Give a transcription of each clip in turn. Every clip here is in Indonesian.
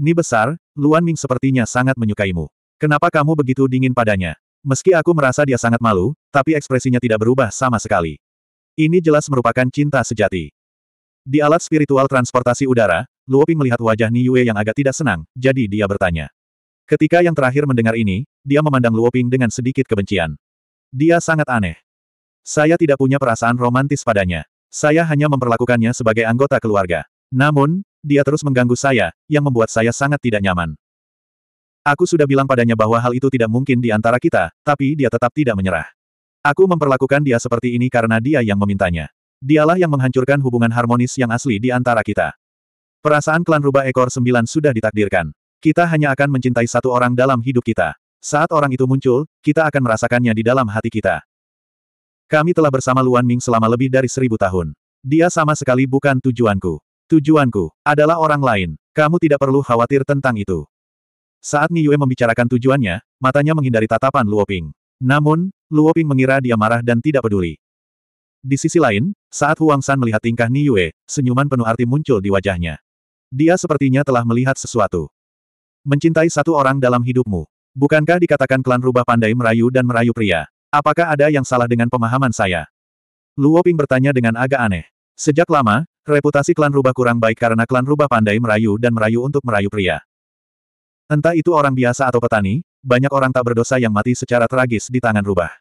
Ni besar, Luan Ming sepertinya sangat menyukaimu. Kenapa kamu begitu dingin padanya? Meski aku merasa dia sangat malu, tapi ekspresinya tidak berubah sama sekali. Ini jelas merupakan cinta sejati. Di alat spiritual transportasi udara, Luoping melihat wajah Ni Yue yang agak tidak senang, jadi dia bertanya. Ketika yang terakhir mendengar ini, dia memandang Luoping dengan sedikit kebencian. Dia sangat aneh. Saya tidak punya perasaan romantis padanya. Saya hanya memperlakukannya sebagai anggota keluarga. Namun, dia terus mengganggu saya, yang membuat saya sangat tidak nyaman. Aku sudah bilang padanya bahwa hal itu tidak mungkin di antara kita, tapi dia tetap tidak menyerah. Aku memperlakukan dia seperti ini karena dia yang memintanya. Dialah yang menghancurkan hubungan harmonis yang asli di antara kita. Perasaan klan rubah ekor sembilan sudah ditakdirkan. Kita hanya akan mencintai satu orang dalam hidup kita. Saat orang itu muncul, kita akan merasakannya di dalam hati kita. Kami telah bersama Luan Ming selama lebih dari seribu tahun. Dia sama sekali bukan tujuanku. Tujuanku adalah orang lain. Kamu tidak perlu khawatir tentang itu. Saat Niyue membicarakan tujuannya, matanya menghindari tatapan Luoping. Namun, Luoping mengira dia marah dan tidak peduli. Di sisi lain, saat Huang San melihat tingkah Niyue, senyuman penuh arti muncul di wajahnya. Dia sepertinya telah melihat sesuatu. Mencintai satu orang dalam hidupmu. Bukankah dikatakan klan rubah pandai merayu dan merayu pria? Apakah ada yang salah dengan pemahaman saya? Luoping bertanya dengan agak aneh. Sejak lama, reputasi klan rubah kurang baik karena klan rubah pandai merayu dan merayu untuk merayu pria. Entah itu orang biasa atau petani, banyak orang tak berdosa yang mati secara tragis di tangan rubah.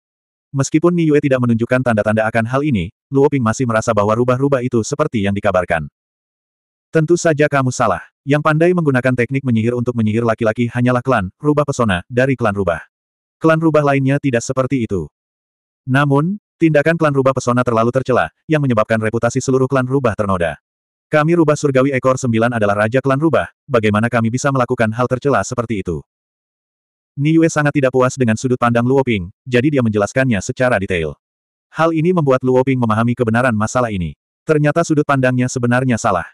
Meskipun Niue tidak menunjukkan tanda-tanda akan hal ini, Luoping masih merasa bahwa rubah-rubah itu seperti yang dikabarkan. Tentu saja kamu salah. Yang pandai menggunakan teknik menyihir untuk menyihir laki-laki hanyalah klan, rubah pesona, dari klan rubah. Klan rubah lainnya tidak seperti itu. Namun, Tindakan klan rubah pesona terlalu tercela, yang menyebabkan reputasi seluruh klan rubah ternoda. Kami rubah surgawi ekor sembilan adalah raja klan rubah, bagaimana kami bisa melakukan hal tercela seperti itu? Niue sangat tidak puas dengan sudut pandang Luoping, jadi dia menjelaskannya secara detail. Hal ini membuat Luoping memahami kebenaran masalah ini. Ternyata sudut pandangnya sebenarnya salah.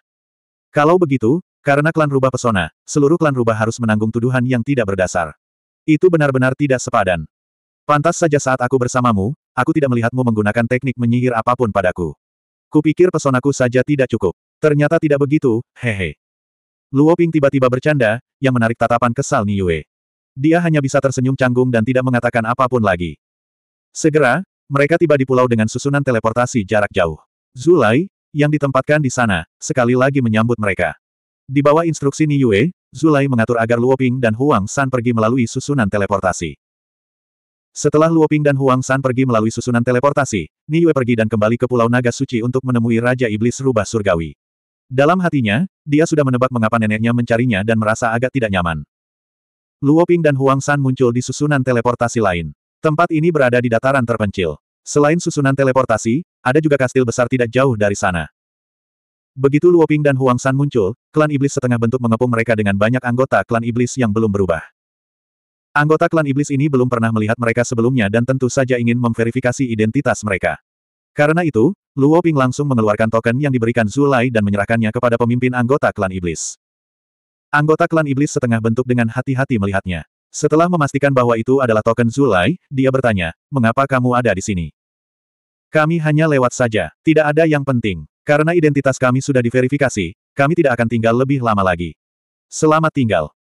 Kalau begitu, karena klan rubah pesona, seluruh klan rubah harus menanggung tuduhan yang tidak berdasar. Itu benar-benar tidak sepadan. Pantas saja saat aku bersamamu, Aku tidak melihatmu menggunakan teknik menyihir apapun padaku. Kupikir pesonaku saja tidak cukup. Ternyata tidak begitu, hehe. Luo Ping tiba-tiba bercanda, yang menarik tatapan kesal Niue. Dia hanya bisa tersenyum canggung dan tidak mengatakan apapun lagi. Segera, mereka tiba di pulau dengan susunan teleportasi jarak jauh. Zulai, yang ditempatkan di sana, sekali lagi menyambut mereka. Di bawah instruksi Niue, Zulai mengatur agar Luo Ping dan Huang San pergi melalui susunan teleportasi. Setelah Luoping dan Huang San pergi melalui susunan teleportasi, Ni Yue pergi dan kembali ke Pulau Naga Suci untuk menemui Raja Iblis Rubah Surgawi. Dalam hatinya, dia sudah menebak mengapa neneknya mencarinya dan merasa agak tidak nyaman. Luoping dan Huang San muncul di susunan teleportasi lain. Tempat ini berada di dataran terpencil. Selain susunan teleportasi, ada juga kastil besar tidak jauh dari sana. Begitu Luoping dan Huang San muncul, klan iblis setengah bentuk mengepung mereka dengan banyak anggota klan iblis yang belum berubah. Anggota klan iblis ini belum pernah melihat mereka sebelumnya dan tentu saja ingin memverifikasi identitas mereka. Karena itu, Luo Ping langsung mengeluarkan token yang diberikan Zulai dan menyerahkannya kepada pemimpin anggota klan iblis. Anggota klan iblis setengah bentuk dengan hati-hati melihatnya. Setelah memastikan bahwa itu adalah token Zulai, dia bertanya, mengapa kamu ada di sini? Kami hanya lewat saja, tidak ada yang penting. Karena identitas kami sudah diverifikasi, kami tidak akan tinggal lebih lama lagi. Selamat tinggal.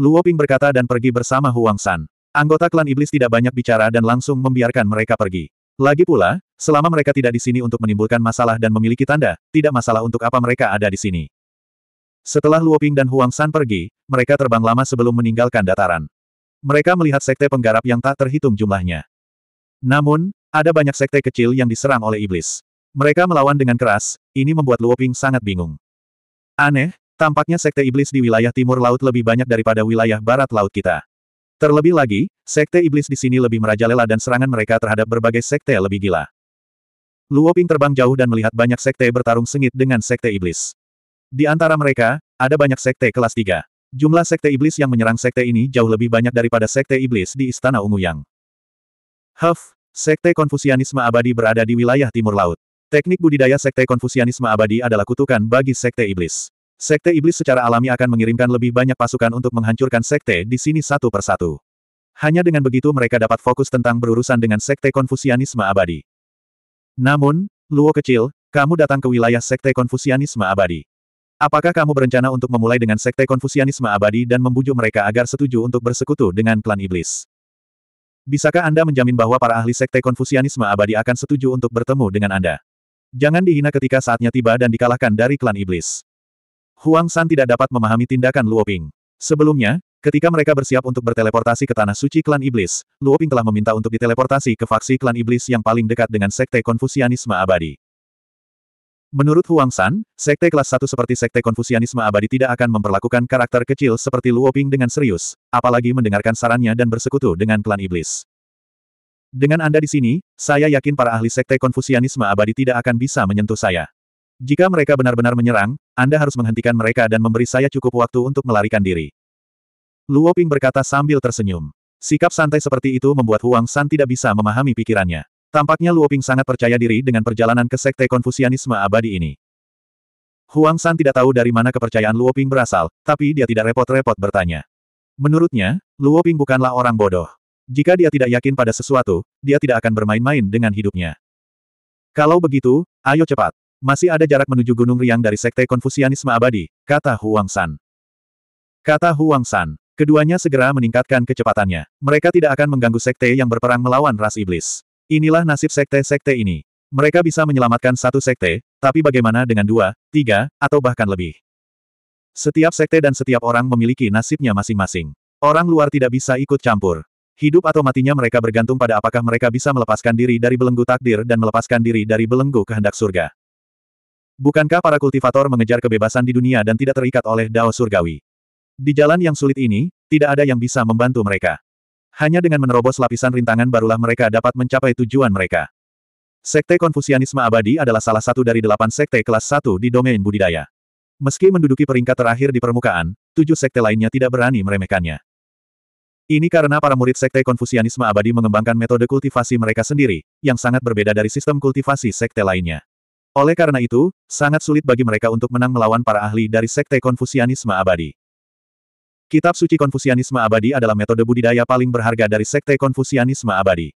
Luo Ping berkata dan pergi bersama Huang San. Anggota klan iblis tidak banyak bicara dan langsung membiarkan mereka pergi. Lagi pula, selama mereka tidak di sini untuk menimbulkan masalah dan memiliki tanda, tidak masalah untuk apa mereka ada di sini. Setelah Luo Ping dan Huang San pergi, mereka terbang lama sebelum meninggalkan dataran. Mereka melihat sekte penggarap yang tak terhitung jumlahnya. Namun, ada banyak sekte kecil yang diserang oleh iblis. Mereka melawan dengan keras, ini membuat Luo Ping sangat bingung. Aneh, Tampaknya sekte iblis di wilayah timur laut lebih banyak daripada wilayah barat laut kita. Terlebih lagi, sekte iblis di sini lebih merajalela dan serangan mereka terhadap berbagai sekte lebih gila. Luoping terbang jauh dan melihat banyak sekte bertarung sengit dengan sekte iblis. Di antara mereka, ada banyak sekte kelas 3. Jumlah sekte iblis yang menyerang sekte ini jauh lebih banyak daripada sekte iblis di Istana Ungu Yang. Huff, sekte konfusianisme abadi berada di wilayah timur laut. Teknik budidaya sekte konfusianisme abadi adalah kutukan bagi sekte iblis. Sekte Iblis secara alami akan mengirimkan lebih banyak pasukan untuk menghancurkan sekte di sini satu persatu. Hanya dengan begitu mereka dapat fokus tentang berurusan dengan sekte konfusianisme abadi. Namun, Luo kecil, kamu datang ke wilayah sekte konfusianisme abadi. Apakah kamu berencana untuk memulai dengan sekte konfusianisme abadi dan membujuk mereka agar setuju untuk bersekutu dengan klan iblis? Bisakah Anda menjamin bahwa para ahli sekte konfusianisme abadi akan setuju untuk bertemu dengan Anda? Jangan dihina ketika saatnya tiba dan dikalahkan dari klan iblis. Huang San tidak dapat memahami tindakan Luo Ping. Sebelumnya, ketika mereka bersiap untuk berteleportasi ke Tanah Suci Klan Iblis, Luo Ping telah meminta untuk diteleportasi ke faksi Klan Iblis yang paling dekat dengan Sekte Konfusianisme Abadi. Menurut Huang San, Sekte kelas 1 seperti Sekte Konfusianisme Abadi tidak akan memperlakukan karakter kecil seperti Luo Ping dengan serius, apalagi mendengarkan sarannya dan bersekutu dengan Klan Iblis. Dengan Anda di sini, saya yakin para ahli Sekte Konfusianisme Abadi tidak akan bisa menyentuh saya. Jika mereka benar-benar menyerang, anda harus menghentikan mereka dan memberi saya cukup waktu untuk melarikan diri. Luo Ping berkata sambil tersenyum. Sikap santai seperti itu membuat Huang San tidak bisa memahami pikirannya. Tampaknya Luo Ping sangat percaya diri dengan perjalanan ke sekte konfusianisme abadi ini. Huang San tidak tahu dari mana kepercayaan Luo Ping berasal, tapi dia tidak repot-repot bertanya. Menurutnya, Luo Ping bukanlah orang bodoh. Jika dia tidak yakin pada sesuatu, dia tidak akan bermain-main dengan hidupnya. Kalau begitu, ayo cepat. Masih ada jarak menuju Gunung Riang dari Sekte Konfusianisme Abadi, kata Huang San. Kata Huang San, keduanya segera meningkatkan kecepatannya. Mereka tidak akan mengganggu Sekte yang berperang melawan ras iblis. Inilah nasib Sekte-Sekte ini. Mereka bisa menyelamatkan satu Sekte, tapi bagaimana dengan dua, tiga, atau bahkan lebih. Setiap Sekte dan setiap orang memiliki nasibnya masing-masing. Orang luar tidak bisa ikut campur. Hidup atau matinya mereka bergantung pada apakah mereka bisa melepaskan diri dari belenggu takdir dan melepaskan diri dari belenggu kehendak surga. Bukankah para kultivator mengejar kebebasan di dunia dan tidak terikat oleh dao surgawi? Di jalan yang sulit ini, tidak ada yang bisa membantu mereka. Hanya dengan menerobos lapisan rintangan barulah mereka dapat mencapai tujuan mereka. Sekte Konfusianisme Abadi adalah salah satu dari delapan sekte kelas satu di domain budidaya. Meski menduduki peringkat terakhir di permukaan, tujuh sekte lainnya tidak berani meremehkannya. Ini karena para murid sekte Konfusianisme Abadi mengembangkan metode kultivasi mereka sendiri, yang sangat berbeda dari sistem kultivasi sekte lainnya. Oleh karena itu, sangat sulit bagi mereka untuk menang melawan para ahli dari Sekte Konfusianisme Abadi. Kitab Suci Konfusianisme Abadi adalah metode budidaya paling berharga dari Sekte Konfusianisme Abadi.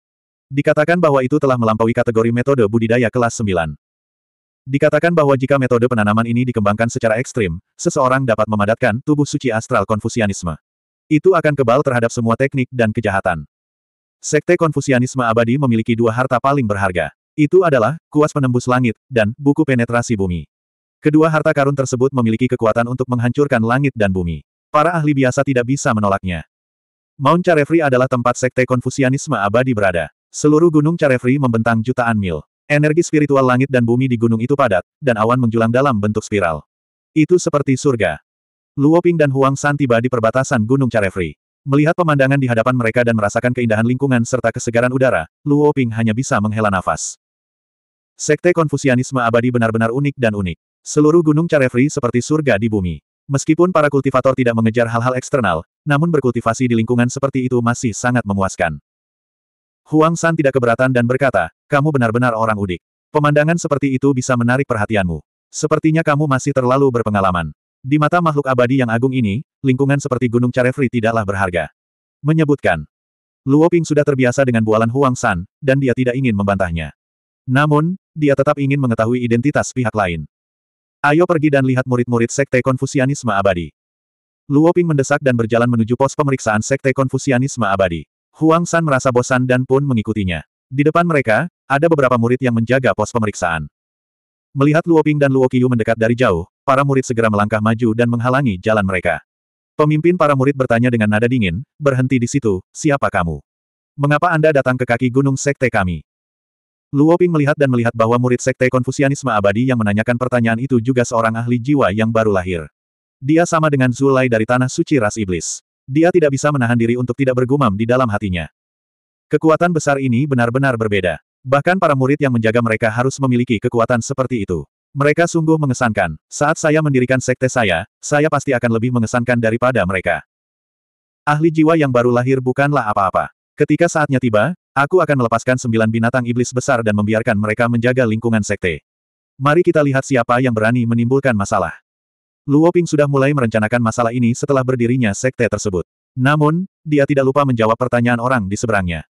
Dikatakan bahwa itu telah melampaui kategori metode budidaya kelas 9. Dikatakan bahwa jika metode penanaman ini dikembangkan secara ekstrim, seseorang dapat memadatkan tubuh suci astral Konfusianisme. Itu akan kebal terhadap semua teknik dan kejahatan. Sekte Konfusianisme Abadi memiliki dua harta paling berharga. Itu adalah, kuas penembus langit, dan, buku penetrasi bumi. Kedua harta karun tersebut memiliki kekuatan untuk menghancurkan langit dan bumi. Para ahli biasa tidak bisa menolaknya. Mount Carefree adalah tempat sekte konfusianisme abadi berada. Seluruh gunung Carefree membentang jutaan mil. Energi spiritual langit dan bumi di gunung itu padat, dan awan menjulang dalam bentuk spiral. Itu seperti surga. Luoping dan Huang San tiba di perbatasan Gunung Carefree. Melihat pemandangan di hadapan mereka dan merasakan keindahan lingkungan serta kesegaran udara, Luoping hanya bisa menghela nafas. Sekte Konfusianisme abadi benar-benar unik dan unik. Seluruh gunung Carefree seperti surga di bumi. Meskipun para kultivator tidak mengejar hal-hal eksternal, namun berkultivasi di lingkungan seperti itu masih sangat memuaskan. Huang San tidak keberatan dan berkata, kamu benar-benar orang udik. Pemandangan seperti itu bisa menarik perhatianmu. Sepertinya kamu masih terlalu berpengalaman. Di mata makhluk abadi yang agung ini, lingkungan seperti Gunung Carefree tidaklah berharga. Menyebutkan, Luo Ping sudah terbiasa dengan bualan Huang San, dan dia tidak ingin membantahnya. Namun, dia tetap ingin mengetahui identitas pihak lain. Ayo pergi dan lihat murid-murid Sekte Konfusianisme Abadi. Luo Ping mendesak dan berjalan menuju pos pemeriksaan Sekte Konfusianisme Abadi. Huang San merasa bosan dan pun mengikutinya. Di depan mereka, ada beberapa murid yang menjaga pos pemeriksaan. Melihat Luo Ping dan Luo Qiu mendekat dari jauh, para murid segera melangkah maju dan menghalangi jalan mereka. Pemimpin para murid bertanya dengan nada dingin, berhenti di situ, siapa kamu? Mengapa Anda datang ke kaki gunung sekte kami? Luo Ping melihat dan melihat bahwa murid sekte konfusianisme abadi yang menanyakan pertanyaan itu juga seorang ahli jiwa yang baru lahir. Dia sama dengan Zulai dari tanah suci ras iblis. Dia tidak bisa menahan diri untuk tidak bergumam di dalam hatinya. Kekuatan besar ini benar-benar berbeda. Bahkan para murid yang menjaga mereka harus memiliki kekuatan seperti itu. Mereka sungguh mengesankan. Saat saya mendirikan sekte saya, saya pasti akan lebih mengesankan daripada mereka. Ahli jiwa yang baru lahir bukanlah apa-apa. Ketika saatnya tiba, aku akan melepaskan sembilan binatang iblis besar dan membiarkan mereka menjaga lingkungan sekte. Mari kita lihat siapa yang berani menimbulkan masalah. Luo Ping sudah mulai merencanakan masalah ini setelah berdirinya sekte tersebut. Namun, dia tidak lupa menjawab pertanyaan orang di seberangnya.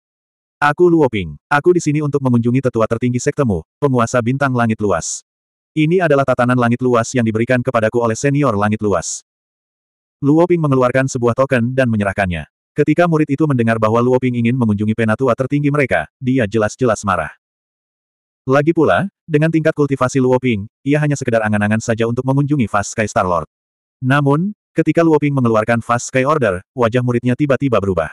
Aku Luo Ping. Aku di sini untuk mengunjungi tetua tertinggi sektemu, penguasa bintang langit luas. Ini adalah tatanan langit luas yang diberikan kepadaku oleh senior langit luas. Luo Ping mengeluarkan sebuah token dan menyerahkannya. Ketika murid itu mendengar bahwa Luoping ingin mengunjungi penatua tertinggi mereka, dia jelas-jelas marah. Lagi pula, dengan tingkat kultivasi Luoping, ia hanya sekedar angan-angan saja untuk mengunjungi Fast Sky Starlord. Namun, ketika Luoping mengeluarkan Fast Sky Order, wajah muridnya tiba-tiba berubah.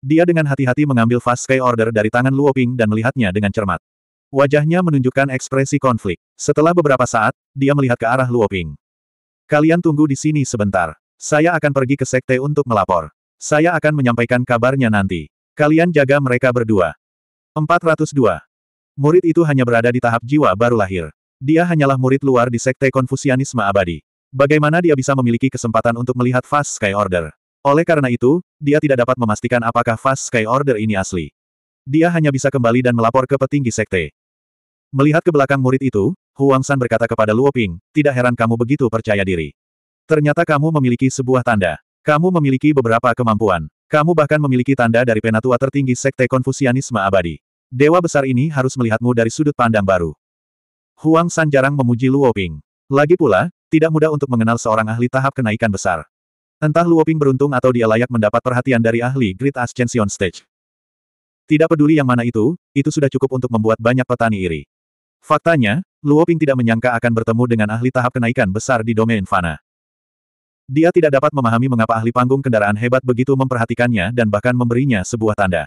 Dia dengan hati-hati mengambil Fast Sky Order dari tangan Luoping dan melihatnya dengan cermat. Wajahnya menunjukkan ekspresi konflik. Setelah beberapa saat, dia melihat ke arah Luoping. Kalian tunggu di sini sebentar. Saya akan pergi ke sekte untuk melapor. Saya akan menyampaikan kabarnya nanti. Kalian jaga mereka berdua. 402. Murid itu hanya berada di tahap jiwa baru lahir. Dia hanyalah murid luar di sekte konfusianisme abadi. Bagaimana dia bisa memiliki kesempatan untuk melihat Fast Sky Order? Oleh karena itu, dia tidak dapat memastikan apakah Fast Sky Order ini asli. Dia hanya bisa kembali dan melapor ke petinggi sekte. Melihat ke belakang murid itu, Huang San berkata kepada Luo Ping, tidak heran kamu begitu percaya diri. Ternyata kamu memiliki sebuah tanda. Kamu memiliki beberapa kemampuan. Kamu bahkan memiliki tanda dari penatua tertinggi Sekte Konfusianisme Abadi. Dewa besar ini harus melihatmu dari sudut pandang baru. Huang San jarang memuji Luo Ping. Lagi pula, tidak mudah untuk mengenal seorang ahli tahap kenaikan besar. Entah Luo Ping beruntung atau dia layak mendapat perhatian dari ahli Great Ascension Stage. Tidak peduli yang mana itu, itu sudah cukup untuk membuat banyak petani iri. Faktanya, Luo Ping tidak menyangka akan bertemu dengan ahli tahap kenaikan besar di domain Fana. Dia tidak dapat memahami mengapa ahli panggung kendaraan hebat begitu memperhatikannya dan bahkan memberinya sebuah tanda.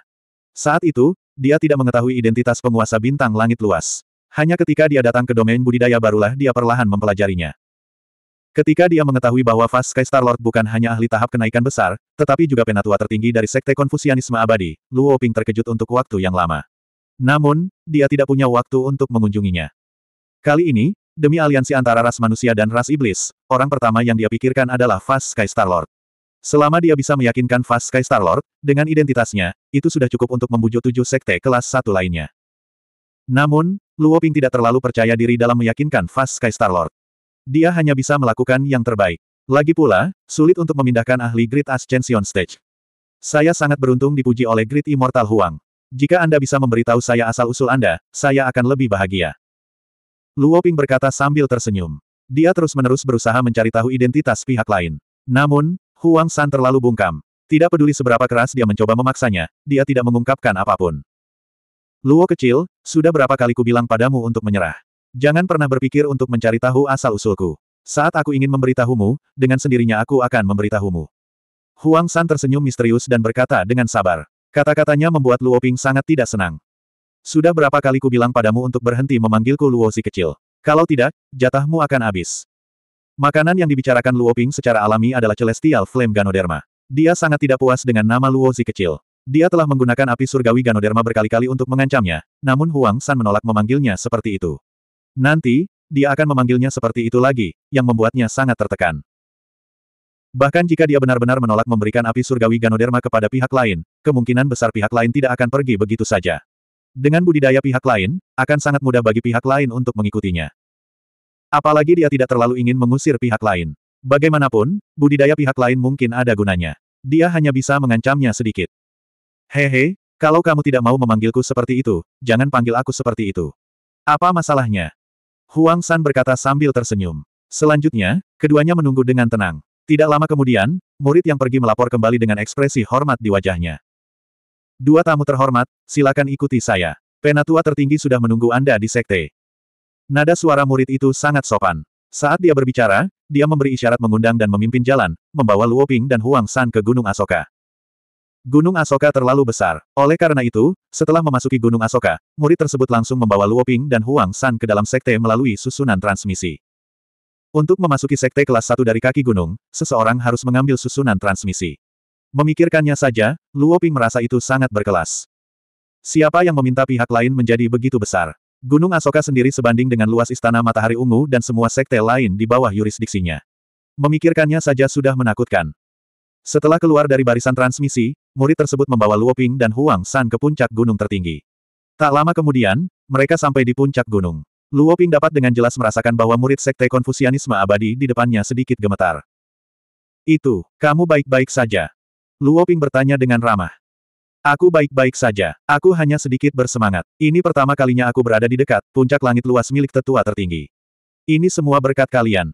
Saat itu, dia tidak mengetahui identitas penguasa bintang langit luas. Hanya ketika dia datang ke domain budidaya barulah dia perlahan mempelajarinya. Ketika dia mengetahui bahwa Fast Sky Lord bukan hanya ahli tahap kenaikan besar, tetapi juga penatua tertinggi dari sekte konfusianisme abadi, Luo Ping terkejut untuk waktu yang lama. Namun, dia tidak punya waktu untuk mengunjunginya. Kali ini, demi aliansi antara ras manusia dan ras iblis, orang pertama yang dia pikirkan adalah Fast Sky Star Lord. Selama dia bisa meyakinkan Fast Sky Star Lord, dengan identitasnya, itu sudah cukup untuk membujuk tujuh sekte kelas satu lainnya. Namun, Luo Ping tidak terlalu percaya diri dalam meyakinkan Fast Sky Star Lord. Dia hanya bisa melakukan yang terbaik. Lagi pula, sulit untuk memindahkan ahli Great Ascension Stage. Saya sangat beruntung dipuji oleh Great Immortal Huang. Jika Anda bisa memberitahu saya asal-usul Anda, saya akan lebih bahagia. Luo Ping berkata sambil tersenyum. Dia terus-menerus berusaha mencari tahu identitas pihak lain. Namun, Huang San terlalu bungkam. Tidak peduli seberapa keras dia mencoba memaksanya, dia tidak mengungkapkan apapun. Luo kecil, sudah berapa kali ku bilang padamu untuk menyerah. Jangan pernah berpikir untuk mencari tahu asal-usulku. Saat aku ingin memberitahumu, dengan sendirinya aku akan memberitahumu. Huang San tersenyum misterius dan berkata dengan sabar. Kata-katanya membuat Luo Ping sangat tidak senang. Sudah berapa kali ku bilang padamu untuk berhenti memanggilku Luo si kecil. Kalau tidak, jatahmu akan habis. Makanan yang dibicarakan Luo Ping secara alami adalah Celestial Flame Ganoderma. Dia sangat tidak puas dengan nama Luo Zi kecil. Dia telah menggunakan api surgawi Ganoderma berkali-kali untuk mengancamnya, namun Huang San menolak memanggilnya seperti itu. Nanti, dia akan memanggilnya seperti itu lagi, yang membuatnya sangat tertekan. Bahkan jika dia benar-benar menolak memberikan api surgawi Ganoderma kepada pihak lain, kemungkinan besar pihak lain tidak akan pergi begitu saja. Dengan budidaya pihak lain, akan sangat mudah bagi pihak lain untuk mengikutinya. Apalagi dia tidak terlalu ingin mengusir pihak lain. Bagaimanapun, budidaya pihak lain mungkin ada gunanya. Dia hanya bisa mengancamnya sedikit. Hehe, kalau kamu tidak mau memanggilku seperti itu, jangan panggil aku seperti itu. Apa masalahnya? Huang San berkata sambil tersenyum. Selanjutnya, keduanya menunggu dengan tenang. Tidak lama kemudian, murid yang pergi melapor kembali dengan ekspresi hormat di wajahnya. Dua tamu terhormat, silakan ikuti saya. Penatua tertinggi sudah menunggu Anda di sekte. Nada suara murid itu sangat sopan. Saat dia berbicara, dia memberi isyarat mengundang dan memimpin jalan, membawa Luoping dan Huang San ke Gunung Asoka. Gunung Asoka terlalu besar. Oleh karena itu, setelah memasuki Gunung Asoka, murid tersebut langsung membawa Luoping dan Huang San ke dalam sekte melalui susunan transmisi. Untuk memasuki sekte kelas 1 dari kaki gunung, seseorang harus mengambil susunan transmisi. Memikirkannya saja, Luo Ping merasa itu sangat berkelas. Siapa yang meminta pihak lain menjadi begitu besar? Gunung Asoka sendiri sebanding dengan luas Istana Matahari Ungu dan semua sekte lain di bawah yurisdiksinya. Memikirkannya saja sudah menakutkan. Setelah keluar dari barisan transmisi, murid tersebut membawa Luo Ping dan Huang San ke puncak gunung tertinggi. Tak lama kemudian, mereka sampai di puncak gunung. Luo Ping dapat dengan jelas merasakan bahwa murid sekte konfusianisme abadi di depannya sedikit gemetar. Itu, kamu baik-baik saja. Luo Ping bertanya dengan ramah. Aku baik-baik saja, aku hanya sedikit bersemangat. Ini pertama kalinya aku berada di dekat, puncak langit luas milik tetua tertinggi. Ini semua berkat kalian.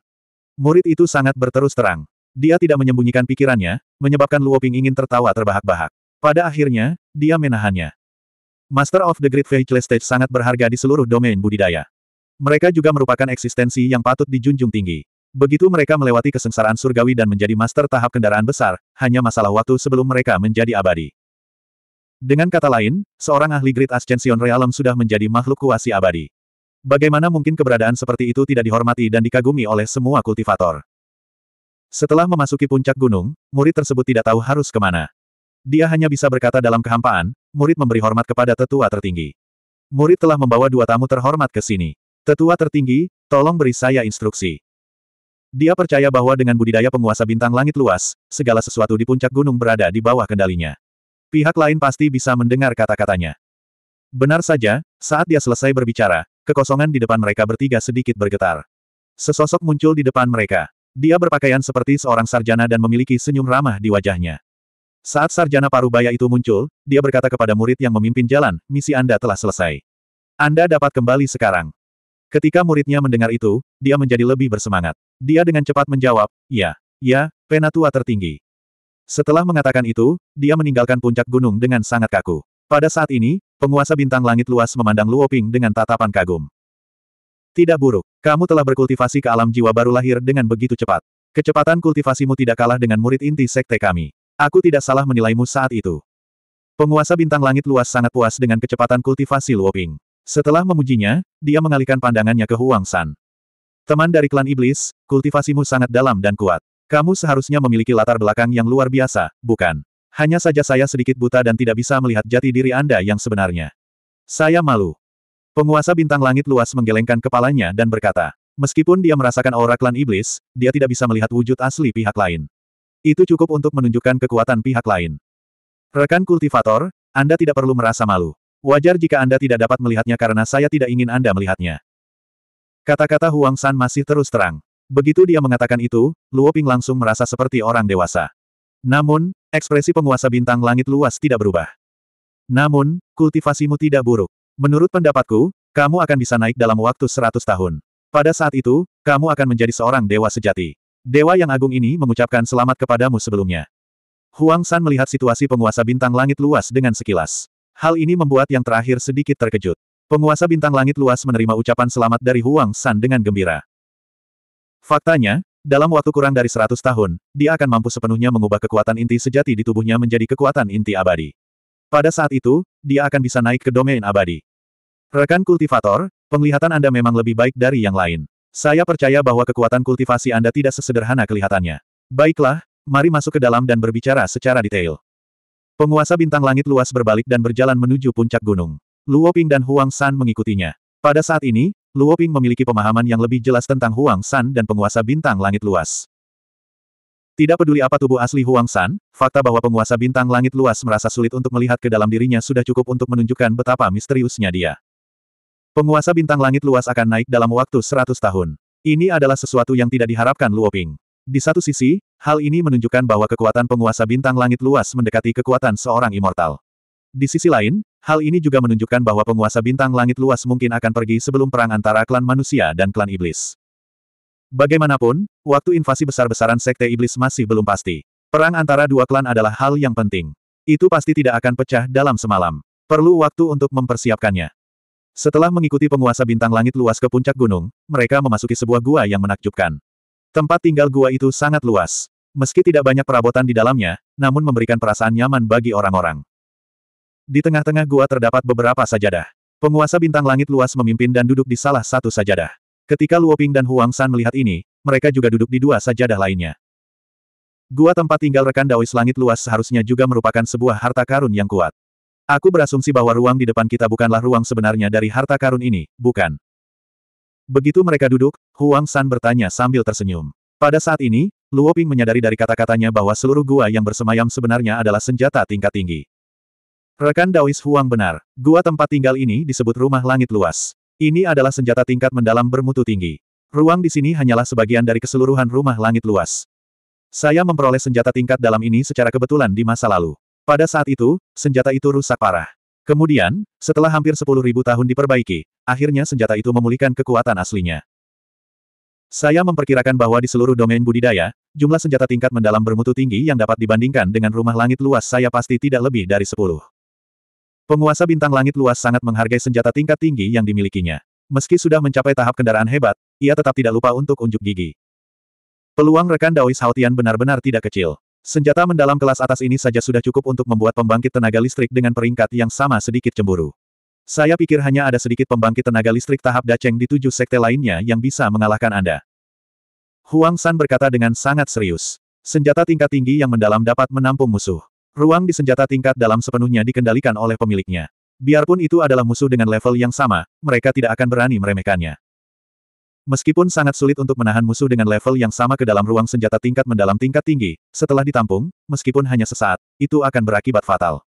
Murid itu sangat berterus terang. Dia tidak menyembunyikan pikirannya, menyebabkan Luo Ping ingin tertawa terbahak-bahak. Pada akhirnya, dia menahannya. Master of the Great Vehicle Stage sangat berharga di seluruh domain budidaya. Mereka juga merupakan eksistensi yang patut dijunjung tinggi. Begitu mereka melewati kesengsaraan surgawi dan menjadi master tahap kendaraan besar, hanya masalah waktu sebelum mereka menjadi abadi. Dengan kata lain, seorang ahli Great Ascension Realm sudah menjadi makhluk kuasi abadi. Bagaimana mungkin keberadaan seperti itu tidak dihormati dan dikagumi oleh semua kultivator? Setelah memasuki puncak gunung, murid tersebut tidak tahu harus kemana. Dia hanya bisa berkata dalam kehampaan, murid memberi hormat kepada tetua tertinggi. Murid telah membawa dua tamu terhormat ke sini. Tetua tertinggi, tolong beri saya instruksi. Dia percaya bahwa dengan budidaya penguasa bintang langit luas, segala sesuatu di puncak gunung berada di bawah kendalinya. Pihak lain pasti bisa mendengar kata-katanya. Benar saja, saat dia selesai berbicara, kekosongan di depan mereka bertiga sedikit bergetar. Sesosok muncul di depan mereka. Dia berpakaian seperti seorang sarjana dan memiliki senyum ramah di wajahnya. Saat sarjana parubaya itu muncul, dia berkata kepada murid yang memimpin jalan, misi Anda telah selesai. Anda dapat kembali sekarang. Ketika muridnya mendengar itu, dia menjadi lebih bersemangat. Dia dengan cepat menjawab, ya, ya, penatua tertinggi. Setelah mengatakan itu, dia meninggalkan puncak gunung dengan sangat kaku. Pada saat ini, penguasa bintang langit luas memandang Luoping dengan tatapan kagum. Tidak buruk, kamu telah berkultivasi ke alam jiwa baru lahir dengan begitu cepat. Kecepatan kultivasimu tidak kalah dengan murid inti sekte kami. Aku tidak salah menilaimu saat itu. Penguasa bintang langit luas sangat puas dengan kecepatan kultivasi Luoping. Setelah memujinya, dia mengalihkan pandangannya ke Huang San. Teman dari klan iblis, kultivasimu sangat dalam dan kuat. Kamu seharusnya memiliki latar belakang yang luar biasa, bukan? Hanya saja saya sedikit buta dan tidak bisa melihat jati diri Anda yang sebenarnya. Saya malu. Penguasa bintang langit luas menggelengkan kepalanya dan berkata, meskipun dia merasakan aura klan iblis, dia tidak bisa melihat wujud asli pihak lain. Itu cukup untuk menunjukkan kekuatan pihak lain. Rekan kultivator, Anda tidak perlu merasa malu. Wajar jika Anda tidak dapat melihatnya karena saya tidak ingin Anda melihatnya. Kata-kata Huang San masih terus terang. Begitu dia mengatakan itu, Luo Ping langsung merasa seperti orang dewasa. Namun, ekspresi penguasa bintang langit luas tidak berubah. Namun, kultivasimu tidak buruk. Menurut pendapatku, kamu akan bisa naik dalam waktu seratus tahun. Pada saat itu, kamu akan menjadi seorang dewa sejati. Dewa yang agung ini mengucapkan selamat kepadamu sebelumnya. Huang San melihat situasi penguasa bintang langit luas dengan sekilas. Hal ini membuat yang terakhir sedikit terkejut. Penguasa bintang langit luas menerima ucapan selamat dari Huang San dengan gembira. Faktanya, dalam waktu kurang dari 100 tahun, dia akan mampu sepenuhnya mengubah kekuatan inti sejati di tubuhnya menjadi kekuatan inti abadi. Pada saat itu, dia akan bisa naik ke domain abadi. Rekan kultivator, penglihatan Anda memang lebih baik dari yang lain. Saya percaya bahwa kekuatan kultivasi Anda tidak sesederhana kelihatannya. Baiklah, mari masuk ke dalam dan berbicara secara detail. Penguasa bintang langit luas berbalik dan berjalan menuju puncak gunung. Luoping dan Huang San mengikutinya. Pada saat ini, Luoping memiliki pemahaman yang lebih jelas tentang Huang San dan penguasa bintang langit luas. Tidak peduli apa tubuh asli Huang San, fakta bahwa penguasa bintang langit luas merasa sulit untuk melihat ke dalam dirinya sudah cukup untuk menunjukkan betapa misteriusnya dia. Penguasa bintang langit luas akan naik dalam waktu 100 tahun. Ini adalah sesuatu yang tidak diharapkan Luoping. Di satu sisi, hal ini menunjukkan bahwa kekuatan penguasa bintang langit luas mendekati kekuatan seorang immortal. Di sisi lain, hal ini juga menunjukkan bahwa penguasa bintang langit luas mungkin akan pergi sebelum perang antara klan manusia dan klan iblis. Bagaimanapun, waktu invasi besar-besaran sekte iblis masih belum pasti. Perang antara dua klan adalah hal yang penting. Itu pasti tidak akan pecah dalam semalam. Perlu waktu untuk mempersiapkannya. Setelah mengikuti penguasa bintang langit luas ke puncak gunung, mereka memasuki sebuah gua yang menakjubkan. Tempat tinggal gua itu sangat luas. Meski tidak banyak perabotan di dalamnya, namun memberikan perasaan nyaman bagi orang-orang. Di tengah-tengah gua terdapat beberapa sajadah. Penguasa bintang langit luas memimpin dan duduk di salah satu sajadah. Ketika Luoping dan Huang San melihat ini, mereka juga duduk di dua sajadah lainnya. Gua tempat tinggal rekan Daois langit luas seharusnya juga merupakan sebuah harta karun yang kuat. Aku berasumsi bahwa ruang di depan kita bukanlah ruang sebenarnya dari harta karun ini, bukan. Begitu mereka duduk, Huang San bertanya sambil tersenyum. Pada saat ini, Luo Ping menyadari dari kata-katanya bahwa seluruh gua yang bersemayam sebenarnya adalah senjata tingkat tinggi. Rekan Daois Huang benar, gua tempat tinggal ini disebut rumah langit luas. Ini adalah senjata tingkat mendalam bermutu tinggi. Ruang di sini hanyalah sebagian dari keseluruhan rumah langit luas. Saya memperoleh senjata tingkat dalam ini secara kebetulan di masa lalu. Pada saat itu, senjata itu rusak parah. Kemudian, setelah hampir sepuluh ribu tahun diperbaiki, akhirnya senjata itu memulihkan kekuatan aslinya. Saya memperkirakan bahwa di seluruh domain budidaya, jumlah senjata tingkat mendalam bermutu tinggi yang dapat dibandingkan dengan rumah langit luas saya pasti tidak lebih dari sepuluh. Penguasa bintang langit luas sangat menghargai senjata tingkat tinggi yang dimilikinya. Meski sudah mencapai tahap kendaraan hebat, ia tetap tidak lupa untuk unjuk gigi. Peluang rekan Daois Haotian benar-benar tidak kecil. Senjata mendalam kelas atas ini saja sudah cukup untuk membuat pembangkit tenaga listrik dengan peringkat yang sama sedikit cemburu. Saya pikir hanya ada sedikit pembangkit tenaga listrik tahap daceng di tujuh sekte lainnya yang bisa mengalahkan Anda. Huang San berkata dengan sangat serius. Senjata tingkat tinggi yang mendalam dapat menampung musuh. Ruang di senjata tingkat dalam sepenuhnya dikendalikan oleh pemiliknya. Biarpun itu adalah musuh dengan level yang sama, mereka tidak akan berani meremehkannya. Meskipun sangat sulit untuk menahan musuh dengan level yang sama ke dalam ruang senjata tingkat mendalam tingkat tinggi, setelah ditampung, meskipun hanya sesaat, itu akan berakibat fatal.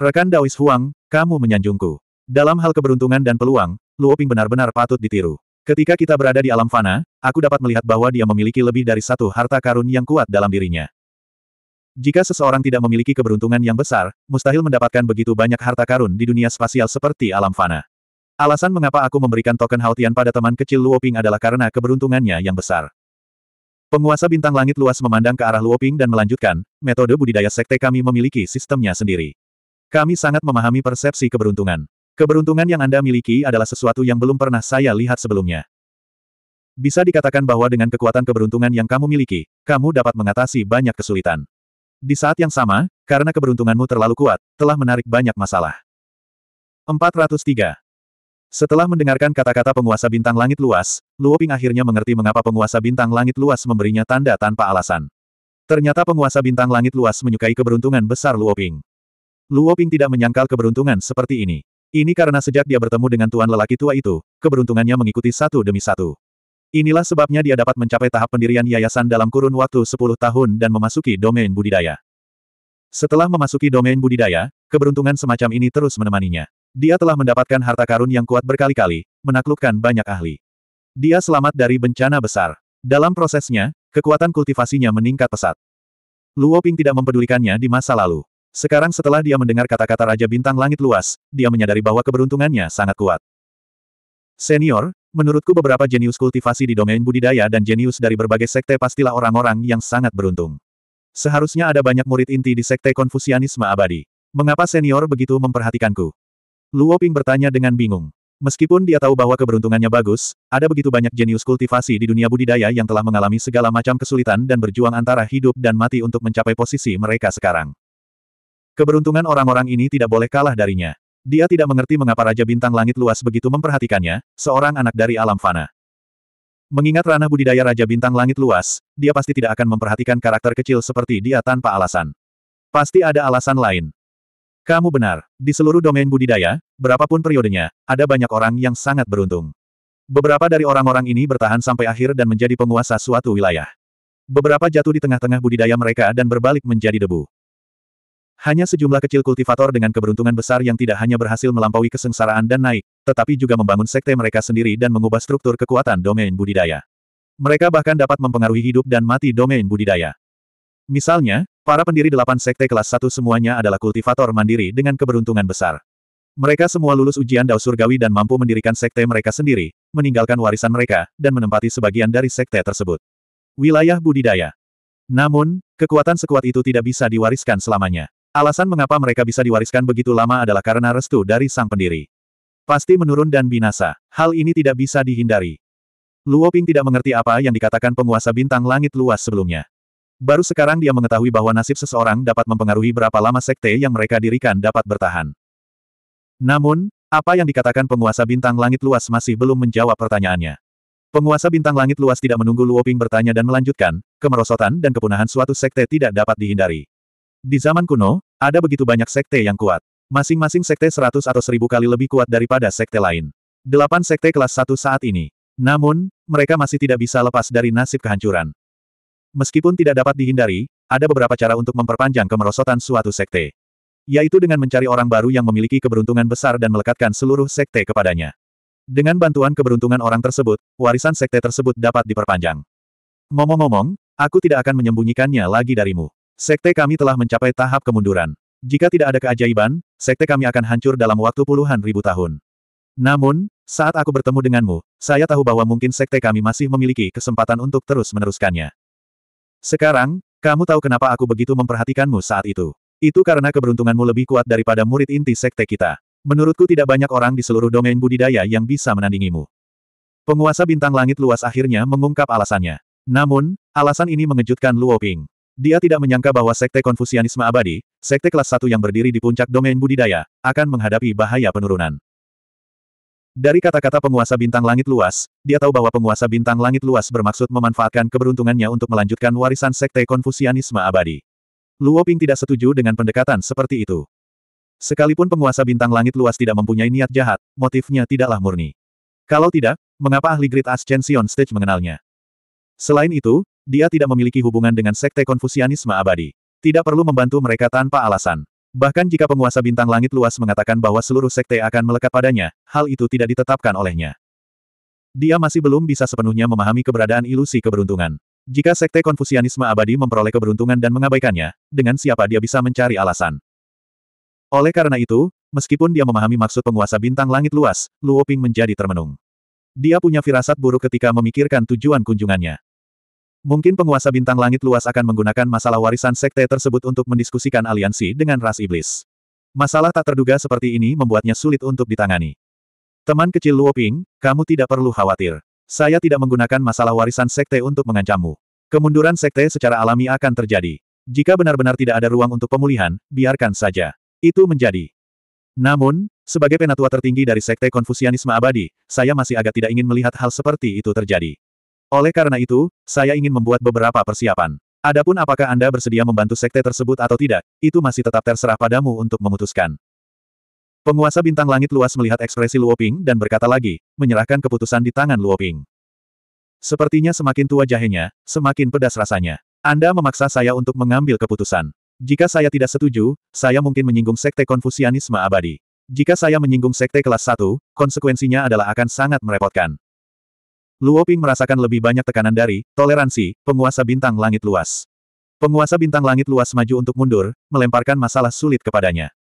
Rekan Daois Huang, kamu menyanjungku. Dalam hal keberuntungan dan peluang, Luoping benar-benar patut ditiru. Ketika kita berada di alam fana, aku dapat melihat bahwa dia memiliki lebih dari satu harta karun yang kuat dalam dirinya. Jika seseorang tidak memiliki keberuntungan yang besar, mustahil mendapatkan begitu banyak harta karun di dunia spasial seperti alam fana. Alasan mengapa aku memberikan token Haotian pada teman kecil Luoping adalah karena keberuntungannya yang besar. Penguasa bintang langit luas memandang ke arah Luoping dan melanjutkan, metode budidaya sekte kami memiliki sistemnya sendiri. Kami sangat memahami persepsi keberuntungan. Keberuntungan yang Anda miliki adalah sesuatu yang belum pernah saya lihat sebelumnya. Bisa dikatakan bahwa dengan kekuatan keberuntungan yang kamu miliki, kamu dapat mengatasi banyak kesulitan. Di saat yang sama, karena keberuntunganmu terlalu kuat, telah menarik banyak masalah. 403. Setelah mendengarkan kata-kata penguasa bintang langit luas, Luo Ping akhirnya mengerti mengapa penguasa bintang langit luas memberinya tanda tanpa alasan. Ternyata penguasa bintang langit luas menyukai keberuntungan besar Luo Ping. Luo Ping tidak menyangkal keberuntungan seperti ini. Ini karena sejak dia bertemu dengan tuan lelaki tua itu, keberuntungannya mengikuti satu demi satu. Inilah sebabnya dia dapat mencapai tahap pendirian yayasan dalam kurun waktu 10 tahun dan memasuki domain budidaya. Setelah memasuki domain budidaya, keberuntungan semacam ini terus menemaninya. Dia telah mendapatkan harta karun yang kuat berkali-kali, menaklukkan banyak ahli. Dia selamat dari bencana besar. Dalam prosesnya, kekuatan kultivasinya meningkat pesat. Luo Ping tidak mempedulikannya di masa lalu. Sekarang setelah dia mendengar kata-kata Raja Bintang Langit Luas, dia menyadari bahwa keberuntungannya sangat kuat. Senior, menurutku beberapa jenius kultivasi di domain budidaya dan jenius dari berbagai sekte pastilah orang-orang yang sangat beruntung. Seharusnya ada banyak murid inti di sekte konfusianisme abadi. Mengapa senior begitu memperhatikanku? Luo Ping bertanya dengan bingung. Meskipun dia tahu bahwa keberuntungannya bagus, ada begitu banyak jenius kultivasi di dunia budidaya yang telah mengalami segala macam kesulitan dan berjuang antara hidup dan mati untuk mencapai posisi mereka sekarang. Keberuntungan orang-orang ini tidak boleh kalah darinya. Dia tidak mengerti mengapa Raja Bintang Langit Luas begitu memperhatikannya, seorang anak dari alam fana. Mengingat ranah budidaya Raja Bintang Langit Luas, dia pasti tidak akan memperhatikan karakter kecil seperti dia tanpa alasan. Pasti ada alasan lain. Kamu benar, di seluruh domain budidaya, berapapun periodenya, ada banyak orang yang sangat beruntung. Beberapa dari orang-orang ini bertahan sampai akhir dan menjadi penguasa suatu wilayah. Beberapa jatuh di tengah-tengah budidaya mereka dan berbalik menjadi debu. Hanya sejumlah kecil kultivator dengan keberuntungan besar yang tidak hanya berhasil melampaui kesengsaraan dan naik, tetapi juga membangun sekte mereka sendiri dan mengubah struktur kekuatan domain budidaya. Mereka bahkan dapat mempengaruhi hidup dan mati domain budidaya. Misalnya, Para pendiri delapan sekte kelas satu semuanya adalah kultivator mandiri dengan keberuntungan besar. Mereka semua lulus ujian Dao Surgawi dan mampu mendirikan sekte mereka sendiri, meninggalkan warisan mereka, dan menempati sebagian dari sekte tersebut. Wilayah budidaya. Namun, kekuatan sekuat itu tidak bisa diwariskan selamanya. Alasan mengapa mereka bisa diwariskan begitu lama adalah karena restu dari sang pendiri. Pasti menurun dan binasa. Hal ini tidak bisa dihindari. Luo Ping tidak mengerti apa yang dikatakan penguasa bintang langit luas sebelumnya. Baru sekarang dia mengetahui bahwa nasib seseorang dapat mempengaruhi berapa lama sekte yang mereka dirikan dapat bertahan. Namun, apa yang dikatakan penguasa bintang langit luas masih belum menjawab pertanyaannya. Penguasa bintang langit luas tidak menunggu Luoping bertanya dan melanjutkan, kemerosotan dan kepunahan suatu sekte tidak dapat dihindari. Di zaman kuno, ada begitu banyak sekte yang kuat. Masing-masing sekte seratus atau seribu kali lebih kuat daripada sekte lain. Delapan sekte kelas satu saat ini. Namun, mereka masih tidak bisa lepas dari nasib kehancuran. Meskipun tidak dapat dihindari, ada beberapa cara untuk memperpanjang kemerosotan suatu sekte. Yaitu dengan mencari orang baru yang memiliki keberuntungan besar dan melekatkan seluruh sekte kepadanya. Dengan bantuan keberuntungan orang tersebut, warisan sekte tersebut dapat diperpanjang. Ngomong-ngomong, aku tidak akan menyembunyikannya lagi darimu. Sekte kami telah mencapai tahap kemunduran. Jika tidak ada keajaiban, sekte kami akan hancur dalam waktu puluhan ribu tahun. Namun, saat aku bertemu denganmu, saya tahu bahwa mungkin sekte kami masih memiliki kesempatan untuk terus meneruskannya. Sekarang, kamu tahu kenapa aku begitu memperhatikanmu saat itu. Itu karena keberuntunganmu lebih kuat daripada murid inti sekte kita. Menurutku tidak banyak orang di seluruh domain budidaya yang bisa menandingimu. Penguasa bintang langit luas akhirnya mengungkap alasannya. Namun, alasan ini mengejutkan Luo Ping. Dia tidak menyangka bahwa sekte konfusianisme abadi, sekte kelas Satu yang berdiri di puncak domain budidaya, akan menghadapi bahaya penurunan. Dari kata-kata penguasa bintang langit luas, dia tahu bahwa penguasa bintang langit luas bermaksud memanfaatkan keberuntungannya untuk melanjutkan warisan sekte konfusianisme abadi. Luo Ping tidak setuju dengan pendekatan seperti itu. Sekalipun penguasa bintang langit luas tidak mempunyai niat jahat, motifnya tidaklah murni. Kalau tidak, mengapa ahli Great Ascension Stage mengenalnya? Selain itu, dia tidak memiliki hubungan dengan sekte konfusianisme abadi. Tidak perlu membantu mereka tanpa alasan. Bahkan jika penguasa bintang langit luas mengatakan bahwa seluruh sekte akan melekat padanya, hal itu tidak ditetapkan olehnya. Dia masih belum bisa sepenuhnya memahami keberadaan ilusi keberuntungan. Jika sekte konfusianisme abadi memperoleh keberuntungan dan mengabaikannya, dengan siapa dia bisa mencari alasan? Oleh karena itu, meskipun dia memahami maksud penguasa bintang langit luas, Luoping menjadi termenung. Dia punya firasat buruk ketika memikirkan tujuan kunjungannya. Mungkin penguasa bintang langit luas akan menggunakan masalah warisan sekte tersebut untuk mendiskusikan aliansi dengan ras iblis. Masalah tak terduga seperti ini membuatnya sulit untuk ditangani. Teman kecil Luo Ping, kamu tidak perlu khawatir. Saya tidak menggunakan masalah warisan sekte untuk mengancammu. Kemunduran sekte secara alami akan terjadi. Jika benar-benar tidak ada ruang untuk pemulihan, biarkan saja. Itu menjadi. Namun, sebagai penatua tertinggi dari sekte konfusianisme abadi, saya masih agak tidak ingin melihat hal seperti itu terjadi. Oleh karena itu, saya ingin membuat beberapa persiapan. Adapun apakah Anda bersedia membantu sekte tersebut atau tidak, itu masih tetap terserah padamu untuk memutuskan. Penguasa bintang langit luas melihat ekspresi Luoping dan berkata lagi, menyerahkan keputusan di tangan Luoping. Sepertinya semakin tua jahenya, semakin pedas rasanya. Anda memaksa saya untuk mengambil keputusan. Jika saya tidak setuju, saya mungkin menyinggung sekte konfusianisme abadi. Jika saya menyinggung sekte kelas 1, konsekuensinya adalah akan sangat merepotkan. Luo Ping merasakan lebih banyak tekanan dari toleransi penguasa bintang langit luas. Penguasa bintang langit luas maju untuk mundur, melemparkan masalah sulit kepadanya.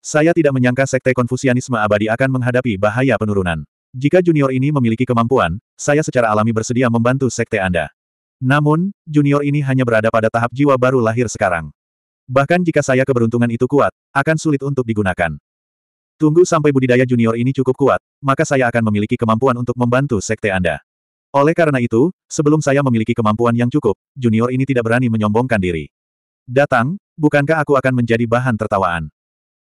Saya tidak menyangka sekte konfusianisme abadi akan menghadapi bahaya penurunan. Jika junior ini memiliki kemampuan, saya secara alami bersedia membantu sekte Anda. Namun, junior ini hanya berada pada tahap jiwa baru lahir sekarang. Bahkan jika saya keberuntungan itu kuat, akan sulit untuk digunakan. Tunggu sampai budidaya junior ini cukup kuat, maka saya akan memiliki kemampuan untuk membantu sekte Anda. Oleh karena itu, sebelum saya memiliki kemampuan yang cukup, junior ini tidak berani menyombongkan diri. Datang, bukankah aku akan menjadi bahan tertawaan?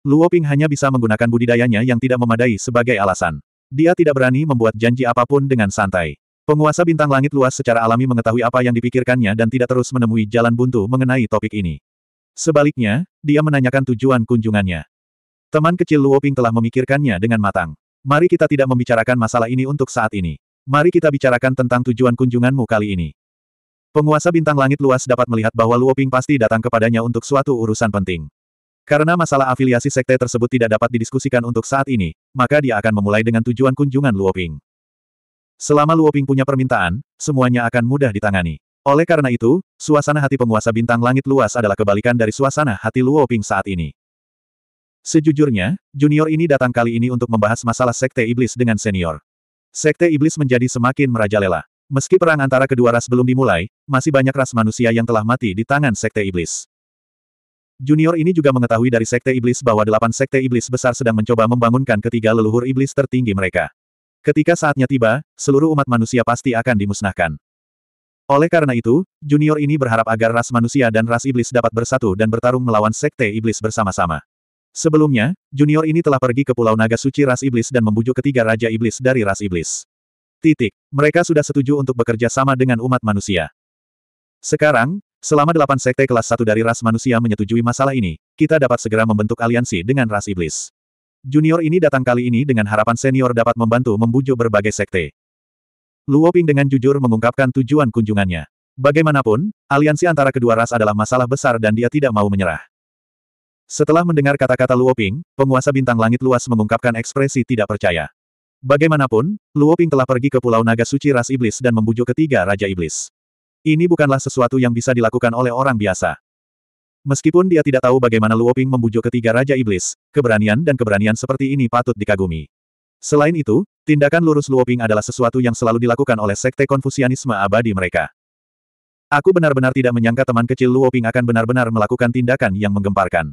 Luo Ping hanya bisa menggunakan budidayanya yang tidak memadai sebagai alasan. Dia tidak berani membuat janji apapun dengan santai. Penguasa bintang langit luas secara alami mengetahui apa yang dipikirkannya dan tidak terus menemui jalan buntu mengenai topik ini. Sebaliknya, dia menanyakan tujuan kunjungannya. Teman kecil Luoping telah memikirkannya dengan matang. Mari kita tidak membicarakan masalah ini untuk saat ini. Mari kita bicarakan tentang tujuan kunjunganmu kali ini. Penguasa bintang langit luas dapat melihat bahwa Luoping pasti datang kepadanya untuk suatu urusan penting. Karena masalah afiliasi sekte tersebut tidak dapat didiskusikan untuk saat ini, maka dia akan memulai dengan tujuan kunjungan Luoping. Selama Luoping punya permintaan, semuanya akan mudah ditangani. Oleh karena itu, suasana hati penguasa bintang langit luas adalah kebalikan dari suasana hati Luoping saat ini. Sejujurnya, junior ini datang kali ini untuk membahas masalah sekte iblis dengan senior. Sekte iblis menjadi semakin merajalela. Meski perang antara kedua ras belum dimulai, masih banyak ras manusia yang telah mati di tangan sekte iblis. Junior ini juga mengetahui dari sekte iblis bahwa delapan sekte iblis besar sedang mencoba membangunkan ketiga leluhur iblis tertinggi mereka. Ketika saatnya tiba, seluruh umat manusia pasti akan dimusnahkan. Oleh karena itu, junior ini berharap agar ras manusia dan ras iblis dapat bersatu dan bertarung melawan sekte iblis bersama-sama. Sebelumnya, junior ini telah pergi ke Pulau Naga Suci Ras Iblis dan membujuk ketiga Raja Iblis dari Ras Iblis. Titik. Mereka sudah setuju untuk bekerja sama dengan umat manusia. Sekarang, selama delapan sekte kelas satu dari ras manusia menyetujui masalah ini, kita dapat segera membentuk aliansi dengan ras iblis. Junior ini datang kali ini dengan harapan senior dapat membantu membujuk berbagai sekte. Luoping dengan jujur mengungkapkan tujuan kunjungannya. Bagaimanapun, aliansi antara kedua ras adalah masalah besar dan dia tidak mau menyerah. Setelah mendengar kata-kata Luoping, penguasa bintang langit luas mengungkapkan ekspresi tidak percaya. Bagaimanapun, Luoping telah pergi ke Pulau Naga Suci Ras Iblis dan membujuk ketiga Raja Iblis. Ini bukanlah sesuatu yang bisa dilakukan oleh orang biasa. Meskipun dia tidak tahu bagaimana Luoping membujuk ketiga Raja Iblis, keberanian dan keberanian seperti ini patut dikagumi. Selain itu, tindakan lurus Luoping adalah sesuatu yang selalu dilakukan oleh sekte konfusianisme abadi mereka. Aku benar-benar tidak menyangka teman kecil Luoping akan benar-benar melakukan tindakan yang menggemparkan.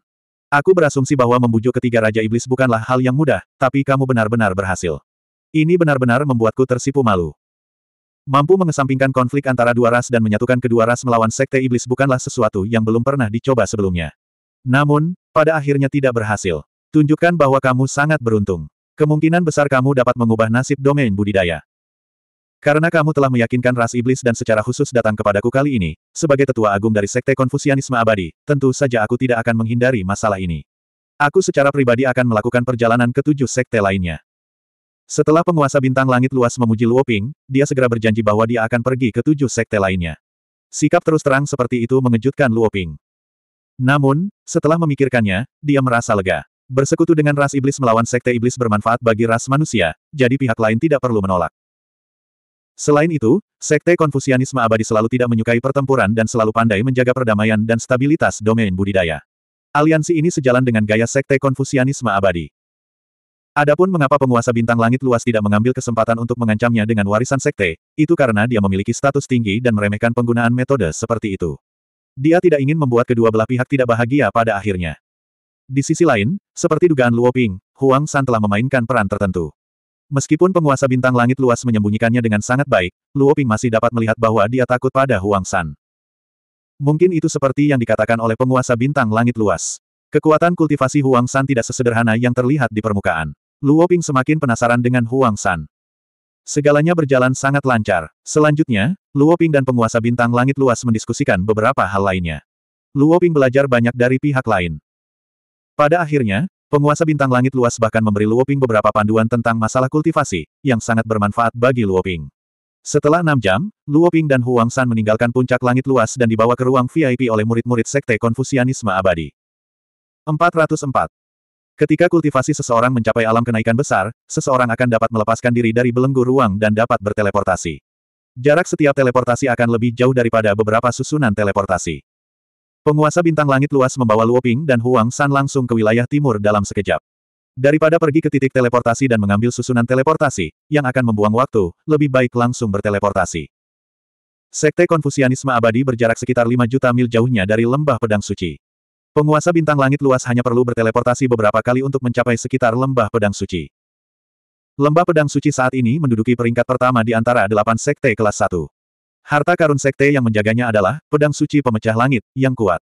Aku berasumsi bahwa membujuk ketiga Raja Iblis bukanlah hal yang mudah, tapi kamu benar-benar berhasil. Ini benar-benar membuatku tersipu malu. Mampu mengesampingkan konflik antara dua ras dan menyatukan kedua ras melawan Sekte Iblis bukanlah sesuatu yang belum pernah dicoba sebelumnya. Namun, pada akhirnya tidak berhasil. Tunjukkan bahwa kamu sangat beruntung. Kemungkinan besar kamu dapat mengubah nasib domain budidaya. Karena kamu telah meyakinkan ras iblis dan secara khusus datang kepadaku kali ini, sebagai tetua agung dari sekte konfusianisme abadi, tentu saja aku tidak akan menghindari masalah ini. Aku secara pribadi akan melakukan perjalanan ke tujuh sekte lainnya. Setelah penguasa bintang langit luas memuji Luoping, dia segera berjanji bahwa dia akan pergi ke tujuh sekte lainnya. Sikap terus terang seperti itu mengejutkan Luoping. Namun, setelah memikirkannya, dia merasa lega. Bersekutu dengan ras iblis melawan sekte iblis bermanfaat bagi ras manusia, jadi pihak lain tidak perlu menolak. Selain itu, Sekte Konfusianisme abadi selalu tidak menyukai pertempuran dan selalu pandai menjaga perdamaian dan stabilitas domain budidaya. Aliansi ini sejalan dengan gaya Sekte Konfusianisme abadi. Adapun mengapa penguasa bintang langit luas tidak mengambil kesempatan untuk mengancamnya dengan warisan sekte, itu karena dia memiliki status tinggi dan meremehkan penggunaan metode seperti itu. Dia tidak ingin membuat kedua belah pihak tidak bahagia pada akhirnya. Di sisi lain, seperti dugaan Luo Ping, Huang San telah memainkan peran tertentu. Meskipun penguasa bintang langit luas menyembunyikannya dengan sangat baik, Luo Ping masih dapat melihat bahwa dia takut pada Huang San. Mungkin itu seperti yang dikatakan oleh penguasa bintang langit luas. Kekuatan kultivasi Huang San tidak sesederhana yang terlihat di permukaan. Luo Ping semakin penasaran dengan Huang San. Segalanya berjalan sangat lancar. Selanjutnya, Luo Ping dan penguasa bintang langit luas mendiskusikan beberapa hal lainnya. Luo Ping belajar banyak dari pihak lain. Pada akhirnya, Penguasa bintang langit luas bahkan memberi Luoping beberapa panduan tentang masalah kultivasi, yang sangat bermanfaat bagi Luoping. Setelah enam jam, Luoping dan Huang San meninggalkan puncak langit luas dan dibawa ke ruang VIP oleh murid-murid Sekte Konfusianisme Abadi. 404. Ketika kultivasi seseorang mencapai alam kenaikan besar, seseorang akan dapat melepaskan diri dari belenggu ruang dan dapat berteleportasi. Jarak setiap teleportasi akan lebih jauh daripada beberapa susunan teleportasi. Penguasa bintang langit luas membawa Luoping dan Huang San langsung ke wilayah timur dalam sekejap. Daripada pergi ke titik teleportasi dan mengambil susunan teleportasi, yang akan membuang waktu, lebih baik langsung berteleportasi. Sekte Konfusianisme abadi berjarak sekitar 5 juta mil jauhnya dari lembah pedang suci. Penguasa bintang langit luas hanya perlu berteleportasi beberapa kali untuk mencapai sekitar lembah pedang suci. Lembah pedang suci saat ini menduduki peringkat pertama di antara delapan sekte kelas 1. Harta karun sekte yang menjaganya adalah pedang suci pemecah langit yang kuat.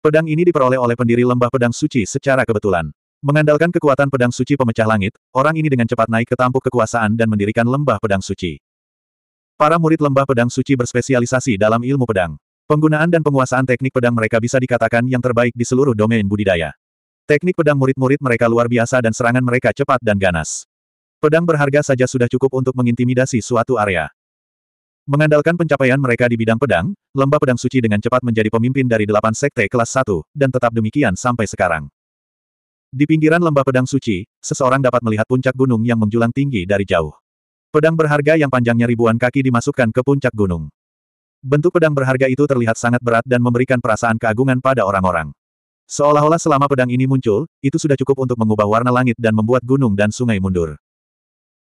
Pedang ini diperoleh oleh pendiri lembah pedang suci secara kebetulan. Mengandalkan kekuatan pedang suci pemecah langit, orang ini dengan cepat naik ke tampuk kekuasaan dan mendirikan lembah pedang suci. Para murid lembah pedang suci berspesialisasi dalam ilmu pedang. Penggunaan dan penguasaan teknik pedang mereka bisa dikatakan yang terbaik di seluruh domain budidaya. Teknik pedang murid-murid mereka luar biasa dan serangan mereka cepat dan ganas. Pedang berharga saja sudah cukup untuk mengintimidasi suatu area. Mengandalkan pencapaian mereka di bidang pedang, lembah pedang suci dengan cepat menjadi pemimpin dari delapan sekte kelas Satu, dan tetap demikian sampai sekarang. Di pinggiran lembah pedang suci, seseorang dapat melihat puncak gunung yang menjulang tinggi dari jauh. Pedang berharga yang panjangnya ribuan kaki dimasukkan ke puncak gunung. Bentuk pedang berharga itu terlihat sangat berat dan memberikan perasaan keagungan pada orang-orang. Seolah-olah selama pedang ini muncul, itu sudah cukup untuk mengubah warna langit dan membuat gunung dan sungai mundur.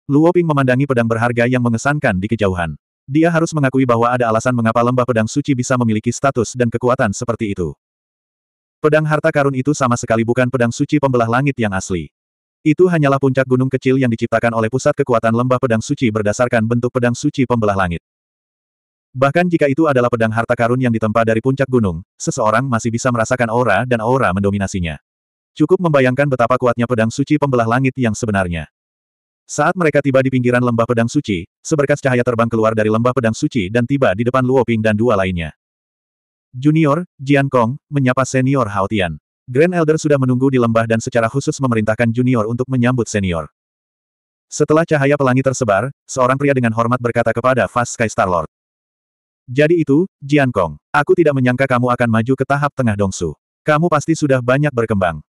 Luo Ping memandangi pedang berharga yang mengesankan di kejauhan. Dia harus mengakui bahwa ada alasan mengapa lembah pedang suci bisa memiliki status dan kekuatan seperti itu. Pedang harta karun itu sama sekali bukan pedang suci pembelah langit yang asli. Itu hanyalah puncak gunung kecil yang diciptakan oleh pusat kekuatan lembah pedang suci berdasarkan bentuk pedang suci pembelah langit. Bahkan jika itu adalah pedang harta karun yang ditempa dari puncak gunung, seseorang masih bisa merasakan aura dan aura mendominasinya. Cukup membayangkan betapa kuatnya pedang suci pembelah langit yang sebenarnya. Saat mereka tiba di pinggiran lembah pedang suci, seberkas cahaya terbang keluar dari lembah pedang suci dan tiba di depan Luoping dan dua lainnya. Junior, Jian Kong, menyapa senior Hao Tian. Grand Elder sudah menunggu di lembah dan secara khusus memerintahkan junior untuk menyambut senior. Setelah cahaya pelangi tersebar, seorang pria dengan hormat berkata kepada Fast Sky Star Lord. Jadi itu, Jian Kong, aku tidak menyangka kamu akan maju ke tahap tengah Dongsu. Kamu pasti sudah banyak berkembang.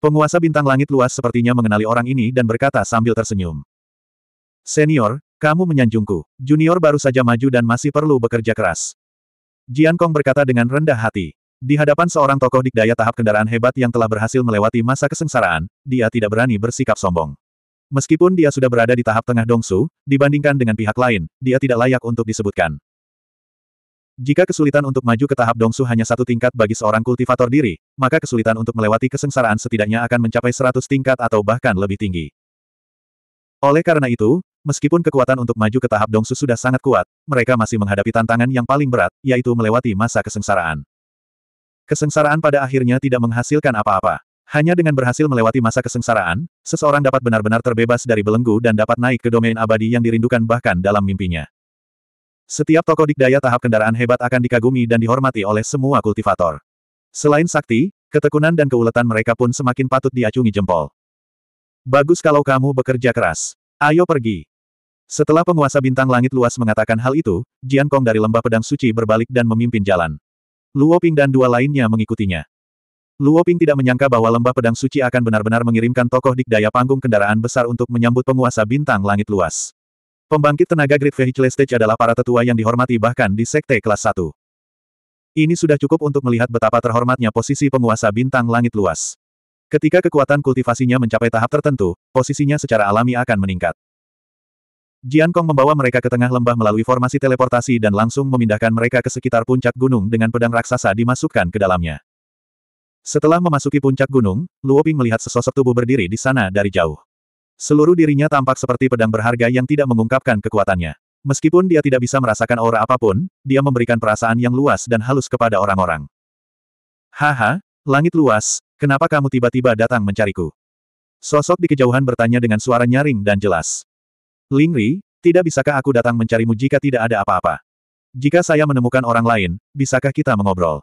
Penguasa bintang langit luas sepertinya mengenali orang ini dan berkata sambil tersenyum. Senior, kamu menyanjungku. Junior baru saja maju dan masih perlu bekerja keras. Jian Kong berkata dengan rendah hati. Di hadapan seorang tokoh dikdaya tahap kendaraan hebat yang telah berhasil melewati masa kesengsaraan, dia tidak berani bersikap sombong. Meskipun dia sudah berada di tahap tengah dongsu, dibandingkan dengan pihak lain, dia tidak layak untuk disebutkan. Jika kesulitan untuk maju ke tahap dongsu hanya satu tingkat bagi seorang kultivator diri, maka kesulitan untuk melewati kesengsaraan setidaknya akan mencapai seratus tingkat atau bahkan lebih tinggi. Oleh karena itu, meskipun kekuatan untuk maju ke tahap dongsu sudah sangat kuat, mereka masih menghadapi tantangan yang paling berat, yaitu melewati masa kesengsaraan. Kesengsaraan pada akhirnya tidak menghasilkan apa-apa. Hanya dengan berhasil melewati masa kesengsaraan, seseorang dapat benar-benar terbebas dari belenggu dan dapat naik ke domain abadi yang dirindukan bahkan dalam mimpinya. Setiap tokoh dikdaya tahap kendaraan hebat akan dikagumi dan dihormati oleh semua kultivator. Selain sakti, ketekunan dan keuletan mereka pun semakin patut diacungi jempol. Bagus kalau kamu bekerja keras. Ayo pergi. Setelah penguasa bintang langit luas mengatakan hal itu, Jian Kong dari lembah pedang suci berbalik dan memimpin jalan. Luo Ping dan dua lainnya mengikutinya. Luo Ping tidak menyangka bahwa lembah pedang suci akan benar-benar mengirimkan tokoh dikdaya panggung kendaraan besar untuk menyambut penguasa bintang langit luas. Pembangkit tenaga Great Vehicle Stage adalah para tetua yang dihormati bahkan di sekte kelas 1. Ini sudah cukup untuk melihat betapa terhormatnya posisi penguasa bintang langit luas. Ketika kekuatan kultivasinya mencapai tahap tertentu, posisinya secara alami akan meningkat. Jian Kong membawa mereka ke tengah lembah melalui formasi teleportasi dan langsung memindahkan mereka ke sekitar puncak gunung dengan pedang raksasa dimasukkan ke dalamnya. Setelah memasuki puncak gunung, Luo Ping melihat sesosok tubuh berdiri di sana dari jauh. Seluruh dirinya tampak seperti pedang berharga yang tidak mengungkapkan kekuatannya. Meskipun dia tidak bisa merasakan aura apapun, dia memberikan perasaan yang luas dan halus kepada orang-orang. Haha, langit luas, kenapa kamu tiba-tiba datang mencariku? Sosok di kejauhan bertanya dengan suara nyaring dan jelas. Lingri, tidak bisakah aku datang mencarimu jika tidak ada apa-apa? Jika saya menemukan orang lain, bisakah kita mengobrol?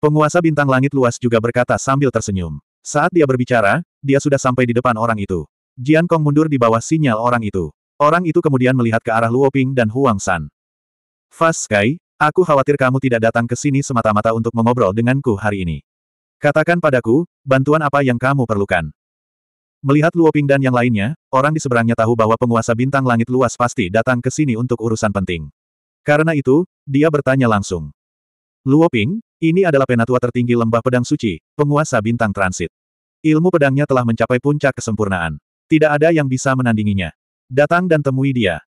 Penguasa bintang langit luas juga berkata sambil tersenyum. Saat dia berbicara, dia sudah sampai di depan orang itu. Jian Kong mundur di bawah sinyal orang itu. Orang itu kemudian melihat ke arah Luoping dan Huang San. Fast Sky, aku khawatir kamu tidak datang ke sini semata-mata untuk mengobrol denganku hari ini. Katakan padaku, bantuan apa yang kamu perlukan. Melihat Luoping dan yang lainnya, orang di seberangnya tahu bahwa penguasa bintang langit luas pasti datang ke sini untuk urusan penting. Karena itu, dia bertanya langsung. Luoping, ini adalah penatua tertinggi lembah pedang suci, penguasa bintang transit. Ilmu pedangnya telah mencapai puncak kesempurnaan. Tidak ada yang bisa menandinginya. Datang dan temui dia.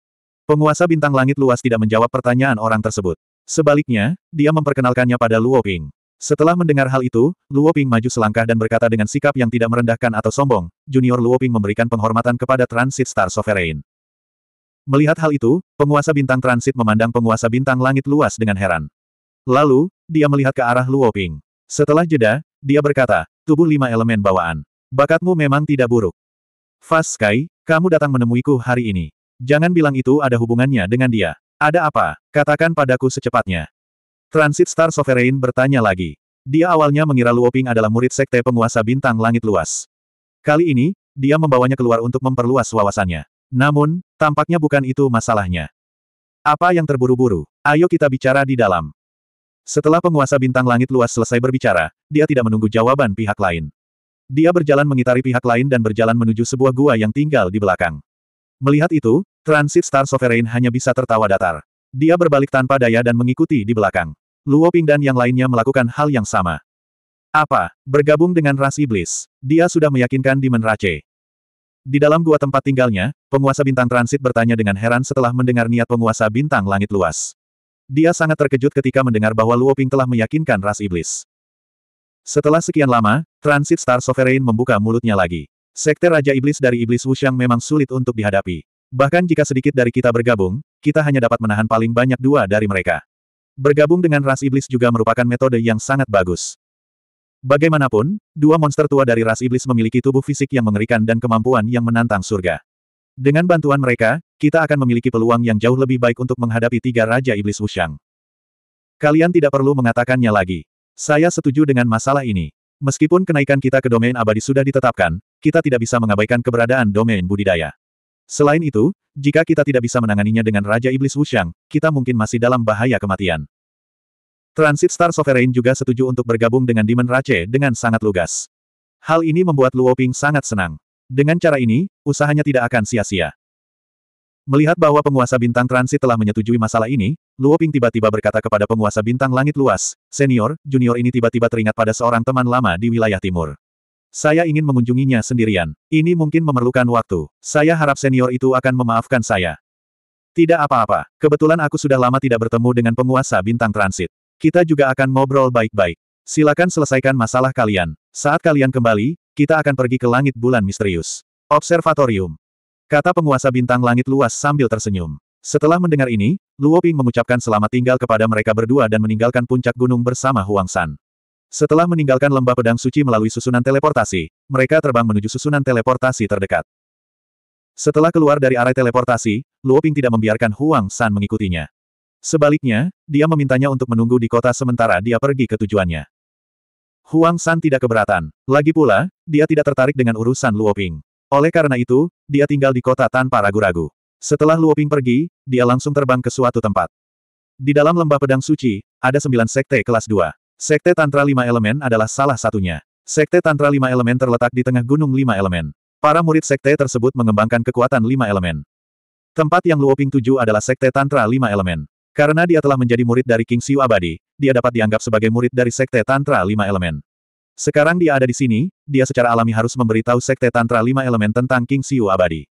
Penguasa bintang langit luas tidak menjawab pertanyaan orang tersebut. Sebaliknya, dia memperkenalkannya pada Luo Ping. Setelah mendengar hal itu, Luo Ping maju selangkah dan berkata dengan sikap yang tidak merendahkan atau sombong, Junior Luo Ping memberikan penghormatan kepada Transit Star Sovereign. Melihat hal itu, penguasa bintang transit memandang penguasa bintang langit luas dengan heran. Lalu, dia melihat ke arah Luo Ping. Setelah jeda, dia berkata, tubuh lima elemen bawaan. Bakatmu memang tidak buruk. Fast Sky, kamu datang menemuiku hari ini. Jangan bilang itu ada hubungannya dengan dia. Ada apa? Katakan padaku secepatnya. Transit Star Sovereign bertanya lagi. Dia awalnya mengira Luoping adalah murid sekte penguasa bintang langit luas. Kali ini, dia membawanya keluar untuk memperluas wawasannya. Namun, tampaknya bukan itu masalahnya. Apa yang terburu-buru? Ayo kita bicara di dalam. Setelah penguasa bintang langit luas selesai berbicara, dia tidak menunggu jawaban pihak lain. Dia berjalan mengitari pihak lain dan berjalan menuju sebuah gua yang tinggal di belakang. Melihat itu, Transit Star Sovereign hanya bisa tertawa datar. Dia berbalik tanpa daya dan mengikuti di belakang. Luo Ping dan yang lainnya melakukan hal yang sama. Apa? Bergabung dengan ras iblis. Dia sudah meyakinkan di Rache. Di dalam gua tempat tinggalnya, penguasa bintang transit bertanya dengan heran setelah mendengar niat penguasa bintang langit luas. Dia sangat terkejut ketika mendengar bahwa Luo Ping telah meyakinkan ras iblis. Setelah sekian lama, Transit Star Sovereign membuka mulutnya lagi. Sekte Raja Iblis dari Iblis Wushang memang sulit untuk dihadapi. Bahkan jika sedikit dari kita bergabung, kita hanya dapat menahan paling banyak dua dari mereka. Bergabung dengan ras iblis juga merupakan metode yang sangat bagus. Bagaimanapun, dua monster tua dari ras iblis memiliki tubuh fisik yang mengerikan dan kemampuan yang menantang surga. Dengan bantuan mereka, kita akan memiliki peluang yang jauh lebih baik untuk menghadapi tiga Raja Iblis Wushang. Kalian tidak perlu mengatakannya lagi. Saya setuju dengan masalah ini. Meskipun kenaikan kita ke domain abadi sudah ditetapkan, kita tidak bisa mengabaikan keberadaan domain budidaya. Selain itu, jika kita tidak bisa menanganinya dengan Raja Iblis Wushang, kita mungkin masih dalam bahaya kematian. Transit Star Sovereign juga setuju untuk bergabung dengan Demon Rache dengan sangat lugas. Hal ini membuat Luo Ping sangat senang. Dengan cara ini, usahanya tidak akan sia-sia. Melihat bahwa penguasa bintang transit telah menyetujui masalah ini, Luo Ping tiba-tiba berkata kepada penguasa bintang langit luas, senior, junior ini tiba-tiba teringat pada seorang teman lama di wilayah timur. Saya ingin mengunjunginya sendirian. Ini mungkin memerlukan waktu. Saya harap senior itu akan memaafkan saya. Tidak apa-apa. Kebetulan aku sudah lama tidak bertemu dengan penguasa bintang transit. Kita juga akan ngobrol baik-baik. Silakan selesaikan masalah kalian. Saat kalian kembali, kita akan pergi ke langit bulan misterius. Observatorium. Kata penguasa bintang langit luas sambil tersenyum. Setelah mendengar ini, Luo Ping mengucapkan selamat tinggal kepada mereka berdua dan meninggalkan puncak gunung bersama Huang San. Setelah meninggalkan lembah pedang suci melalui susunan teleportasi, mereka terbang menuju susunan teleportasi terdekat. Setelah keluar dari area teleportasi, Luo Ping tidak membiarkan Huang San mengikutinya. Sebaliknya, dia memintanya untuk menunggu di kota sementara dia pergi ke tujuannya. Huang San tidak keberatan. Lagi pula, dia tidak tertarik dengan urusan Luo Ping. Oleh karena itu, dia tinggal di kota tanpa ragu-ragu. Setelah Luoping pergi, dia langsung terbang ke suatu tempat. Di dalam lembah pedang suci, ada sembilan sekte kelas 2. Sekte Tantra Lima Elemen adalah salah satunya. Sekte Tantra Lima Elemen terletak di tengah gunung Lima Elemen. Para murid sekte tersebut mengembangkan kekuatan Lima Elemen. Tempat yang Luoping tuju adalah Sekte Tantra Lima Elemen. Karena dia telah menjadi murid dari King Siu Abadi, dia dapat dianggap sebagai murid dari Sekte Tantra Lima Elemen. Sekarang dia ada di sini, dia secara alami harus memberitahu Sekte Tantra Lima Elemen tentang King Siu Abadi.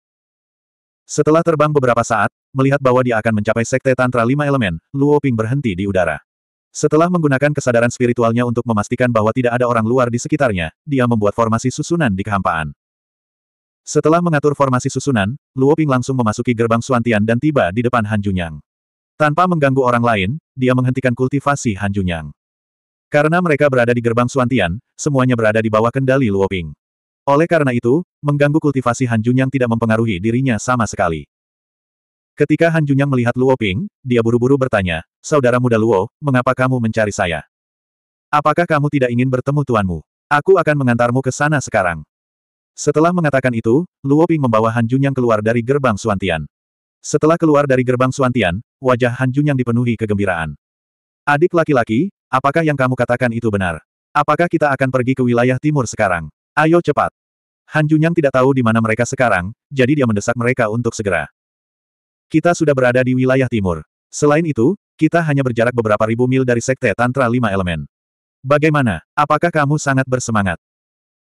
Setelah terbang beberapa saat, melihat bahwa dia akan mencapai Sekte Tantra Lima Elemen, Luo Ping berhenti di udara. Setelah menggunakan kesadaran spiritualnya untuk memastikan bahwa tidak ada orang luar di sekitarnya, dia membuat formasi susunan di kehampaan. Setelah mengatur formasi susunan, Luo Ping langsung memasuki gerbang Suantian dan tiba di depan Han Junyang. Tanpa mengganggu orang lain, dia menghentikan kultivasi Han Junyang. Karena mereka berada di gerbang Suantian, semuanya berada di bawah kendali Luoping. Oleh karena itu, mengganggu kultivasi Han Junyang tidak mempengaruhi dirinya sama sekali. Ketika Han Junyang melihat Luoping, dia buru-buru bertanya, Saudara muda Luo, mengapa kamu mencari saya? Apakah kamu tidak ingin bertemu tuanmu? Aku akan mengantarmu ke sana sekarang. Setelah mengatakan itu, Luoping membawa Han Junyang keluar dari gerbang Suantian. Setelah keluar dari gerbang Suantian, wajah Han Junyang dipenuhi kegembiraan. Adik laki-laki, Apakah yang kamu katakan itu benar? Apakah kita akan pergi ke wilayah timur sekarang? Ayo cepat. Han Junyang tidak tahu di mana mereka sekarang, jadi dia mendesak mereka untuk segera. Kita sudah berada di wilayah timur. Selain itu, kita hanya berjarak beberapa ribu mil dari Sekte Tantra Lima Elemen. Bagaimana? Apakah kamu sangat bersemangat?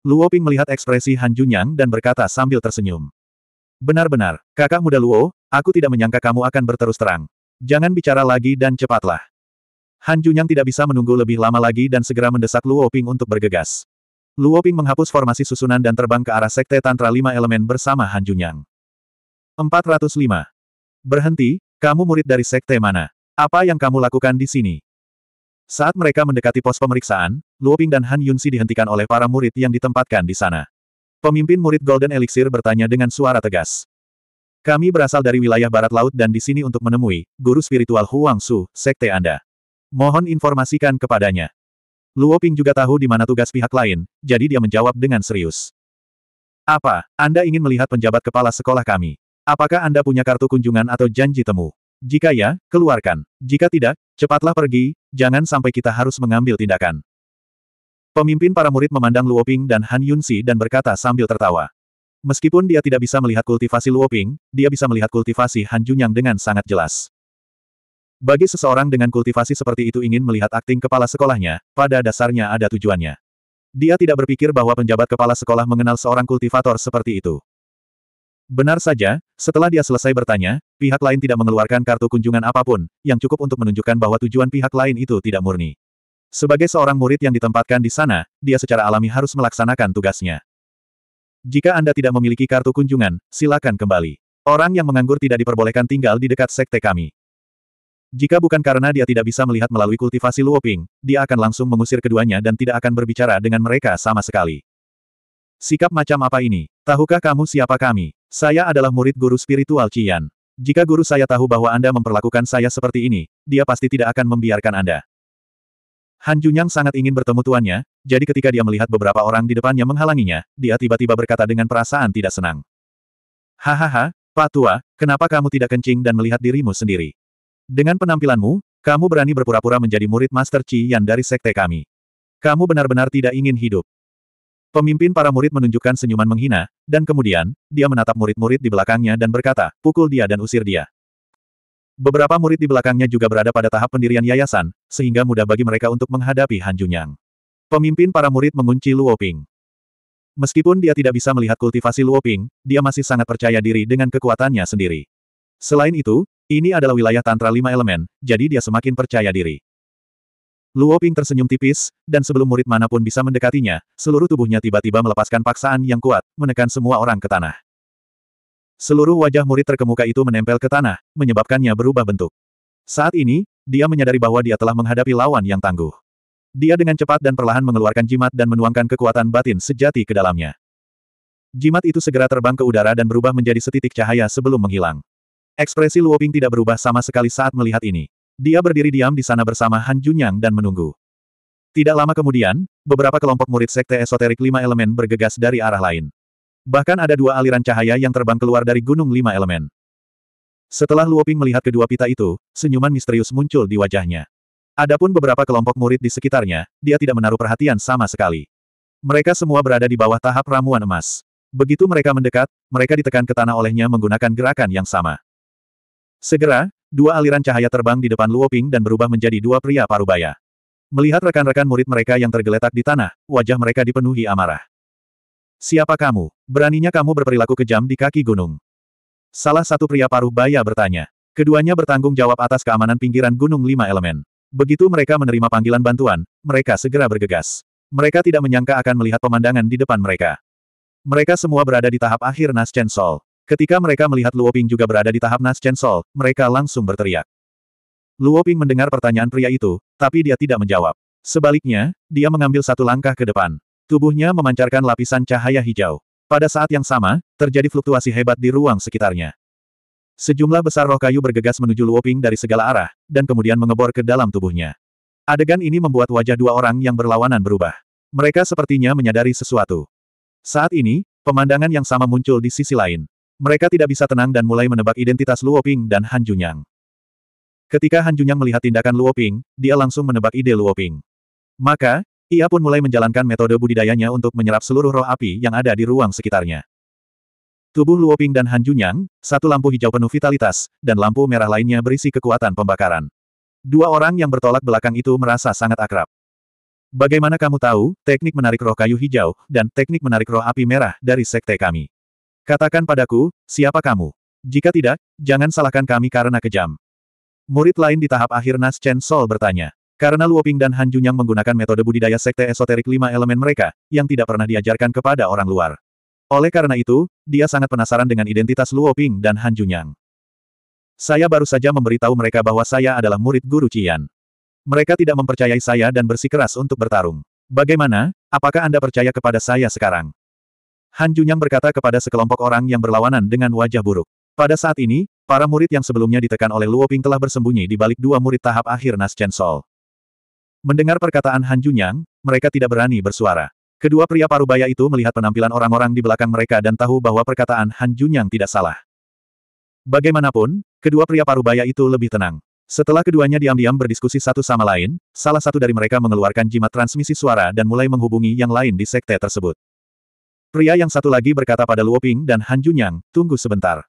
Luo Ping melihat ekspresi Han Junyang dan berkata sambil tersenyum. Benar-benar, kakak muda Luo, aku tidak menyangka kamu akan berterus terang. Jangan bicara lagi dan cepatlah. Han Junyang tidak bisa menunggu lebih lama lagi dan segera mendesak Luo Ping untuk bergegas. Luo Ping menghapus formasi susunan dan terbang ke arah Sekte Tantra Lima Elemen bersama Han Junyang. 405. Berhenti, kamu murid dari Sekte mana? Apa yang kamu lakukan di sini? Saat mereka mendekati pos pemeriksaan, Luo Ping dan Han Yunsi dihentikan oleh para murid yang ditempatkan di sana. Pemimpin murid Golden Elixir bertanya dengan suara tegas. Kami berasal dari wilayah barat laut dan di sini untuk menemui, guru spiritual Huang Su, sekte Anda. Mohon informasikan kepadanya. Luo Ping juga tahu di mana tugas pihak lain, jadi dia menjawab dengan serius. Apa, Anda ingin melihat penjabat kepala sekolah kami? Apakah Anda punya kartu kunjungan atau janji temu? Jika ya, keluarkan. Jika tidak, cepatlah pergi, jangan sampai kita harus mengambil tindakan. Pemimpin para murid memandang Luoping dan Han Yunsi dan berkata sambil tertawa. Meskipun dia tidak bisa melihat kultivasi Luoping, dia bisa melihat kultivasi Han Junyang dengan sangat jelas. Bagi seseorang dengan kultivasi seperti itu ingin melihat akting kepala sekolahnya, pada dasarnya ada tujuannya. Dia tidak berpikir bahwa penjabat kepala sekolah mengenal seorang kultivator seperti itu. Benar saja, setelah dia selesai bertanya, pihak lain tidak mengeluarkan kartu kunjungan apapun, yang cukup untuk menunjukkan bahwa tujuan pihak lain itu tidak murni. Sebagai seorang murid yang ditempatkan di sana, dia secara alami harus melaksanakan tugasnya. Jika Anda tidak memiliki kartu kunjungan, silakan kembali. Orang yang menganggur tidak diperbolehkan tinggal di dekat sekte kami. Jika bukan karena dia tidak bisa melihat melalui kultivasi Luoping, dia akan langsung mengusir keduanya dan tidak akan berbicara dengan mereka sama sekali. Sikap macam apa ini? Tahukah kamu siapa kami? Saya adalah murid guru spiritual Cian. Jika guru saya tahu bahwa Anda memperlakukan saya seperti ini, dia pasti tidak akan membiarkan Anda. Han Junyang sangat ingin bertemu tuannya, jadi ketika dia melihat beberapa orang di depannya menghalanginya, dia tiba-tiba berkata dengan perasaan tidak senang. Hahaha, Pak Tua, kenapa kamu tidak kencing dan melihat dirimu sendiri? Dengan penampilanmu, kamu berani berpura-pura menjadi murid Master Qi Yan dari sekte kami. Kamu benar-benar tidak ingin hidup. Pemimpin para murid menunjukkan senyuman menghina, dan kemudian, dia menatap murid-murid di belakangnya dan berkata, pukul dia dan usir dia. Beberapa murid di belakangnya juga berada pada tahap pendirian yayasan, sehingga mudah bagi mereka untuk menghadapi Han Junyang. Pemimpin para murid mengunci Luoping. Meskipun dia tidak bisa melihat kultivasi Luoping, dia masih sangat percaya diri dengan kekuatannya sendiri. Selain itu, ini adalah wilayah Tantra lima elemen, jadi dia semakin percaya diri. Luo Ping tersenyum tipis, dan sebelum murid manapun bisa mendekatinya, seluruh tubuhnya tiba-tiba melepaskan paksaan yang kuat, menekan semua orang ke tanah. Seluruh wajah murid terkemuka itu menempel ke tanah, menyebabkannya berubah bentuk. Saat ini, dia menyadari bahwa dia telah menghadapi lawan yang tangguh. Dia dengan cepat dan perlahan mengeluarkan jimat dan menuangkan kekuatan batin sejati ke dalamnya. Jimat itu segera terbang ke udara dan berubah menjadi setitik cahaya sebelum menghilang. Ekspresi Luoping tidak berubah sama sekali saat melihat ini. Dia berdiri diam di sana bersama Han Junyang dan menunggu. Tidak lama kemudian, beberapa kelompok murid sekte esoterik lima elemen bergegas dari arah lain. Bahkan ada dua aliran cahaya yang terbang keluar dari gunung lima elemen. Setelah Luoping melihat kedua pita itu, senyuman misterius muncul di wajahnya. Adapun beberapa kelompok murid di sekitarnya, dia tidak menaruh perhatian sama sekali. Mereka semua berada di bawah tahap ramuan emas. Begitu mereka mendekat, mereka ditekan ke tanah olehnya menggunakan gerakan yang sama. Segera, dua aliran cahaya terbang di depan Luoping dan berubah menjadi dua pria parubaya. Melihat rekan-rekan murid mereka yang tergeletak di tanah, wajah mereka dipenuhi amarah. Siapa kamu? Beraninya kamu berperilaku kejam di kaki gunung. Salah satu pria paruh baya bertanya. Keduanya bertanggung jawab atas keamanan pinggiran gunung lima elemen. Begitu mereka menerima panggilan bantuan, mereka segera bergegas. Mereka tidak menyangka akan melihat pemandangan di depan mereka. Mereka semua berada di tahap akhir Naschen Sol. Ketika mereka melihat Luo Ping juga berada di tahap Nas sol, mereka langsung berteriak. Luo Ping mendengar pertanyaan pria itu, tapi dia tidak menjawab. Sebaliknya, dia mengambil satu langkah ke depan. Tubuhnya memancarkan lapisan cahaya hijau. Pada saat yang sama, terjadi fluktuasi hebat di ruang sekitarnya. Sejumlah besar roh kayu bergegas menuju Luo Ping dari segala arah, dan kemudian mengebor ke dalam tubuhnya. Adegan ini membuat wajah dua orang yang berlawanan berubah. Mereka sepertinya menyadari sesuatu. Saat ini, pemandangan yang sama muncul di sisi lain. Mereka tidak bisa tenang dan mulai menebak identitas Luo Ping dan Han Junyang. Ketika Han Junyang melihat tindakan Luo Ping, dia langsung menebak ide Luo Ping. Maka, ia pun mulai menjalankan metode budidayanya untuk menyerap seluruh roh api yang ada di ruang sekitarnya. Tubuh Luo Ping dan Han Junyang, satu lampu hijau penuh vitalitas, dan lampu merah lainnya berisi kekuatan pembakaran. Dua orang yang bertolak belakang itu merasa sangat akrab. Bagaimana kamu tahu, teknik menarik roh kayu hijau, dan teknik menarik roh api merah dari sekte kami? Katakan padaku, siapa kamu? Jika tidak, jangan salahkan kami karena kejam. Murid lain di tahap akhir Nas Chen Sol bertanya. Karena Luoping dan Han Junyang menggunakan metode budidaya sekte esoterik lima elemen mereka, yang tidak pernah diajarkan kepada orang luar. Oleh karena itu, dia sangat penasaran dengan identitas Luoping dan Han Junyang. Saya baru saja memberitahu mereka bahwa saya adalah murid guru Cian. Mereka tidak mempercayai saya dan bersikeras untuk bertarung. Bagaimana, apakah Anda percaya kepada saya sekarang? Han Junyang berkata kepada sekelompok orang yang berlawanan dengan wajah buruk. Pada saat ini, para murid yang sebelumnya ditekan oleh Luo Ping telah bersembunyi di balik dua murid tahap akhir Nas Chen Sol. Mendengar perkataan Han Junyang, mereka tidak berani bersuara. Kedua pria parubaya itu melihat penampilan orang-orang di belakang mereka dan tahu bahwa perkataan Han Junyang tidak salah. Bagaimanapun, kedua pria parubaya itu lebih tenang. Setelah keduanya diam-diam berdiskusi satu sama lain, salah satu dari mereka mengeluarkan jimat transmisi suara dan mulai menghubungi yang lain di sekte tersebut. Pria yang satu lagi berkata pada Luoping dan Han Junyang, tunggu sebentar.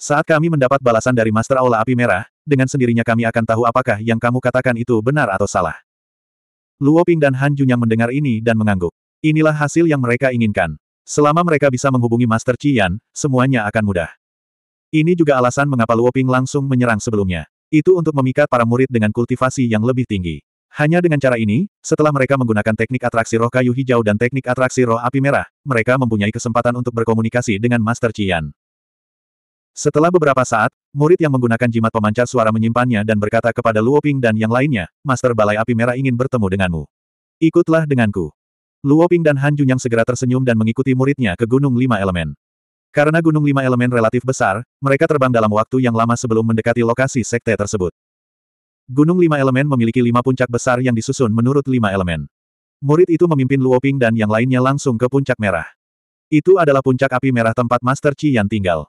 Saat kami mendapat balasan dari Master Aula Api Merah, dengan sendirinya kami akan tahu apakah yang kamu katakan itu benar atau salah. Luoping dan Han Junyang mendengar ini dan mengangguk. Inilah hasil yang mereka inginkan. Selama mereka bisa menghubungi Master Qian, semuanya akan mudah. Ini juga alasan mengapa Luoping langsung menyerang sebelumnya. Itu untuk memikat para murid dengan kultivasi yang lebih tinggi. Hanya dengan cara ini, setelah mereka menggunakan teknik atraksi roh kayu hijau dan teknik atraksi roh api merah, mereka mempunyai kesempatan untuk berkomunikasi dengan Master Cian. Setelah beberapa saat, murid yang menggunakan jimat pemancar suara menyimpannya dan berkata kepada Luo Ping dan yang lainnya, Master Balai Api Merah ingin bertemu denganmu. Ikutlah denganku. Luo Ping dan Han Jun yang segera tersenyum dan mengikuti muridnya ke Gunung Lima Elemen. Karena Gunung Lima Elemen relatif besar, mereka terbang dalam waktu yang lama sebelum mendekati lokasi sekte tersebut. Gunung Lima Elemen memiliki lima puncak besar yang disusun menurut lima elemen. Murid itu memimpin Luoping dan yang lainnya langsung ke puncak merah. Itu adalah puncak api merah tempat Master Qi yang tinggal.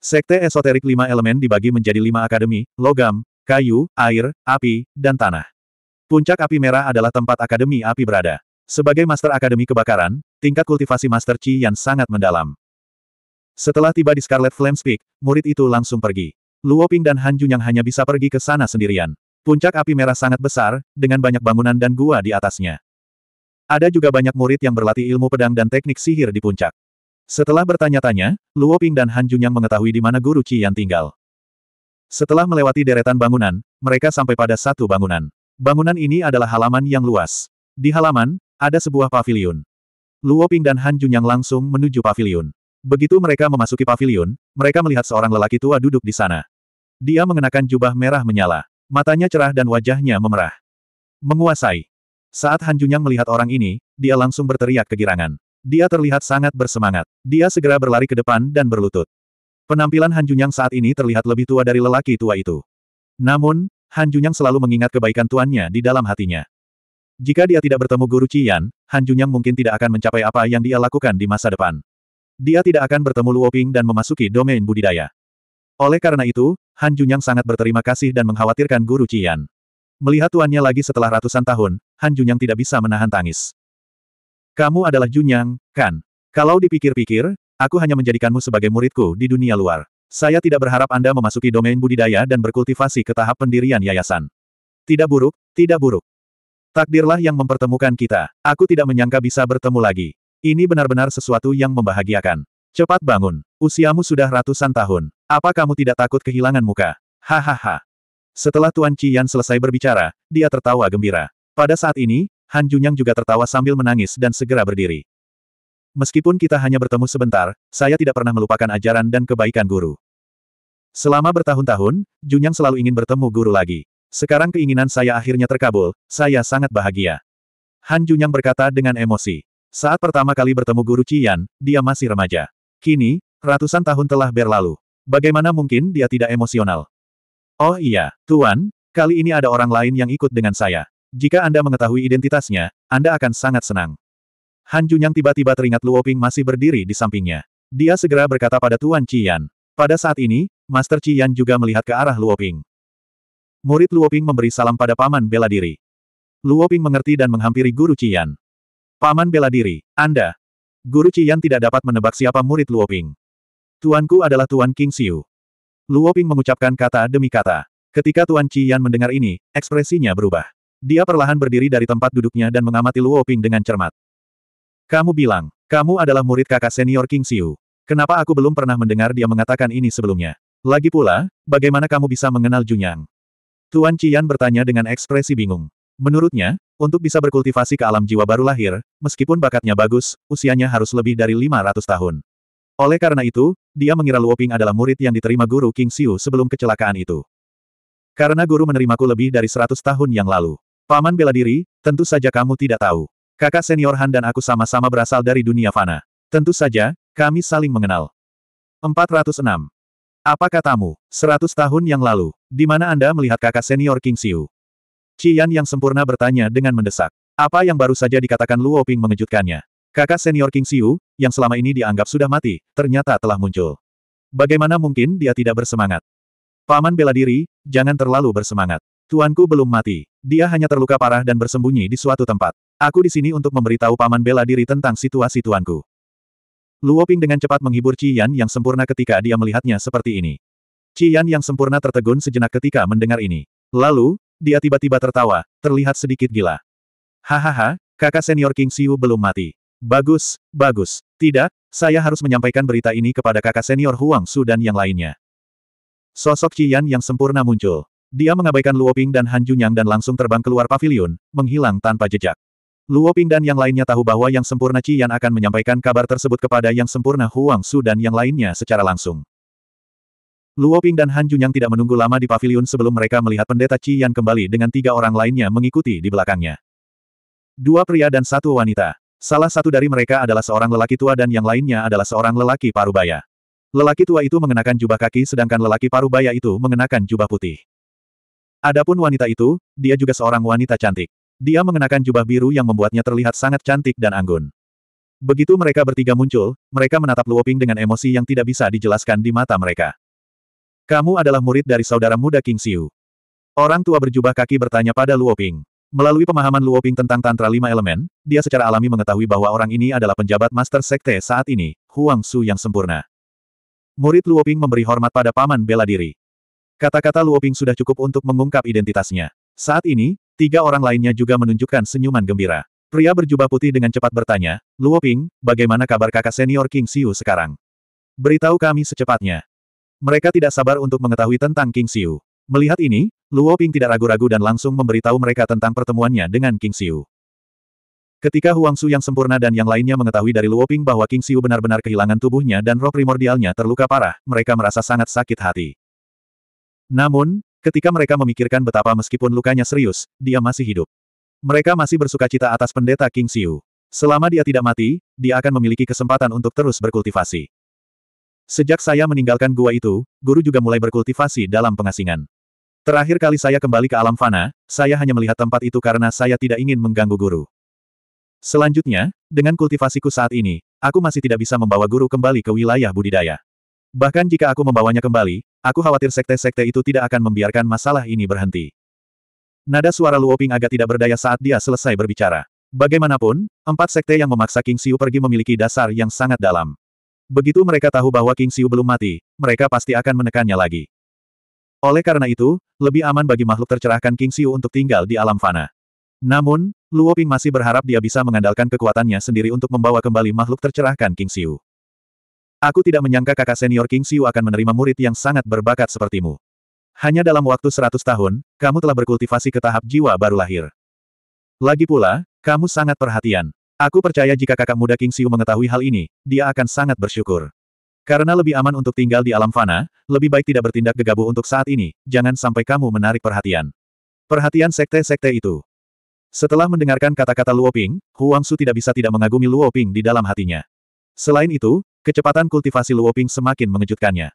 Sekte esoterik lima elemen dibagi menjadi lima akademi, logam, kayu, air, api, dan tanah. Puncak api merah adalah tempat akademi api berada. Sebagai master akademi kebakaran, tingkat kultivasi Master Qi yang sangat mendalam. Setelah tiba di Scarlet Flame Peak, murid itu langsung pergi. Luoping dan Han Junyang hanya bisa pergi ke sana sendirian. Puncak api merah sangat besar, dengan banyak bangunan dan gua di atasnya. Ada juga banyak murid yang berlatih ilmu pedang dan teknik sihir di puncak. Setelah bertanya-tanya, Luoping dan Han Junyang mengetahui di mana guru yang tinggal. Setelah melewati deretan bangunan, mereka sampai pada satu bangunan. Bangunan ini adalah halaman yang luas. Di halaman, ada sebuah pavilion. Luoping dan Han Junyang langsung menuju pavilion. Begitu mereka memasuki pavilion, mereka melihat seorang lelaki tua duduk di sana. Dia mengenakan jubah merah menyala. Matanya cerah dan wajahnya memerah. Menguasai. Saat Han Junyang melihat orang ini, dia langsung berteriak kegirangan. Dia terlihat sangat bersemangat. Dia segera berlari ke depan dan berlutut. Penampilan Han Junyang saat ini terlihat lebih tua dari lelaki tua itu. Namun, Han Junyang selalu mengingat kebaikan tuannya di dalam hatinya. Jika dia tidak bertemu Guru Cian, Han Junyang mungkin tidak akan mencapai apa yang dia lakukan di masa depan. Dia tidak akan bertemu Luoping dan memasuki domain budidaya. Oleh karena itu, Han Junyang sangat berterima kasih dan mengkhawatirkan Guru Qian. Melihat tuannya lagi setelah ratusan tahun, Han Junyang tidak bisa menahan tangis. Kamu adalah Junyang, kan? Kalau dipikir-pikir, aku hanya menjadikanmu sebagai muridku di dunia luar. Saya tidak berharap Anda memasuki domain budidaya dan berkultivasi ke tahap pendirian yayasan. Tidak buruk, tidak buruk. Takdirlah yang mempertemukan kita. Aku tidak menyangka bisa bertemu lagi. Ini benar-benar sesuatu yang membahagiakan. Cepat bangun. Usiamu sudah ratusan tahun. Apa kamu tidak takut kehilangan muka? Hahaha. Setelah Tuan Qian selesai berbicara, dia tertawa gembira. Pada saat ini, Han Junyang juga tertawa sambil menangis dan segera berdiri. Meskipun kita hanya bertemu sebentar, saya tidak pernah melupakan ajaran dan kebaikan guru. Selama bertahun-tahun, Junyang selalu ingin bertemu guru lagi. Sekarang keinginan saya akhirnya terkabul, saya sangat bahagia. Han Junyang berkata dengan emosi. Saat pertama kali bertemu guru Qian, dia masih remaja. Kini, ratusan tahun telah berlalu. Bagaimana mungkin dia tidak emosional? Oh iya, Tuan, kali ini ada orang lain yang ikut dengan saya. Jika Anda mengetahui identitasnya, Anda akan sangat senang. Han yang tiba-tiba teringat Luo Ping masih berdiri di sampingnya. Dia segera berkata pada Tuan Qian. Pada saat ini, Master Qian juga melihat ke arah Luo Ping. Murid Luo Ping memberi salam pada Paman Bela Diri. Luo Ping mengerti dan menghampiri Guru Qian. Paman Bela Diri, Anda, Guru Qian tidak dapat menebak siapa murid Luoping. Tuanku adalah Tuan King Siu. Luoping mengucapkan kata demi kata. Ketika Tuan Qian mendengar ini, ekspresinya berubah. Dia perlahan berdiri dari tempat duduknya dan mengamati Luoping dengan cermat. Kamu bilang, kamu adalah murid kakak senior King Xiu. Kenapa aku belum pernah mendengar dia mengatakan ini sebelumnya? Lagi pula, bagaimana kamu bisa mengenal Junyang? Tuan Qian bertanya dengan ekspresi bingung. Menurutnya, untuk bisa berkultivasi ke alam jiwa baru lahir, meskipun bakatnya bagus, usianya harus lebih dari 500 tahun. Oleh karena itu, dia mengira Luoping adalah murid yang diterima guru King Xiu sebelum kecelakaan itu. Karena guru menerimaku lebih dari 100 tahun yang lalu. Paman bela diri, tentu saja kamu tidak tahu. Kakak senior Han dan aku sama-sama berasal dari dunia fana. Tentu saja, kami saling mengenal. 406. Apa katamu, 100 tahun yang lalu, di mana Anda melihat kakak senior King Xiu? Cian yang sempurna bertanya dengan mendesak. Apa yang baru saja dikatakan Luo Ping mengejutkannya. Kakak senior King Xiu, yang selama ini dianggap sudah mati, ternyata telah muncul. Bagaimana mungkin dia tidak bersemangat? Paman bela diri, jangan terlalu bersemangat. Tuanku belum mati. Dia hanya terluka parah dan bersembunyi di suatu tempat. Aku di sini untuk memberitahu paman bela diri tentang situasi tuanku. Luo Ping dengan cepat menghibur Qian yang sempurna ketika dia melihatnya seperti ini. Qian yang sempurna tertegun sejenak ketika mendengar ini. Lalu, dia tiba-tiba tertawa, terlihat sedikit gila. Hahaha, kakak senior King Siu belum mati. Bagus, bagus. Tidak, saya harus menyampaikan berita ini kepada kakak senior Huang Su dan yang lainnya. Sosok Qian yang sempurna muncul. Dia mengabaikan Luo Ping dan Han Junyang dan langsung terbang keluar pavilion, menghilang tanpa jejak. Luo Ping dan yang lainnya tahu bahwa yang sempurna Qian akan menyampaikan kabar tersebut kepada yang sempurna Huang Su dan yang lainnya secara langsung. Luo Ping dan Han Junyang tidak menunggu lama di pavilion sebelum mereka melihat pendeta Qi Yan kembali dengan tiga orang lainnya mengikuti di belakangnya. Dua pria dan satu wanita. Salah satu dari mereka adalah seorang lelaki tua dan yang lainnya adalah seorang lelaki parubaya. Lelaki tua itu mengenakan jubah kaki sedangkan lelaki parubaya itu mengenakan jubah putih. Adapun wanita itu, dia juga seorang wanita cantik. Dia mengenakan jubah biru yang membuatnya terlihat sangat cantik dan anggun. Begitu mereka bertiga muncul, mereka menatap Luoping dengan emosi yang tidak bisa dijelaskan di mata mereka. Kamu adalah murid dari saudara muda King Xiu. Orang tua berjubah kaki bertanya pada Luo Ping. Melalui pemahaman Luo Ping tentang Tantra Lima Elemen, dia secara alami mengetahui bahwa orang ini adalah penjabat Master Sekte saat ini, Huang Su yang sempurna. Murid Luo Ping memberi hormat pada paman bela diri. Kata-kata Luo Ping sudah cukup untuk mengungkap identitasnya. Saat ini, tiga orang lainnya juga menunjukkan senyuman gembira. Pria berjubah putih dengan cepat bertanya, Luo Ping, bagaimana kabar kakak senior King Siu sekarang? Beritahu kami secepatnya. Mereka tidak sabar untuk mengetahui tentang King Xiu. Melihat ini, Luo Ping tidak ragu-ragu dan langsung memberitahu mereka tentang pertemuannya dengan King Xiu. Ketika Huang Su yang sempurna dan yang lainnya mengetahui dari Luo Ping bahwa King Xiu benar-benar kehilangan tubuhnya dan roh primordialnya terluka parah, mereka merasa sangat sakit hati. Namun, ketika mereka memikirkan betapa meskipun lukanya serius, dia masih hidup. Mereka masih bersuka cita atas pendeta King Xiu. Selama dia tidak mati, dia akan memiliki kesempatan untuk terus berkultivasi. Sejak saya meninggalkan gua itu, guru juga mulai berkultivasi dalam pengasingan. Terakhir kali saya kembali ke alam fana, saya hanya melihat tempat itu karena saya tidak ingin mengganggu guru. Selanjutnya, dengan kultivasiku saat ini, aku masih tidak bisa membawa guru kembali ke wilayah budidaya. Bahkan jika aku membawanya kembali, aku khawatir sekte-sekte itu tidak akan membiarkan masalah ini berhenti. Nada suara Luoping agak tidak berdaya saat dia selesai berbicara. Bagaimanapun, empat sekte yang memaksa King Siu pergi memiliki dasar yang sangat dalam. Begitu mereka tahu bahwa King Xiu belum mati, mereka pasti akan menekannya lagi. Oleh karena itu, lebih aman bagi makhluk tercerahkan King Xiu untuk tinggal di alam fana. Namun, Luo Ping masih berharap dia bisa mengandalkan kekuatannya sendiri untuk membawa kembali makhluk tercerahkan King Xiu. Aku tidak menyangka kakak senior King Xiu akan menerima murid yang sangat berbakat sepertimu. Hanya dalam waktu 100 tahun, kamu telah berkultivasi ke tahap jiwa baru lahir. Lagi pula, kamu sangat perhatian. Aku percaya jika kakak muda King Siu mengetahui hal ini, dia akan sangat bersyukur. Karena lebih aman untuk tinggal di alam fana, lebih baik tidak bertindak gegabah untuk saat ini, jangan sampai kamu menarik perhatian. Perhatian sekte-sekte itu. Setelah mendengarkan kata-kata Luo Ping, Huang Su tidak bisa tidak mengagumi Luo Ping di dalam hatinya. Selain itu, kecepatan kultivasi Luo Ping semakin mengejutkannya.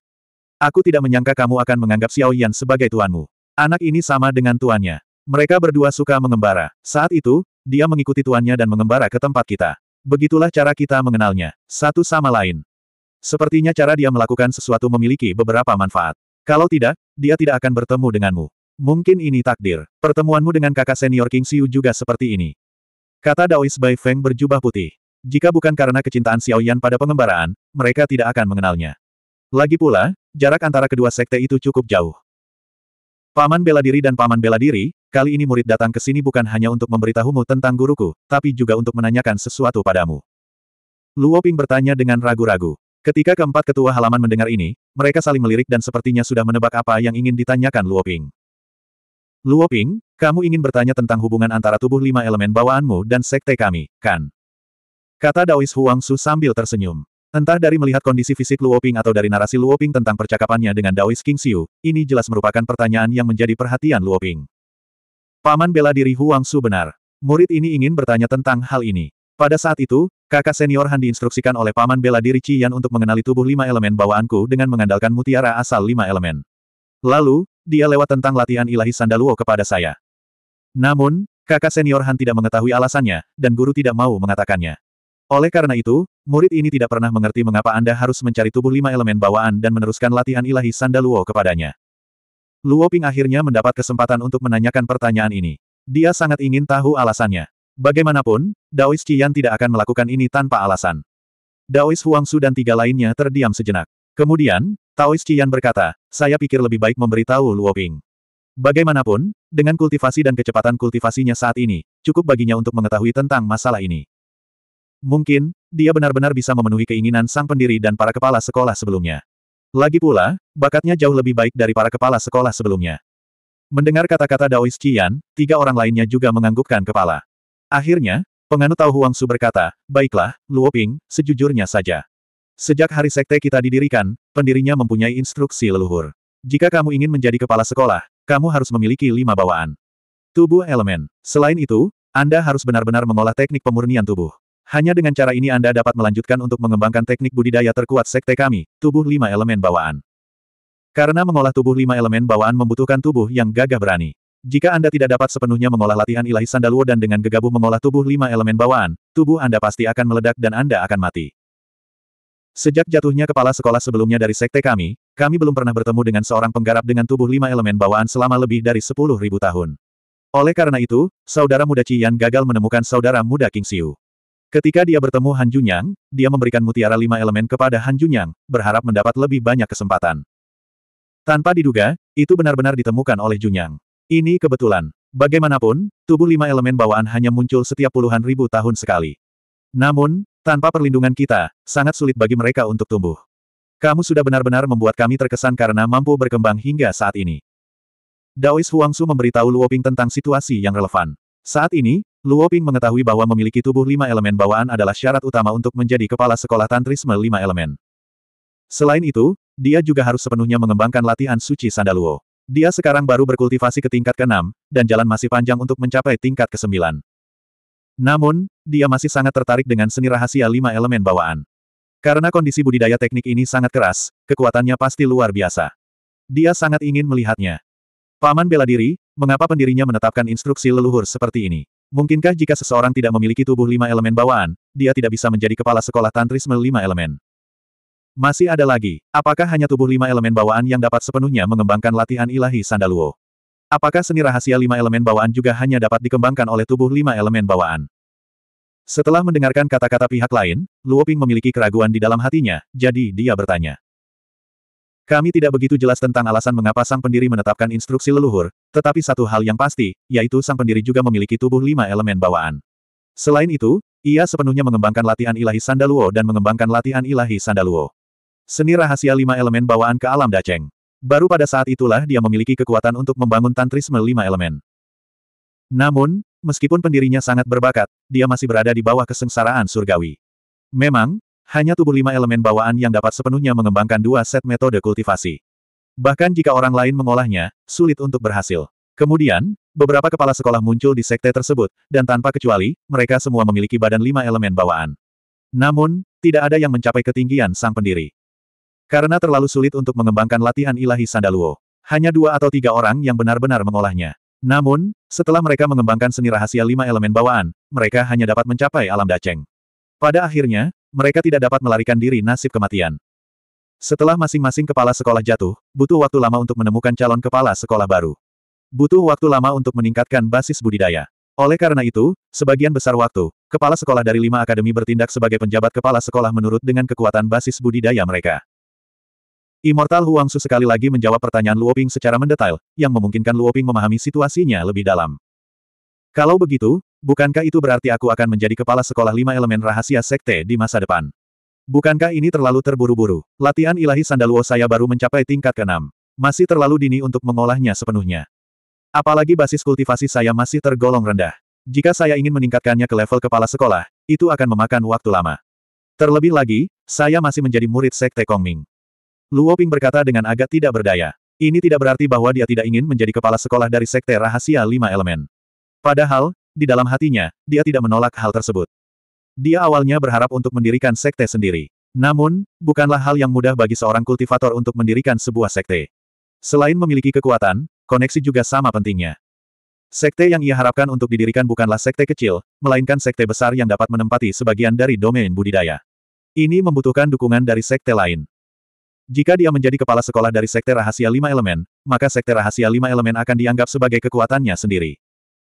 Aku tidak menyangka kamu akan menganggap Xiao Yan sebagai tuanmu. Anak ini sama dengan tuannya. Mereka berdua suka mengembara. Saat itu, dia mengikuti tuannya dan mengembara ke tempat kita. Begitulah cara kita mengenalnya, satu sama lain. Sepertinya cara dia melakukan sesuatu memiliki beberapa manfaat. Kalau tidak, dia tidak akan bertemu denganmu. Mungkin ini takdir. Pertemuanmu dengan kakak senior King Xiu juga seperti ini. Kata Daois Bai Feng berjubah putih. Jika bukan karena kecintaan Xiao Yan pada pengembaraan, mereka tidak akan mengenalnya. Lagi pula, jarak antara kedua sekte itu cukup jauh. Paman bela diri dan paman bela diri, Kali ini murid datang ke sini bukan hanya untuk memberitahumu tentang guruku, tapi juga untuk menanyakan sesuatu padamu. Luo Ping bertanya dengan ragu-ragu. Ketika keempat ketua halaman mendengar ini, mereka saling melirik dan sepertinya sudah menebak apa yang ingin ditanyakan Luo Ping. Luo Ping, kamu ingin bertanya tentang hubungan antara tubuh lima elemen bawaanmu dan sekte kami, kan? Kata Daois Huang Su sambil tersenyum. Entah dari melihat kondisi fisik Luo Ping atau dari narasi Luo Ping tentang percakapannya dengan Daois King Xiu, ini jelas merupakan pertanyaan yang menjadi perhatian Luo Ping. Paman bela diri Huang Su benar. Murid ini ingin bertanya tentang hal ini. Pada saat itu, kakak senior Han diinstruksikan oleh paman bela diri Cian untuk mengenali tubuh lima elemen bawaanku dengan mengandalkan mutiara asal lima elemen. Lalu, dia lewat tentang latihan ilahi Sandaluo kepada saya. Namun, kakak senior Han tidak mengetahui alasannya, dan guru tidak mau mengatakannya. Oleh karena itu, murid ini tidak pernah mengerti mengapa Anda harus mencari tubuh lima elemen bawaan dan meneruskan latihan ilahi Sandaluo kepadanya. Luo Ping akhirnya mendapat kesempatan untuk menanyakan pertanyaan ini. Dia sangat ingin tahu alasannya. Bagaimanapun, Daois Qian tidak akan melakukan ini tanpa alasan. Daois Huangsu dan tiga lainnya terdiam sejenak. Kemudian, Taois Qian berkata, saya pikir lebih baik memberitahu Luo Ping. Bagaimanapun, dengan kultivasi dan kecepatan kultivasinya saat ini, cukup baginya untuk mengetahui tentang masalah ini. Mungkin, dia benar-benar bisa memenuhi keinginan sang pendiri dan para kepala sekolah sebelumnya. Lagi pula, bakatnya jauh lebih baik dari para kepala sekolah sebelumnya. Mendengar kata-kata Daois Qian, tiga orang lainnya juga menganggukkan kepala. Akhirnya, penganut Tao Su berkata, Baiklah, Luoping, sejujurnya saja. Sejak hari sekte kita didirikan, pendirinya mempunyai instruksi leluhur. Jika kamu ingin menjadi kepala sekolah, kamu harus memiliki lima bawaan. Tubuh elemen. Selain itu, Anda harus benar-benar mengolah teknik pemurnian tubuh. Hanya dengan cara ini Anda dapat melanjutkan untuk mengembangkan teknik budidaya terkuat sekte kami, tubuh lima elemen bawaan. Karena mengolah tubuh lima elemen bawaan membutuhkan tubuh yang gagah berani. Jika Anda tidak dapat sepenuhnya mengolah latihan ilahi Sandalwo dan dengan gegabah mengolah tubuh lima elemen bawaan, tubuh Anda pasti akan meledak dan Anda akan mati. Sejak jatuhnya kepala sekolah sebelumnya dari sekte kami, kami belum pernah bertemu dengan seorang penggarap dengan tubuh lima elemen bawaan selama lebih dari sepuluh ribu tahun. Oleh karena itu, saudara muda Cian gagal menemukan saudara muda King Siu. Ketika dia bertemu Han Junyang, dia memberikan mutiara lima elemen kepada Han Junyang, berharap mendapat lebih banyak kesempatan. Tanpa diduga, itu benar-benar ditemukan oleh Junyang. Ini kebetulan. Bagaimanapun, tubuh lima elemen bawaan hanya muncul setiap puluhan ribu tahun sekali. Namun, tanpa perlindungan kita, sangat sulit bagi mereka untuk tumbuh. Kamu sudah benar-benar membuat kami terkesan karena mampu berkembang hingga saat ini. Daois Huangsu memberitahu Luoping tentang situasi yang relevan. Saat ini, Luo Ping mengetahui bahwa memiliki tubuh lima elemen bawaan adalah syarat utama untuk menjadi kepala sekolah tantrisme lima elemen. Selain itu, dia juga harus sepenuhnya mengembangkan latihan suci Sandaluo. Dia sekarang baru berkultivasi ke tingkat ke-6, dan jalan masih panjang untuk mencapai tingkat ke-9. Namun, dia masih sangat tertarik dengan seni rahasia lima elemen bawaan. Karena kondisi budidaya teknik ini sangat keras, kekuatannya pasti luar biasa. Dia sangat ingin melihatnya. Paman bela diri, mengapa pendirinya menetapkan instruksi leluhur seperti ini? Mungkinkah jika seseorang tidak memiliki tubuh lima elemen bawaan, dia tidak bisa menjadi kepala sekolah tantrisme lima elemen? Masih ada lagi, apakah hanya tubuh lima elemen bawaan yang dapat sepenuhnya mengembangkan latihan ilahi Sandaluo? Apakah seni rahasia lima elemen bawaan juga hanya dapat dikembangkan oleh tubuh lima elemen bawaan? Setelah mendengarkan kata-kata pihak lain, Luoping memiliki keraguan di dalam hatinya, jadi dia bertanya. Kami tidak begitu jelas tentang alasan mengapa sang pendiri menetapkan instruksi leluhur, tetapi satu hal yang pasti, yaitu sang pendiri juga memiliki tubuh lima elemen bawaan. Selain itu, ia sepenuhnya mengembangkan latihan ilahi Sandaluo dan mengembangkan latihan ilahi Sandaluo. Seni rahasia lima elemen bawaan ke alam Daceng. Baru pada saat itulah dia memiliki kekuatan untuk membangun tantrisme lima elemen. Namun, meskipun pendirinya sangat berbakat, dia masih berada di bawah kesengsaraan surgawi. Memang, hanya tubuh lima elemen bawaan yang dapat sepenuhnya mengembangkan dua set metode kultivasi. Bahkan jika orang lain mengolahnya, sulit untuk berhasil. Kemudian, beberapa kepala sekolah muncul di sekte tersebut, dan tanpa kecuali, mereka semua memiliki badan lima elemen bawaan. Namun, tidak ada yang mencapai ketinggian sang pendiri. Karena terlalu sulit untuk mengembangkan latihan ilahi Sandaluo. Hanya dua atau tiga orang yang benar-benar mengolahnya. Namun, setelah mereka mengembangkan seni rahasia lima elemen bawaan, mereka hanya dapat mencapai alam daceng. Pada akhirnya, mereka tidak dapat melarikan diri nasib kematian. Setelah masing-masing kepala sekolah jatuh, butuh waktu lama untuk menemukan calon kepala sekolah baru. Butuh waktu lama untuk meningkatkan basis budidaya. Oleh karena itu, sebagian besar waktu, kepala sekolah dari lima akademi bertindak sebagai penjabat kepala sekolah menurut dengan kekuatan basis budidaya mereka. Immortal Huang Su sekali lagi menjawab pertanyaan Luoping secara mendetail, yang memungkinkan Luoping memahami situasinya lebih dalam. Kalau begitu, Bukankah itu berarti aku akan menjadi kepala sekolah lima elemen rahasia sekte di masa depan? Bukankah ini terlalu terburu-buru? Latihan ilahi Sandaluo saya baru mencapai tingkat ke-6. Masih terlalu dini untuk mengolahnya sepenuhnya. Apalagi basis kultivasi saya masih tergolong rendah. Jika saya ingin meningkatkannya ke level kepala sekolah, itu akan memakan waktu lama. Terlebih lagi, saya masih menjadi murid sekte Kongming. Luo Ping berkata dengan agak tidak berdaya. Ini tidak berarti bahwa dia tidak ingin menjadi kepala sekolah dari sekte rahasia lima elemen. Padahal, di dalam hatinya, dia tidak menolak hal tersebut. Dia awalnya berharap untuk mendirikan sekte sendiri. Namun, bukanlah hal yang mudah bagi seorang kultivator untuk mendirikan sebuah sekte. Selain memiliki kekuatan, koneksi juga sama pentingnya. Sekte yang ia harapkan untuk didirikan bukanlah sekte kecil, melainkan sekte besar yang dapat menempati sebagian dari domain budidaya. Ini membutuhkan dukungan dari sekte lain. Jika dia menjadi kepala sekolah dari sekte rahasia lima elemen, maka sekte rahasia lima elemen akan dianggap sebagai kekuatannya sendiri.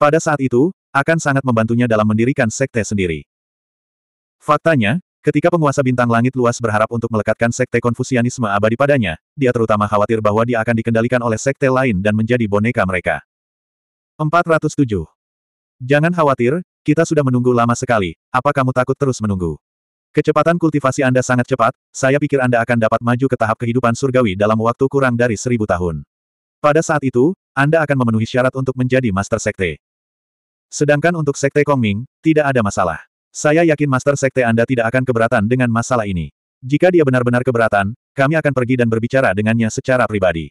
Pada saat itu, akan sangat membantunya dalam mendirikan sekte sendiri. Faktanya, ketika penguasa bintang langit luas berharap untuk melekatkan sekte konfusianisme abadi padanya, dia terutama khawatir bahwa dia akan dikendalikan oleh sekte lain dan menjadi boneka mereka. 407. Jangan khawatir, kita sudah menunggu lama sekali, apa kamu takut terus menunggu? Kecepatan kultivasi Anda sangat cepat, saya pikir Anda akan dapat maju ke tahap kehidupan surgawi dalam waktu kurang dari seribu tahun. Pada saat itu, Anda akan memenuhi syarat untuk menjadi Master Sekte. Sedangkan untuk Sekte Kongming, tidak ada masalah. Saya yakin Master Sekte Anda tidak akan keberatan dengan masalah ini. Jika dia benar-benar keberatan, kami akan pergi dan berbicara dengannya secara pribadi.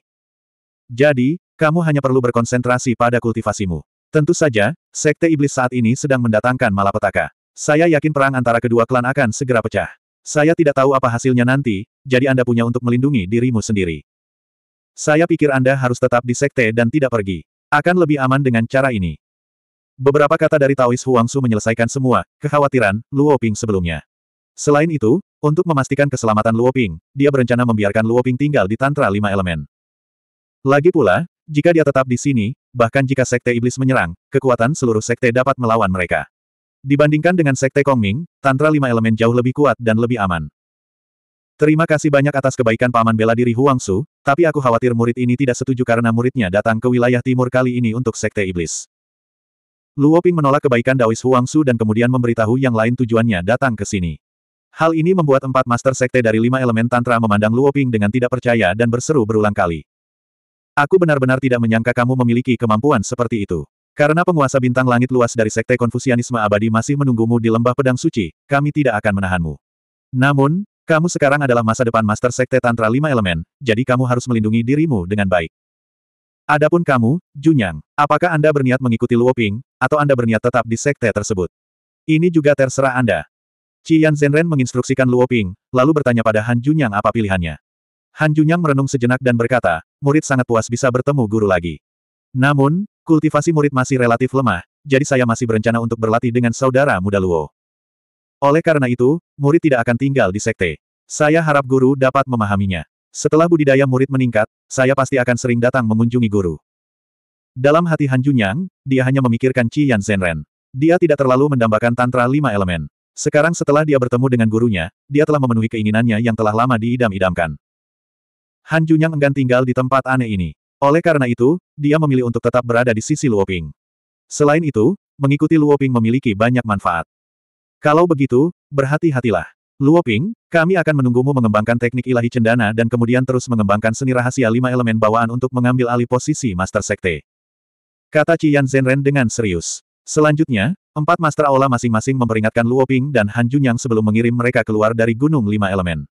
Jadi, kamu hanya perlu berkonsentrasi pada kultivasimu. Tentu saja, Sekte Iblis saat ini sedang mendatangkan malapetaka. Saya yakin perang antara kedua klan akan segera pecah. Saya tidak tahu apa hasilnya nanti, jadi Anda punya untuk melindungi dirimu sendiri. Saya pikir Anda harus tetap di sekte dan tidak pergi. Akan lebih aman dengan cara ini. Beberapa kata dari Taois Huangsu menyelesaikan semua kekhawatiran Luoping sebelumnya. Selain itu, untuk memastikan keselamatan Luoping, dia berencana membiarkan Luoping tinggal di Tantra Lima Elemen. Lagi pula, jika dia tetap di sini, bahkan jika Sekte Iblis menyerang, kekuatan seluruh Sekte dapat melawan mereka. Dibandingkan dengan Sekte Kongming, Tantra Lima Elemen jauh lebih kuat dan lebih aman. Terima kasih banyak atas kebaikan Paman Bela Diri Huangsu, tapi aku khawatir murid ini tidak setuju karena muridnya datang ke wilayah timur kali ini untuk Sekte Iblis. Luoping menolak kebaikan Daois Su dan kemudian memberitahu yang lain tujuannya datang ke sini. Hal ini membuat empat master sekte dari lima elemen tantra memandang Luoping dengan tidak percaya dan berseru berulang kali. Aku benar-benar tidak menyangka kamu memiliki kemampuan seperti itu. Karena penguasa bintang langit luas dari sekte konfusianisme abadi masih menunggumu di lembah pedang suci, kami tidak akan menahanmu. Namun, kamu sekarang adalah masa depan master sekte tantra lima elemen, jadi kamu harus melindungi dirimu dengan baik. Adapun kamu, Junyang, apakah Anda berniat mengikuti Luoping, atau Anda berniat tetap di sekte tersebut? Ini juga terserah Anda. Qian Zhenren menginstruksikan Luoping, lalu bertanya pada Han Junyang apa pilihannya. Han Junyang merenung sejenak dan berkata, murid sangat puas bisa bertemu guru lagi. Namun, kultivasi murid masih relatif lemah, jadi saya masih berencana untuk berlatih dengan saudara muda Luo. Oleh karena itu, murid tidak akan tinggal di sekte. Saya harap guru dapat memahaminya. Setelah budidaya murid meningkat, saya pasti akan sering datang mengunjungi guru. Dalam hati Han Junyang, dia hanya memikirkan Qi Yan Zhenren. Dia tidak terlalu mendambakan tantra lima elemen. Sekarang setelah dia bertemu dengan gurunya, dia telah memenuhi keinginannya yang telah lama diidam-idamkan. Han Junyang enggan tinggal di tempat aneh ini. Oleh karena itu, dia memilih untuk tetap berada di sisi Luoping. Selain itu, mengikuti Luoping memiliki banyak manfaat. Kalau begitu, berhati-hatilah. Luo Ping, kami akan menunggumu mengembangkan teknik ilahi cendana dan kemudian terus mengembangkan seni rahasia lima elemen bawaan untuk mengambil alih posisi Master Sekte. Kata Qian Zhenren dengan serius. Selanjutnya, empat Master Aula masing-masing memperingatkan Luo Ping dan Han Junyang sebelum mengirim mereka keluar dari Gunung Lima Elemen.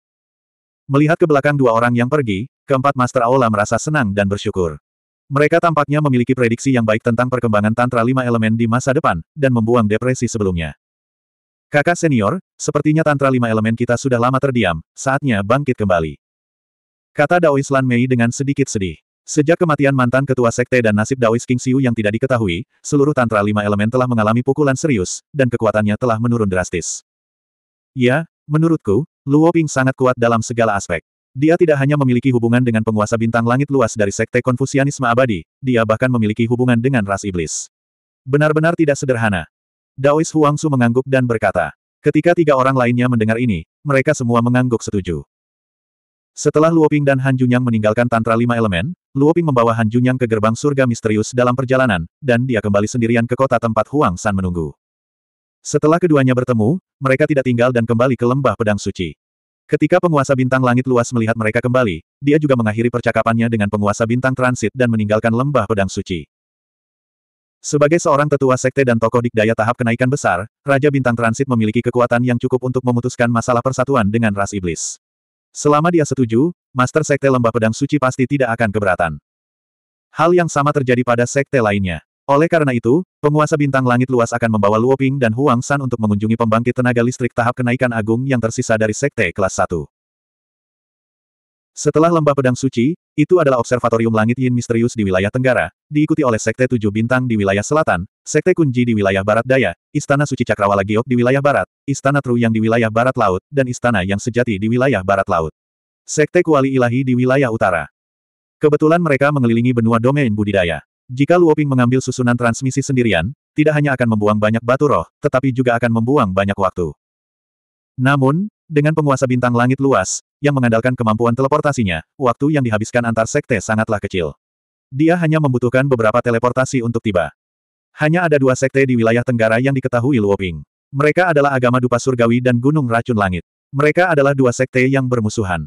Melihat ke belakang dua orang yang pergi, keempat Master Aula merasa senang dan bersyukur. Mereka tampaknya memiliki prediksi yang baik tentang perkembangan Tantra Lima Elemen di masa depan, dan membuang depresi sebelumnya. Kakak senior, sepertinya Tantra lima elemen kita sudah lama terdiam, saatnya bangkit kembali. Kata Daois Lan Mei dengan sedikit sedih. Sejak kematian mantan ketua sekte dan nasib Daois King Siu yang tidak diketahui, seluruh Tantra lima elemen telah mengalami pukulan serius, dan kekuatannya telah menurun drastis. Ya, menurutku, Luo Ping sangat kuat dalam segala aspek. Dia tidak hanya memiliki hubungan dengan penguasa bintang langit luas dari sekte konfusianisme abadi, dia bahkan memiliki hubungan dengan ras iblis. Benar-benar tidak sederhana, Daois Huangsu mengangguk dan berkata. Ketika tiga orang lainnya mendengar ini, mereka semua mengangguk setuju. Setelah Luoping dan Han Junyang meninggalkan Tantra Lima Elemen, Luoping membawa Han Junyang ke gerbang surga misterius dalam perjalanan, dan dia kembali sendirian ke kota tempat Huang San menunggu. Setelah keduanya bertemu, mereka tidak tinggal dan kembali ke lembah pedang suci. Ketika penguasa bintang langit luas melihat mereka kembali, dia juga mengakhiri percakapannya dengan penguasa bintang transit dan meninggalkan lembah pedang suci. Sebagai seorang tetua sekte dan tokoh dikdaya tahap kenaikan besar, Raja Bintang Transit memiliki kekuatan yang cukup untuk memutuskan masalah persatuan dengan ras iblis. Selama dia setuju, Master Sekte Lembah Pedang Suci pasti tidak akan keberatan. Hal yang sama terjadi pada sekte lainnya. Oleh karena itu, penguasa bintang langit luas akan membawa Luoping dan Huang San untuk mengunjungi pembangkit tenaga listrik tahap kenaikan agung yang tersisa dari sekte kelas 1. Setelah lembah pedang suci, itu adalah observatorium langit Yin misterius di wilayah tenggara, diikuti oleh Sekte Tujuh Bintang di wilayah selatan, Sekte Kunji di wilayah barat daya, Istana Suci Cakrawala Giok di wilayah barat, Istana Tru yang di wilayah barat laut, dan Istana yang sejati di wilayah barat laut. Sekte Kuali Ilahi di wilayah utara. Kebetulan mereka mengelilingi benua domain budidaya. Jika Luoping mengambil susunan transmisi sendirian, tidak hanya akan membuang banyak batu roh, tetapi juga akan membuang banyak waktu. Namun, dengan penguasa bintang langit luas, yang mengandalkan kemampuan teleportasinya, waktu yang dihabiskan antar sekte sangatlah kecil. Dia hanya membutuhkan beberapa teleportasi untuk tiba. Hanya ada dua sekte di wilayah Tenggara yang diketahui Luoping. Mereka adalah agama dupa surgawi dan gunung racun langit. Mereka adalah dua sekte yang bermusuhan.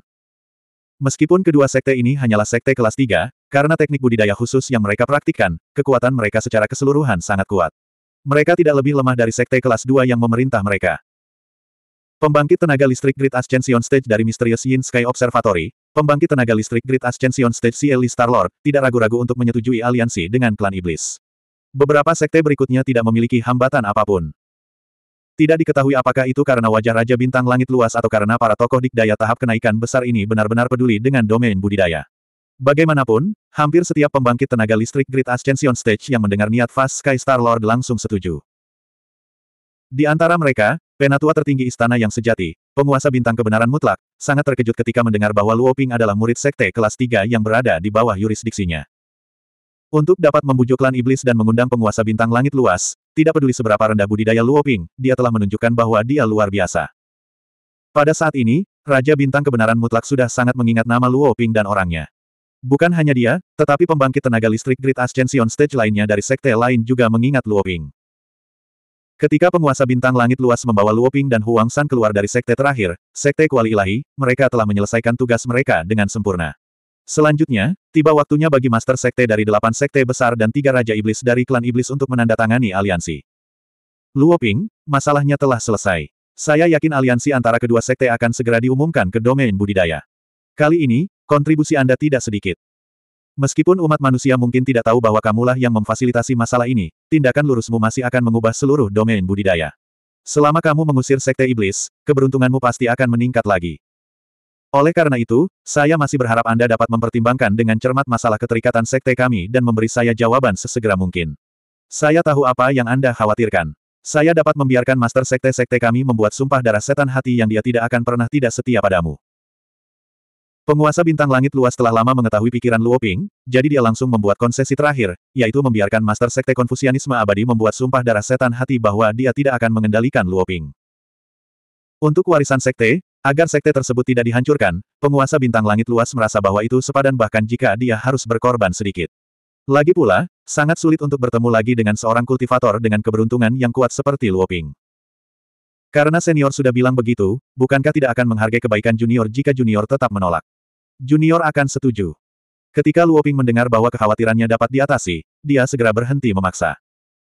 Meskipun kedua sekte ini hanyalah sekte kelas 3, karena teknik budidaya khusus yang mereka praktikkan, kekuatan mereka secara keseluruhan sangat kuat. Mereka tidak lebih lemah dari sekte kelas 2 yang memerintah mereka. Pembangkit tenaga listrik Grid Ascension Stage dari Mysterious Yin Sky Observatory, pembangkit tenaga listrik Grid Ascension Stage CLE Starlord, tidak ragu-ragu untuk menyetujui aliansi dengan klan iblis. Beberapa sekte berikutnya tidak memiliki hambatan apapun. Tidak diketahui apakah itu karena wajah Raja Bintang Langit luas atau karena para tokoh dikdaya tahap kenaikan besar ini benar-benar peduli dengan domain budidaya. Bagaimanapun, hampir setiap pembangkit tenaga listrik Grid Ascension Stage yang mendengar niat Fast Sky Star Lord langsung setuju. Di antara mereka, Penatua tertinggi istana yang sejati, penguasa bintang kebenaran mutlak, sangat terkejut ketika mendengar bahwa Luo Ping adalah murid sekte kelas 3 yang berada di bawah yurisdiksinya. Untuk dapat membujuk klan iblis dan mengundang penguasa bintang langit luas, tidak peduli seberapa rendah budidaya Luo Ping, dia telah menunjukkan bahwa dia luar biasa. Pada saat ini, Raja Bintang Kebenaran Mutlak sudah sangat mengingat nama Luo Ping dan orangnya. Bukan hanya dia, tetapi pembangkit tenaga listrik Great Ascension Stage lainnya dari sekte lain juga mengingat Luo Ping. Ketika penguasa bintang langit luas membawa Luoping dan Huang San keluar dari sekte terakhir, sekte kuali ilahi, mereka telah menyelesaikan tugas mereka dengan sempurna. Selanjutnya, tiba waktunya bagi master sekte dari delapan sekte besar dan tiga raja iblis dari klan iblis untuk menandatangani aliansi. Luoping, masalahnya telah selesai. Saya yakin aliansi antara kedua sekte akan segera diumumkan ke domain budidaya. Kali ini, kontribusi Anda tidak sedikit. Meskipun umat manusia mungkin tidak tahu bahwa kamulah yang memfasilitasi masalah ini, tindakan lurusmu masih akan mengubah seluruh domain budidaya. Selama kamu mengusir sekte iblis, keberuntunganmu pasti akan meningkat lagi. Oleh karena itu, saya masih berharap Anda dapat mempertimbangkan dengan cermat masalah keterikatan sekte kami dan memberi saya jawaban sesegera mungkin. Saya tahu apa yang Anda khawatirkan. Saya dapat membiarkan master sekte-sekte kami membuat sumpah darah setan hati yang dia tidak akan pernah tidak setia padamu. Penguasa bintang langit luas telah lama mengetahui pikiran Luo Ping, jadi dia langsung membuat konsesi terakhir, yaitu membiarkan Master Sekte Konfusianisme abadi membuat sumpah darah setan hati bahwa dia tidak akan mengendalikan Luo Ping. Untuk warisan Sekte, agar Sekte tersebut tidak dihancurkan, penguasa bintang langit luas merasa bahwa itu sepadan bahkan jika dia harus berkorban sedikit. Lagi pula, sangat sulit untuk bertemu lagi dengan seorang kultivator dengan keberuntungan yang kuat seperti Luo Ping. Karena senior sudah bilang begitu, bukankah tidak akan menghargai kebaikan junior jika junior tetap menolak? Junior akan setuju. Ketika Luoping mendengar bahwa kekhawatirannya dapat diatasi, dia segera berhenti memaksa.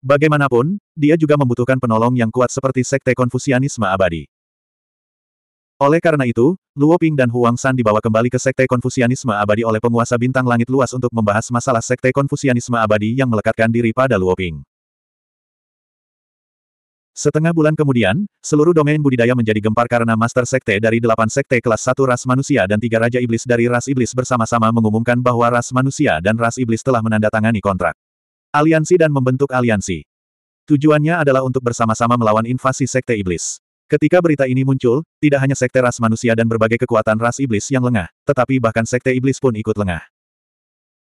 Bagaimanapun, dia juga membutuhkan penolong yang kuat seperti sekte konfusianisme abadi. Oleh karena itu, Luoping dan Huang San dibawa kembali ke sekte konfusianisme abadi oleh penguasa bintang langit luas untuk membahas masalah sekte konfusianisme abadi yang melekatkan diri pada Luoping. Setengah bulan kemudian, seluruh domain budidaya menjadi gempar karena Master Sekte dari delapan Sekte kelas satu ras manusia dan tiga Raja Iblis dari ras Iblis bersama-sama mengumumkan bahwa ras manusia dan ras Iblis telah menandatangani kontrak. Aliansi dan membentuk aliansi. Tujuannya adalah untuk bersama-sama melawan invasi Sekte Iblis. Ketika berita ini muncul, tidak hanya Sekte ras manusia dan berbagai kekuatan ras Iblis yang lengah, tetapi bahkan Sekte Iblis pun ikut lengah.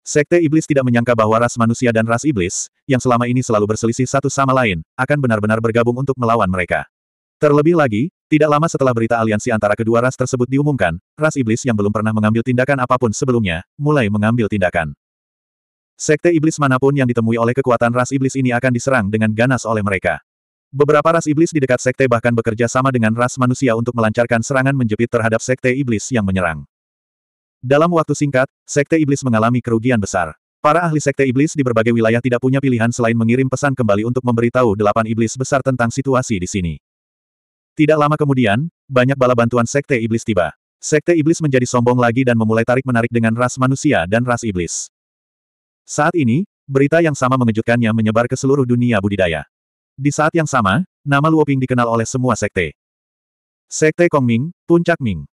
Sekte Iblis tidak menyangka bahwa ras manusia dan ras iblis, yang selama ini selalu berselisih satu sama lain, akan benar-benar bergabung untuk melawan mereka. Terlebih lagi, tidak lama setelah berita aliansi antara kedua ras tersebut diumumkan, ras iblis yang belum pernah mengambil tindakan apapun sebelumnya, mulai mengambil tindakan. Sekte iblis manapun yang ditemui oleh kekuatan ras iblis ini akan diserang dengan ganas oleh mereka. Beberapa ras iblis di dekat sekte bahkan bekerja sama dengan ras manusia untuk melancarkan serangan menjepit terhadap sekte iblis yang menyerang. Dalam waktu singkat, Sekte Iblis mengalami kerugian besar. Para ahli Sekte Iblis di berbagai wilayah tidak punya pilihan selain mengirim pesan kembali untuk memberitahu delapan iblis besar tentang situasi di sini. Tidak lama kemudian, banyak bala bantuan Sekte Iblis tiba. Sekte Iblis menjadi sombong lagi dan memulai tarik-menarik dengan ras manusia dan ras iblis. Saat ini, berita yang sama mengejutkannya menyebar ke seluruh dunia budidaya. Di saat yang sama, nama Luoping dikenal oleh semua sekte. Sekte Kongming, Puncak Ming.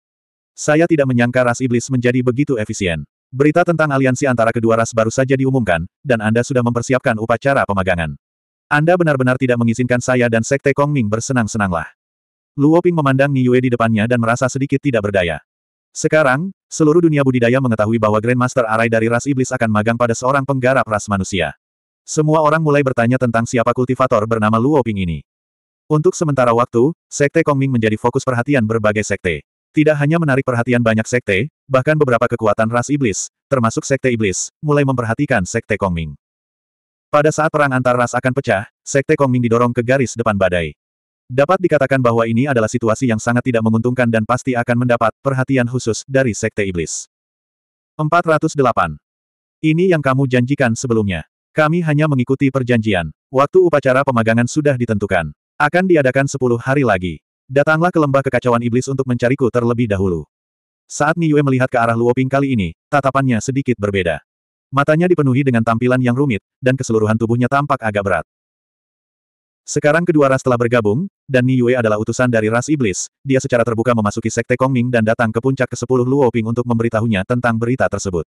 Saya tidak menyangka ras iblis menjadi begitu efisien. Berita tentang aliansi antara kedua ras baru saja diumumkan, dan Anda sudah mempersiapkan upacara pemagangan. Anda benar-benar tidak mengizinkan saya dan Sekte Kongming bersenang-senanglah. Luo Ping memandang Niue di depannya dan merasa sedikit tidak berdaya. Sekarang, seluruh dunia budidaya mengetahui bahwa Grandmaster Arai dari ras iblis akan magang pada seorang penggarap ras manusia. Semua orang mulai bertanya tentang siapa kultivator bernama Luo Ping ini. Untuk sementara waktu, Sekte Kongming menjadi fokus perhatian berbagai sekte. Tidak hanya menarik perhatian banyak sekte, bahkan beberapa kekuatan ras iblis, termasuk sekte iblis, mulai memperhatikan sekte Kongming. Pada saat perang antar ras akan pecah, sekte Kongming didorong ke garis depan badai. Dapat dikatakan bahwa ini adalah situasi yang sangat tidak menguntungkan dan pasti akan mendapat perhatian khusus dari sekte iblis. 408. Ini yang kamu janjikan sebelumnya. Kami hanya mengikuti perjanjian. Waktu upacara pemagangan sudah ditentukan. Akan diadakan 10 hari lagi. Datanglah ke lembah kekacauan iblis untuk mencariku terlebih dahulu. Saat Yue melihat ke arah Luoping kali ini, tatapannya sedikit berbeda. Matanya dipenuhi dengan tampilan yang rumit, dan keseluruhan tubuhnya tampak agak berat. Sekarang kedua ras telah bergabung, dan Yue adalah utusan dari ras iblis, dia secara terbuka memasuki sekte Kongming dan datang ke puncak ke-10 Luoping untuk memberitahunya tentang berita tersebut.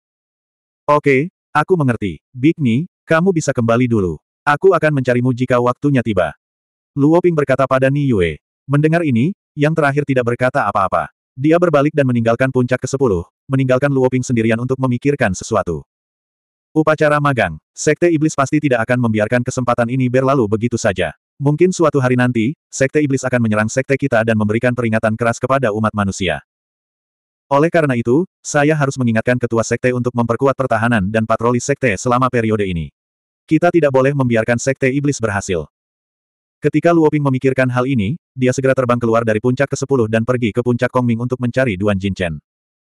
Oke, aku mengerti. Big Ni, kamu bisa kembali dulu. Aku akan mencarimu jika waktunya tiba. Luoping berkata pada Yue. Mendengar ini, yang terakhir tidak berkata apa-apa. Dia berbalik dan meninggalkan puncak ke-10, meninggalkan Luoping sendirian untuk memikirkan sesuatu. Upacara magang, Sekte Iblis pasti tidak akan membiarkan kesempatan ini berlalu begitu saja. Mungkin suatu hari nanti, Sekte Iblis akan menyerang Sekte kita dan memberikan peringatan keras kepada umat manusia. Oleh karena itu, saya harus mengingatkan Ketua Sekte untuk memperkuat pertahanan dan patroli Sekte selama periode ini. Kita tidak boleh membiarkan Sekte Iblis berhasil. Ketika Luoping memikirkan hal ini, dia segera terbang keluar dari puncak ke-10 dan pergi ke puncak Kongming untuk mencari Duan Jinchen.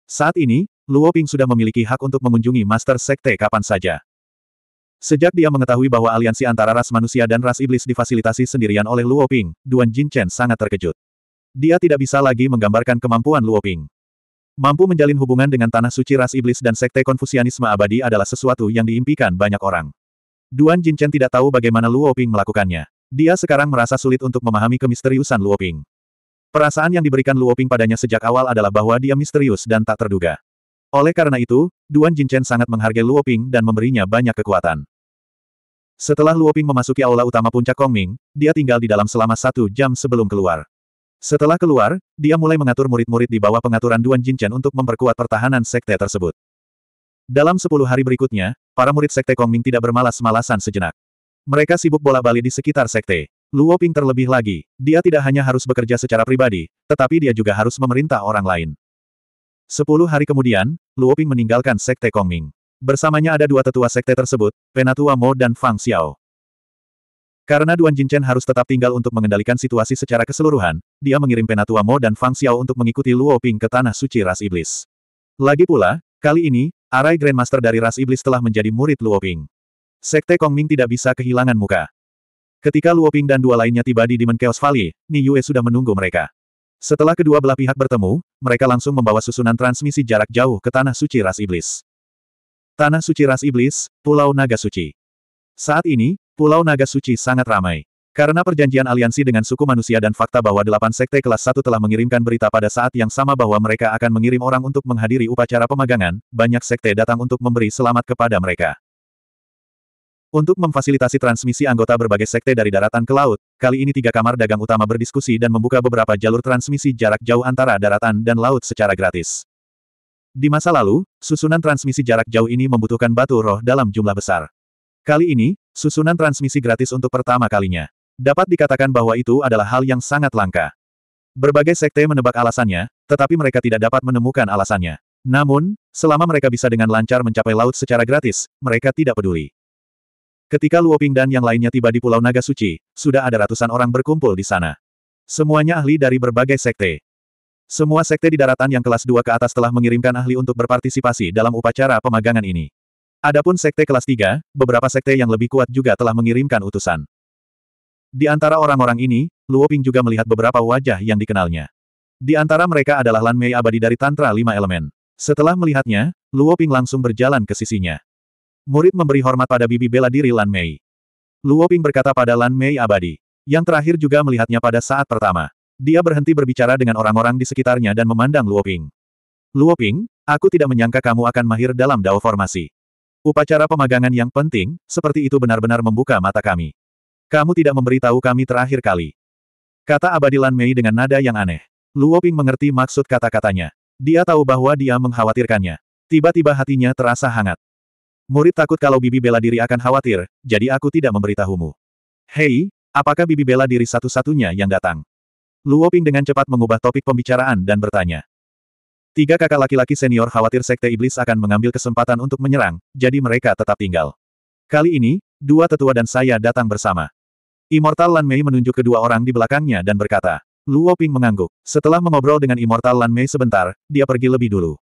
Saat ini, Luoping sudah memiliki hak untuk mengunjungi Master Sekte kapan saja. Sejak dia mengetahui bahwa aliansi antara ras manusia dan ras iblis difasilitasi sendirian oleh Luoping, Duan Jinchen sangat terkejut. Dia tidak bisa lagi menggambarkan kemampuan Luoping. Mampu menjalin hubungan dengan tanah suci ras iblis dan sekte konfusianisme abadi adalah sesuatu yang diimpikan banyak orang. Duan Jinchen tidak tahu bagaimana Luo Ping melakukannya. Dia sekarang merasa sulit untuk memahami kemisteriusan Luoping. Perasaan yang diberikan Luoping padanya sejak awal adalah bahwa dia misterius dan tak terduga. Oleh karena itu, Duan Jinchen sangat menghargai Luoping dan memberinya banyak kekuatan. Setelah Luoping memasuki aula utama puncak Kongming, dia tinggal di dalam selama satu jam sebelum keluar. Setelah keluar, dia mulai mengatur murid-murid di bawah pengaturan Duan Jinchen untuk memperkuat pertahanan sekte tersebut. Dalam sepuluh hari berikutnya, para murid sekte Kongming tidak bermalas-malasan sejenak. Mereka sibuk bola bali di sekitar sekte. Luo Ping terlebih lagi, dia tidak hanya harus bekerja secara pribadi, tetapi dia juga harus memerintah orang lain. Sepuluh hari kemudian, Luo Ping meninggalkan sekte Kongming. Bersamanya ada dua tetua sekte tersebut, Penatua Mo dan Fang Xiao. Karena Duan Jinchen harus tetap tinggal untuk mengendalikan situasi secara keseluruhan, dia mengirim Penatua Mo dan Fang Xiao untuk mengikuti Luo Ping ke Tanah Suci Ras Iblis. Lagi pula, kali ini, Arai Grandmaster dari Ras Iblis telah menjadi murid Luo Ping. Sekte Kongming tidak bisa kehilangan muka. Ketika Luo Ping dan dua lainnya tiba di Demon Chaos Valley, Ni Yue sudah menunggu mereka. Setelah kedua belah pihak bertemu, mereka langsung membawa susunan transmisi jarak jauh ke Tanah Suci Ras Iblis. Tanah Suci Ras Iblis, Pulau Naga Suci. Saat ini, Pulau Naga Suci sangat ramai. Karena perjanjian aliansi dengan suku manusia dan fakta bahwa delapan sekte kelas satu telah mengirimkan berita pada saat yang sama bahwa mereka akan mengirim orang untuk menghadiri upacara pemagangan, banyak sekte datang untuk memberi selamat kepada mereka. Untuk memfasilitasi transmisi anggota berbagai sekte dari daratan ke laut, kali ini tiga kamar dagang utama berdiskusi dan membuka beberapa jalur transmisi jarak jauh antara daratan dan laut secara gratis. Di masa lalu, susunan transmisi jarak jauh ini membutuhkan batu roh dalam jumlah besar. Kali ini, susunan transmisi gratis untuk pertama kalinya. Dapat dikatakan bahwa itu adalah hal yang sangat langka. Berbagai sekte menebak alasannya, tetapi mereka tidak dapat menemukan alasannya. Namun, selama mereka bisa dengan lancar mencapai laut secara gratis, mereka tidak peduli. Ketika Luo Ping dan yang lainnya tiba di Pulau Naga Suci, sudah ada ratusan orang berkumpul di sana. Semuanya ahli dari berbagai sekte. Semua sekte di daratan yang kelas 2 ke atas telah mengirimkan ahli untuk berpartisipasi dalam upacara pemagangan ini. Adapun sekte kelas 3, beberapa sekte yang lebih kuat juga telah mengirimkan utusan. Di antara orang-orang ini, Luo Ping juga melihat beberapa wajah yang dikenalnya. Di antara mereka adalah Lan Mei abadi dari Tantra Lima Elemen. Setelah melihatnya, Luo Ping langsung berjalan ke sisinya. Murid memberi hormat pada bibi bela diri Lan Mei. Luoping berkata pada Lan Mei abadi. Yang terakhir juga melihatnya pada saat pertama. Dia berhenti berbicara dengan orang-orang di sekitarnya dan memandang Luoping. Luoping, aku tidak menyangka kamu akan mahir dalam dao formasi. Upacara pemagangan yang penting, seperti itu benar-benar membuka mata kami. Kamu tidak memberitahu kami terakhir kali. Kata abadi Lan Mei dengan nada yang aneh. Luoping mengerti maksud kata-katanya. Dia tahu bahwa dia mengkhawatirkannya. Tiba-tiba hatinya terasa hangat. Murid takut kalau bibi bela diri akan khawatir, jadi aku tidak memberitahumu. Hei, apakah bibi bela diri satu-satunya yang datang? Luo Ping dengan cepat mengubah topik pembicaraan dan bertanya. Tiga kakak laki-laki senior khawatir sekte iblis akan mengambil kesempatan untuk menyerang, jadi mereka tetap tinggal. Kali ini, dua tetua dan saya datang bersama. Immortal Lan Mei menunjuk kedua orang di belakangnya dan berkata, Luo Ping mengangguk. Setelah mengobrol dengan Immortal Lan Mei sebentar, dia pergi lebih dulu.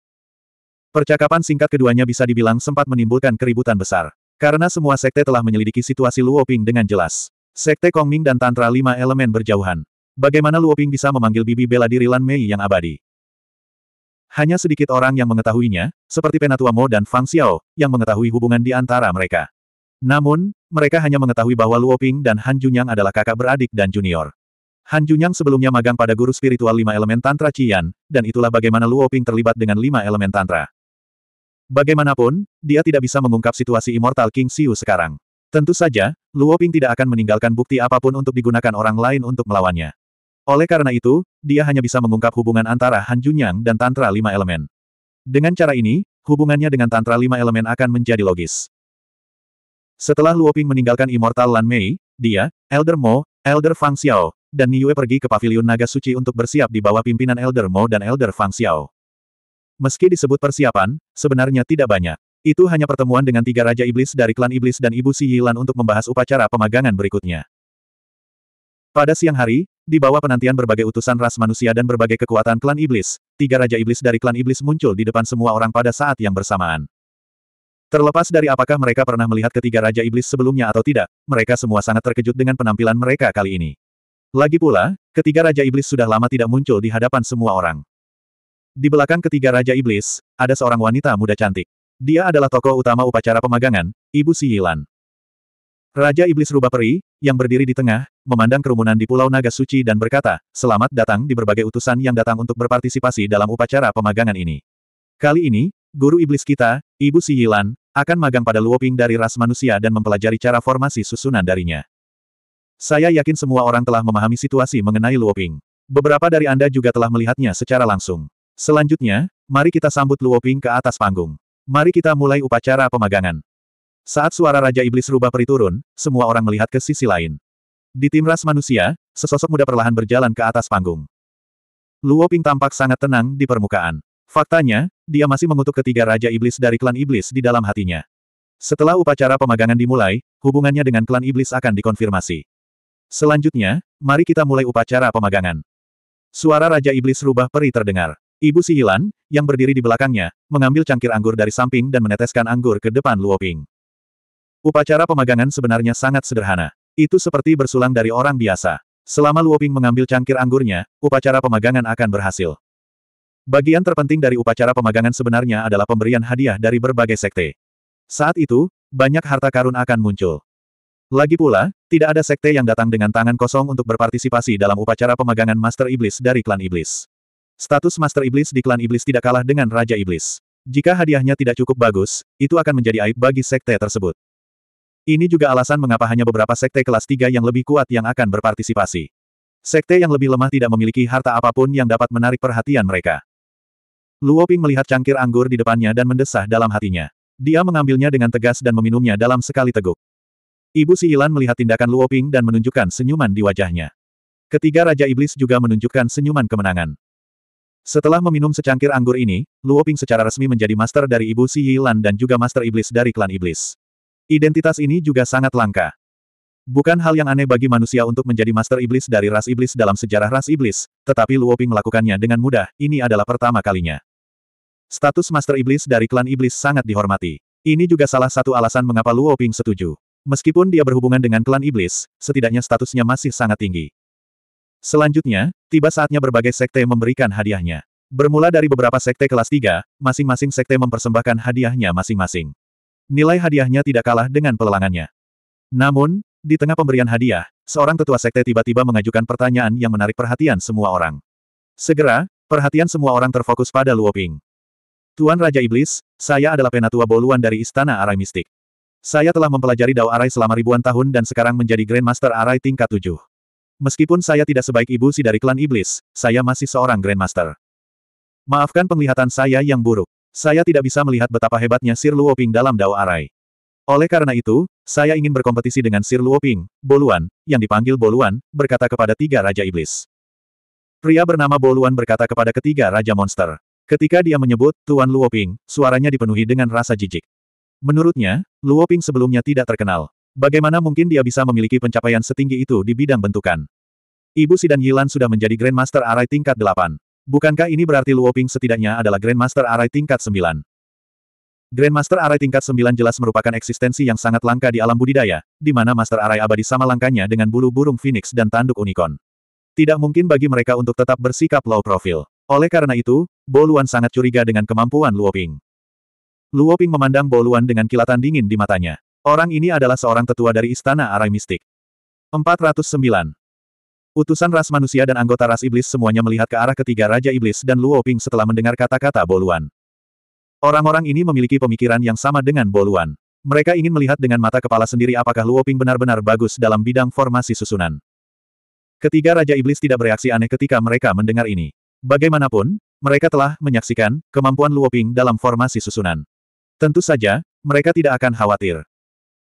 Percakapan singkat keduanya bisa dibilang sempat menimbulkan keributan besar. Karena semua sekte telah menyelidiki situasi Luoping dengan jelas. Sekte Kongming dan Tantra lima elemen berjauhan. Bagaimana Luoping bisa memanggil bibi bela diri Lan Mei yang abadi? Hanya sedikit orang yang mengetahuinya, seperti Penatua Mo dan Fang Xiao, yang mengetahui hubungan di antara mereka. Namun, mereka hanya mengetahui bahwa Luoping dan Han Junyang adalah kakak beradik dan junior. Han Junyang sebelumnya magang pada guru spiritual lima elemen Tantra Qian, dan itulah bagaimana Luoping terlibat dengan lima elemen Tantra. Bagaimanapun, dia tidak bisa mengungkap situasi Immortal King Siu sekarang. Tentu saja, Luo Ping tidak akan meninggalkan bukti apapun untuk digunakan orang lain untuk melawannya. Oleh karena itu, dia hanya bisa mengungkap hubungan antara Han Junyang dan Tantra Lima Elemen. Dengan cara ini, hubungannya dengan Tantra Lima Elemen akan menjadi logis. Setelah Luo Ping meninggalkan Immortal Lan Mei, dia, Elder Mo, Elder Fang Xiao, dan Niue pergi ke Paviliun Naga Suci untuk bersiap di bawah pimpinan Elder Mo dan Elder Fang Xiao. Meski disebut persiapan, sebenarnya tidak banyak. Itu hanya pertemuan dengan tiga Raja Iblis dari klan Iblis dan Ibu Si Yilan untuk membahas upacara pemagangan berikutnya. Pada siang hari, di bawah penantian berbagai utusan ras manusia dan berbagai kekuatan klan Iblis, tiga Raja Iblis dari klan Iblis muncul di depan semua orang pada saat yang bersamaan. Terlepas dari apakah mereka pernah melihat ketiga Raja Iblis sebelumnya atau tidak, mereka semua sangat terkejut dengan penampilan mereka kali ini. Lagi pula, ketiga Raja Iblis sudah lama tidak muncul di hadapan semua orang. Di belakang ketiga Raja Iblis, ada seorang wanita muda cantik. Dia adalah tokoh utama upacara pemagangan, Ibu Si Raja Iblis Rubah Peri, yang berdiri di tengah, memandang kerumunan di Pulau Naga Suci dan berkata, selamat datang di berbagai utusan yang datang untuk berpartisipasi dalam upacara pemagangan ini. Kali ini, guru iblis kita, Ibu Si akan magang pada Luoping dari ras manusia dan mempelajari cara formasi susunan darinya. Saya yakin semua orang telah memahami situasi mengenai Luoping. Beberapa dari Anda juga telah melihatnya secara langsung. Selanjutnya, mari kita sambut Luo Ping ke atas panggung. Mari kita mulai upacara pemagangan. Saat suara Raja Iblis rubah peri turun, semua orang melihat ke sisi lain. Di tim ras manusia, sesosok muda perlahan berjalan ke atas panggung. Luo Ping tampak sangat tenang di permukaan. Faktanya, dia masih mengutuk ketiga Raja Iblis dari klan Iblis di dalam hatinya. Setelah upacara pemagangan dimulai, hubungannya dengan klan Iblis akan dikonfirmasi. Selanjutnya, mari kita mulai upacara pemagangan. Suara Raja Iblis rubah peri terdengar. Ibu Si Hilan, yang berdiri di belakangnya, mengambil cangkir anggur dari samping dan meneteskan anggur ke depan Luoping. Upacara pemagangan sebenarnya sangat sederhana. Itu seperti bersulang dari orang biasa. Selama Luoping mengambil cangkir anggurnya, upacara pemagangan akan berhasil. Bagian terpenting dari upacara pemagangan sebenarnya adalah pemberian hadiah dari berbagai sekte. Saat itu, banyak harta karun akan muncul. Lagi pula, tidak ada sekte yang datang dengan tangan kosong untuk berpartisipasi dalam upacara pemagangan Master Iblis dari klan Iblis. Status Master Iblis di klan Iblis tidak kalah dengan Raja Iblis. Jika hadiahnya tidak cukup bagus, itu akan menjadi aib bagi sekte tersebut. Ini juga alasan mengapa hanya beberapa sekte kelas 3 yang lebih kuat yang akan berpartisipasi. Sekte yang lebih lemah tidak memiliki harta apapun yang dapat menarik perhatian mereka. Luo Ping melihat cangkir anggur di depannya dan mendesah dalam hatinya. Dia mengambilnya dengan tegas dan meminumnya dalam sekali teguk. Ibu Si Ilan melihat tindakan Luo Ping dan menunjukkan senyuman di wajahnya. Ketiga Raja Iblis juga menunjukkan senyuman kemenangan. Setelah meminum secangkir anggur ini, Luo Ping secara resmi menjadi master dari Ibu Si Yilan dan juga master iblis dari klan iblis. Identitas ini juga sangat langka. Bukan hal yang aneh bagi manusia untuk menjadi master iblis dari ras iblis dalam sejarah ras iblis, tetapi Luo Ping melakukannya dengan mudah, ini adalah pertama kalinya. Status master iblis dari klan iblis sangat dihormati. Ini juga salah satu alasan mengapa Luo Ping setuju. Meskipun dia berhubungan dengan klan iblis, setidaknya statusnya masih sangat tinggi. Selanjutnya, tiba saatnya berbagai sekte memberikan hadiahnya. Bermula dari beberapa sekte kelas 3, masing-masing sekte mempersembahkan hadiahnya masing-masing. Nilai hadiahnya tidak kalah dengan pelelangannya. Namun, di tengah pemberian hadiah, seorang tetua sekte tiba-tiba mengajukan pertanyaan yang menarik perhatian semua orang. Segera, perhatian semua orang terfokus pada Luoping. Tuan Raja Iblis, saya adalah penatua boluan dari Istana Arai Mistik. Saya telah mempelajari Dao Arai selama ribuan tahun dan sekarang menjadi Grandmaster Arai tingkat 7. Meskipun saya tidak sebaik ibu si dari klan iblis, saya masih seorang Grandmaster. Maafkan penglihatan saya yang buruk. Saya tidak bisa melihat betapa hebatnya Sir Luoping dalam Dao Arai. Oleh karena itu, saya ingin berkompetisi dengan Sir Luoping, Boluan, yang dipanggil Boluan, berkata kepada tiga Raja Iblis. Pria bernama Boluan berkata kepada ketiga Raja Monster. Ketika dia menyebut Tuan Luoping, suaranya dipenuhi dengan rasa jijik. Menurutnya, Luoping sebelumnya tidak terkenal, Bagaimana mungkin dia bisa memiliki pencapaian setinggi itu di bidang bentukan? Ibu Sidan Yilan sudah menjadi Grandmaster Arai tingkat 8. Bukankah ini berarti Luoping setidaknya adalah Grandmaster Arai tingkat 9? Grandmaster Arai tingkat 9 jelas merupakan eksistensi yang sangat langka di alam budidaya, di mana Master Arai abadi sama langkanya dengan bulu burung phoenix dan tanduk unicorn. Tidak mungkin bagi mereka untuk tetap bersikap low profile. Oleh karena itu, Boluan sangat curiga dengan kemampuan Luoping. Luoping memandang Boluan dengan kilatan dingin di matanya. Orang ini adalah seorang tetua dari Istana Arai Mistik. 409. Utusan ras manusia dan anggota ras iblis semuanya melihat ke arah ketiga Raja Iblis dan Luo Ping setelah mendengar kata-kata Boluan. Orang-orang ini memiliki pemikiran yang sama dengan Boluan. Mereka ingin melihat dengan mata kepala sendiri apakah Luo Ping benar-benar bagus dalam bidang formasi susunan. Ketiga Raja Iblis tidak bereaksi aneh ketika mereka mendengar ini. Bagaimanapun, mereka telah menyaksikan kemampuan Luo Ping dalam formasi susunan. Tentu saja, mereka tidak akan khawatir.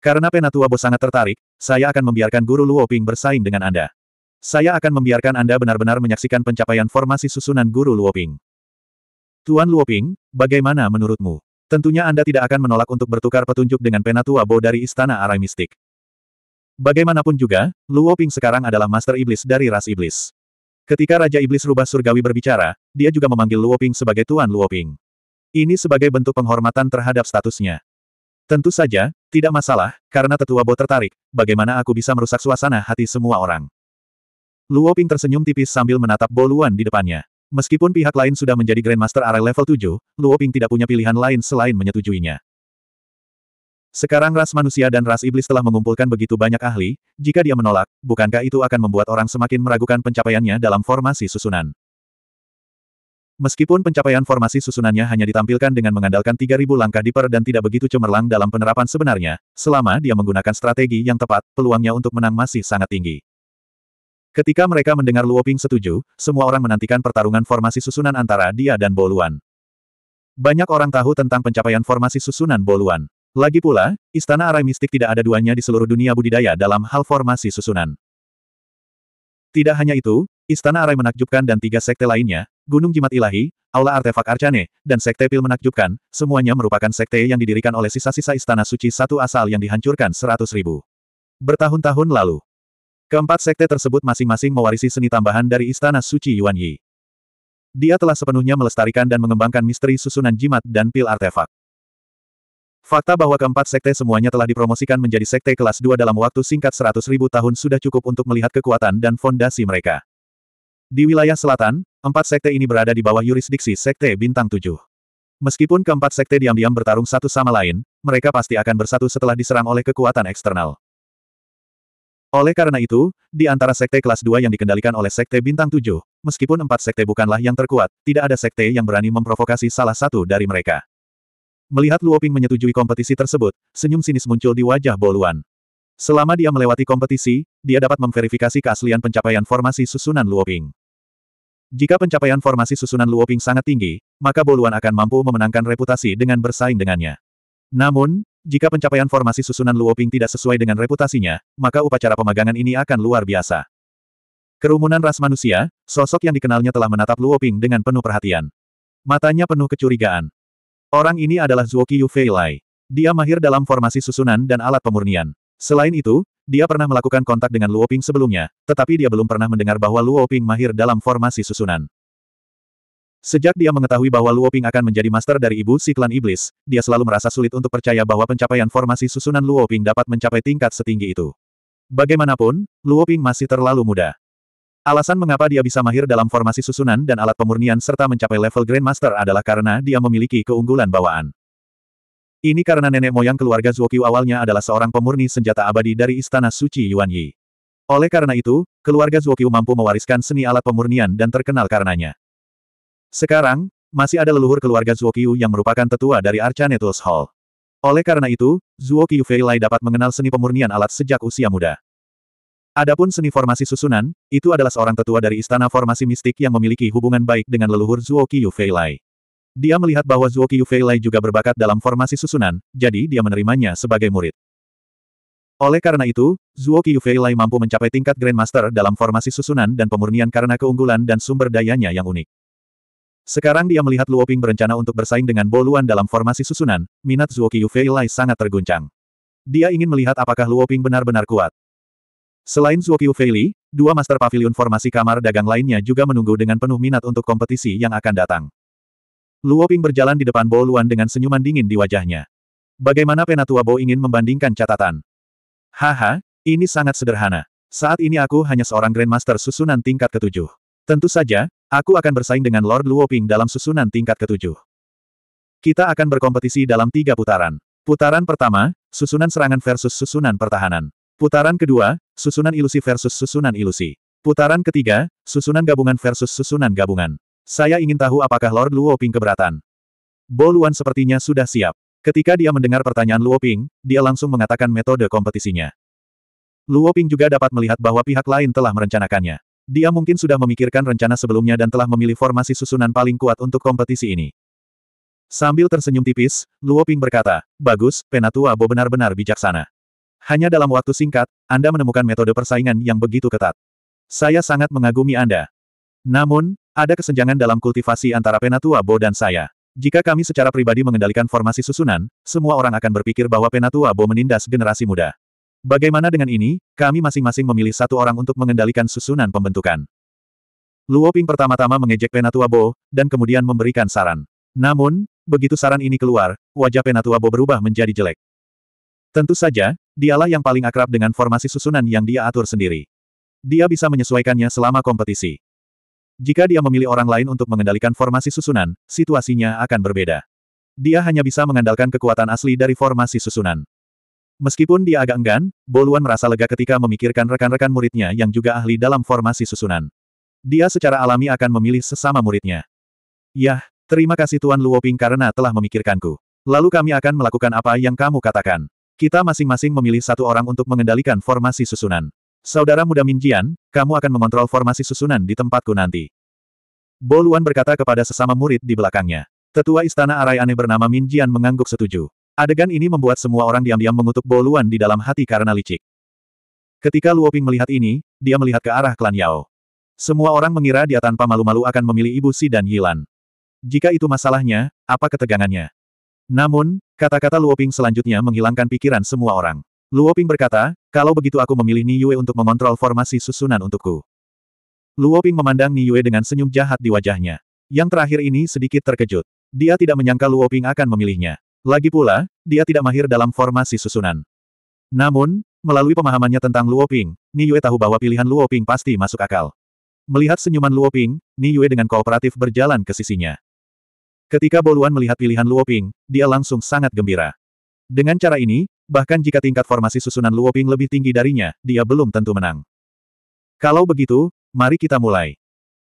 Karena Penatua Bos sangat tertarik, saya akan membiarkan Guru Luoping bersaing dengan Anda. Saya akan membiarkan Anda benar-benar menyaksikan pencapaian formasi susunan Guru Luoping. Tuan Luoping, bagaimana menurutmu? Tentunya Anda tidak akan menolak untuk bertukar petunjuk dengan Penatua Bo dari Istana Arai Mistik. Bagaimanapun juga, Luoping sekarang adalah Master Iblis dari ras Iblis. Ketika Raja Iblis Rubah Surgawi berbicara, dia juga memanggil Luoping sebagai Tuan Luoping. Ini sebagai bentuk penghormatan terhadap statusnya. Tentu saja, tidak masalah, karena tetua Bo tertarik, bagaimana aku bisa merusak suasana hati semua orang. Luo Ping tersenyum tipis sambil menatap Bo Luan di depannya. Meskipun pihak lain sudah menjadi Grandmaster Array level 7, Luo Ping tidak punya pilihan lain selain menyetujuinya. Sekarang ras manusia dan ras iblis telah mengumpulkan begitu banyak ahli, jika dia menolak, bukankah itu akan membuat orang semakin meragukan pencapaiannya dalam formasi susunan. Meskipun pencapaian formasi susunannya hanya ditampilkan dengan mengandalkan 3.000 langkah diper dan tidak begitu cemerlang dalam penerapan sebenarnya, selama dia menggunakan strategi yang tepat, peluangnya untuk menang masih sangat tinggi. Ketika mereka mendengar Luoping setuju, semua orang menantikan pertarungan formasi susunan antara dia dan Boluan. Banyak orang tahu tentang pencapaian formasi susunan Boluan. Lagi pula, Istana Arai Mistik tidak ada duanya di seluruh dunia budidaya dalam hal formasi susunan. Tidak hanya itu, Istana Arai menakjubkan dan tiga sekte lainnya, Gunung Jimat Ilahi, Aula Artefak Arcane, dan Sekte Pil menakjubkan, semuanya merupakan sekte yang didirikan oleh sisa-sisa Istana Suci Satu asal yang dihancurkan seratus ribu. Bertahun-tahun lalu. Keempat sekte tersebut masing-masing mewarisi seni tambahan dari Istana Suci Yuan Yi. Dia telah sepenuhnya melestarikan dan mengembangkan misteri susunan jimat dan pil artefak. Fakta bahwa keempat sekte semuanya telah dipromosikan menjadi sekte kelas 2 dalam waktu singkat 100.000 tahun sudah cukup untuk melihat kekuatan dan fondasi mereka. Di wilayah selatan, Empat sekte ini berada di bawah yurisdiksi sekte bintang tujuh. Meskipun keempat sekte diam-diam bertarung satu sama lain, mereka pasti akan bersatu setelah diserang oleh kekuatan eksternal. Oleh karena itu, di antara sekte kelas 2 yang dikendalikan oleh sekte bintang 7, meskipun empat sekte bukanlah yang terkuat, tidak ada sekte yang berani memprovokasi salah satu dari mereka. Melihat Luoping menyetujui kompetisi tersebut, senyum sinis muncul di wajah Boluan. Selama dia melewati kompetisi, dia dapat memverifikasi keaslian pencapaian formasi susunan Luoping. Jika pencapaian formasi susunan Luoping sangat tinggi, maka Boluan akan mampu memenangkan reputasi dengan bersaing dengannya. Namun, jika pencapaian formasi susunan Luoping tidak sesuai dengan reputasinya, maka upacara pemagangan ini akan luar biasa. Kerumunan ras manusia, sosok yang dikenalnya telah menatap Luoping dengan penuh perhatian. Matanya penuh kecurigaan. Orang ini adalah Zuoki Yufei Lai. Dia mahir dalam formasi susunan dan alat pemurnian. Selain itu, dia pernah melakukan kontak dengan Luo Ping sebelumnya, tetapi dia belum pernah mendengar bahwa Luo Ping mahir dalam formasi susunan. Sejak dia mengetahui bahwa Luo Ping akan menjadi master dari ibu si klan iblis, dia selalu merasa sulit untuk percaya bahwa pencapaian formasi susunan Luo Ping dapat mencapai tingkat setinggi itu. Bagaimanapun, Luo Ping masih terlalu muda. Alasan mengapa dia bisa mahir dalam formasi susunan dan alat pemurnian serta mencapai level Grandmaster adalah karena dia memiliki keunggulan bawaan. Ini karena nenek moyang keluarga Zuokyu awalnya adalah seorang pemurni senjata abadi dari Istana Suci Yuan Yi. Oleh karena itu, keluarga Zuokyu mampu mewariskan seni alat pemurnian dan terkenal karenanya. Sekarang, masih ada leluhur keluarga Zuokyu yang merupakan tetua dari Archanetus Hall. Oleh karena itu, Zuokyu Feilai dapat mengenal seni pemurnian alat sejak usia muda. Adapun seni formasi susunan, itu adalah seorang tetua dari istana formasi mistik yang memiliki hubungan baik dengan leluhur Zuo Feilai. Dia melihat bahwa Zuo Qiufei Lai juga berbakat dalam formasi susunan, jadi dia menerimanya sebagai murid. Oleh karena itu, Zuo Qiufei Lai mampu mencapai tingkat Grandmaster dalam formasi susunan dan pemurnian karena keunggulan dan sumber dayanya yang unik. Sekarang dia melihat Luo Ping berencana untuk bersaing dengan Boluan dalam formasi susunan, minat Zuo Qiufei Lai sangat terguncang. Dia ingin melihat apakah Luo Ping benar-benar kuat. Selain Zuo Qiufei Li, dua master pavilion formasi kamar dagang lainnya juga menunggu dengan penuh minat untuk kompetisi yang akan datang. Luo Ping berjalan di depan Bo Luan dengan senyuman dingin di wajahnya. Bagaimana penatua Bo ingin membandingkan catatan? Haha, ini sangat sederhana. Saat ini aku hanya seorang Grandmaster susunan tingkat ketujuh. Tentu saja, aku akan bersaing dengan Lord Luo Ping dalam susunan tingkat ketujuh. Kita akan berkompetisi dalam tiga putaran. Putaran pertama, susunan serangan versus susunan pertahanan. Putaran kedua, susunan ilusi versus susunan ilusi. Putaran ketiga, susunan gabungan versus susunan gabungan. Saya ingin tahu apakah Lord Luo Ping keberatan. Bo Luan sepertinya sudah siap. Ketika dia mendengar pertanyaan Luo Ping, dia langsung mengatakan metode kompetisinya. Luo Ping juga dapat melihat bahwa pihak lain telah merencanakannya. Dia mungkin sudah memikirkan rencana sebelumnya dan telah memilih formasi susunan paling kuat untuk kompetisi ini. Sambil tersenyum tipis, Luo Ping berkata, Bagus, Penatua Bo benar-benar bijaksana. Hanya dalam waktu singkat, Anda menemukan metode persaingan yang begitu ketat. Saya sangat mengagumi Anda. Namun, ada kesenjangan dalam kultivasi antara Penatua Bo dan saya. Jika kami secara pribadi mengendalikan formasi susunan, semua orang akan berpikir bahwa Penatua Bo menindas generasi muda. Bagaimana dengan ini, kami masing-masing memilih satu orang untuk mengendalikan susunan pembentukan. Luo Ping pertama-tama mengejek Penatua Bo, dan kemudian memberikan saran. Namun, begitu saran ini keluar, wajah Penatua Bo berubah menjadi jelek. Tentu saja, dialah yang paling akrab dengan formasi susunan yang dia atur sendiri. Dia bisa menyesuaikannya selama kompetisi. Jika dia memilih orang lain untuk mengendalikan formasi susunan, situasinya akan berbeda. Dia hanya bisa mengandalkan kekuatan asli dari formasi susunan. Meskipun dia agak enggan, Boluan merasa lega ketika memikirkan rekan-rekan muridnya yang juga ahli dalam formasi susunan. Dia secara alami akan memilih sesama muridnya. Yah, terima kasih Tuan Luoping karena telah memikirkanku. Lalu kami akan melakukan apa yang kamu katakan. Kita masing-masing memilih satu orang untuk mengendalikan formasi susunan. Saudara muda Min Jian, kamu akan mengontrol formasi susunan di tempatku nanti. Boluan berkata kepada sesama murid di belakangnya. Tetua istana arai aneh bernama Jian mengangguk setuju. Adegan ini membuat semua orang diam-diam mengutuk Boluan di dalam hati karena licik. Ketika Luo Ping melihat ini, dia melihat ke arah klan Yao. Semua orang mengira dia tanpa malu-malu akan memilih Ibu Si dan Yilan. Jika itu masalahnya, apa ketegangannya? Namun, kata-kata Luo Ping selanjutnya menghilangkan pikiran semua orang. Luo Ping berkata, kalau begitu aku memilih Ni Yue untuk mengontrol formasi susunan untukku. Luo Ping memandang Ni Yue dengan senyum jahat di wajahnya. Yang terakhir ini sedikit terkejut. Dia tidak menyangka Luo Ping akan memilihnya. Lagi pula, dia tidak mahir dalam formasi susunan. Namun, melalui pemahamannya tentang Luo Ping, Ni Yue tahu bahwa pilihan Luo Ping pasti masuk akal. Melihat senyuman Luo Ping, Ni Yue dengan kooperatif berjalan ke sisinya. Ketika Boluan melihat pilihan Luo Ping, dia langsung sangat gembira. Dengan cara ini, Bahkan jika tingkat formasi susunan Luoping lebih tinggi darinya, dia belum tentu menang. Kalau begitu, mari kita mulai.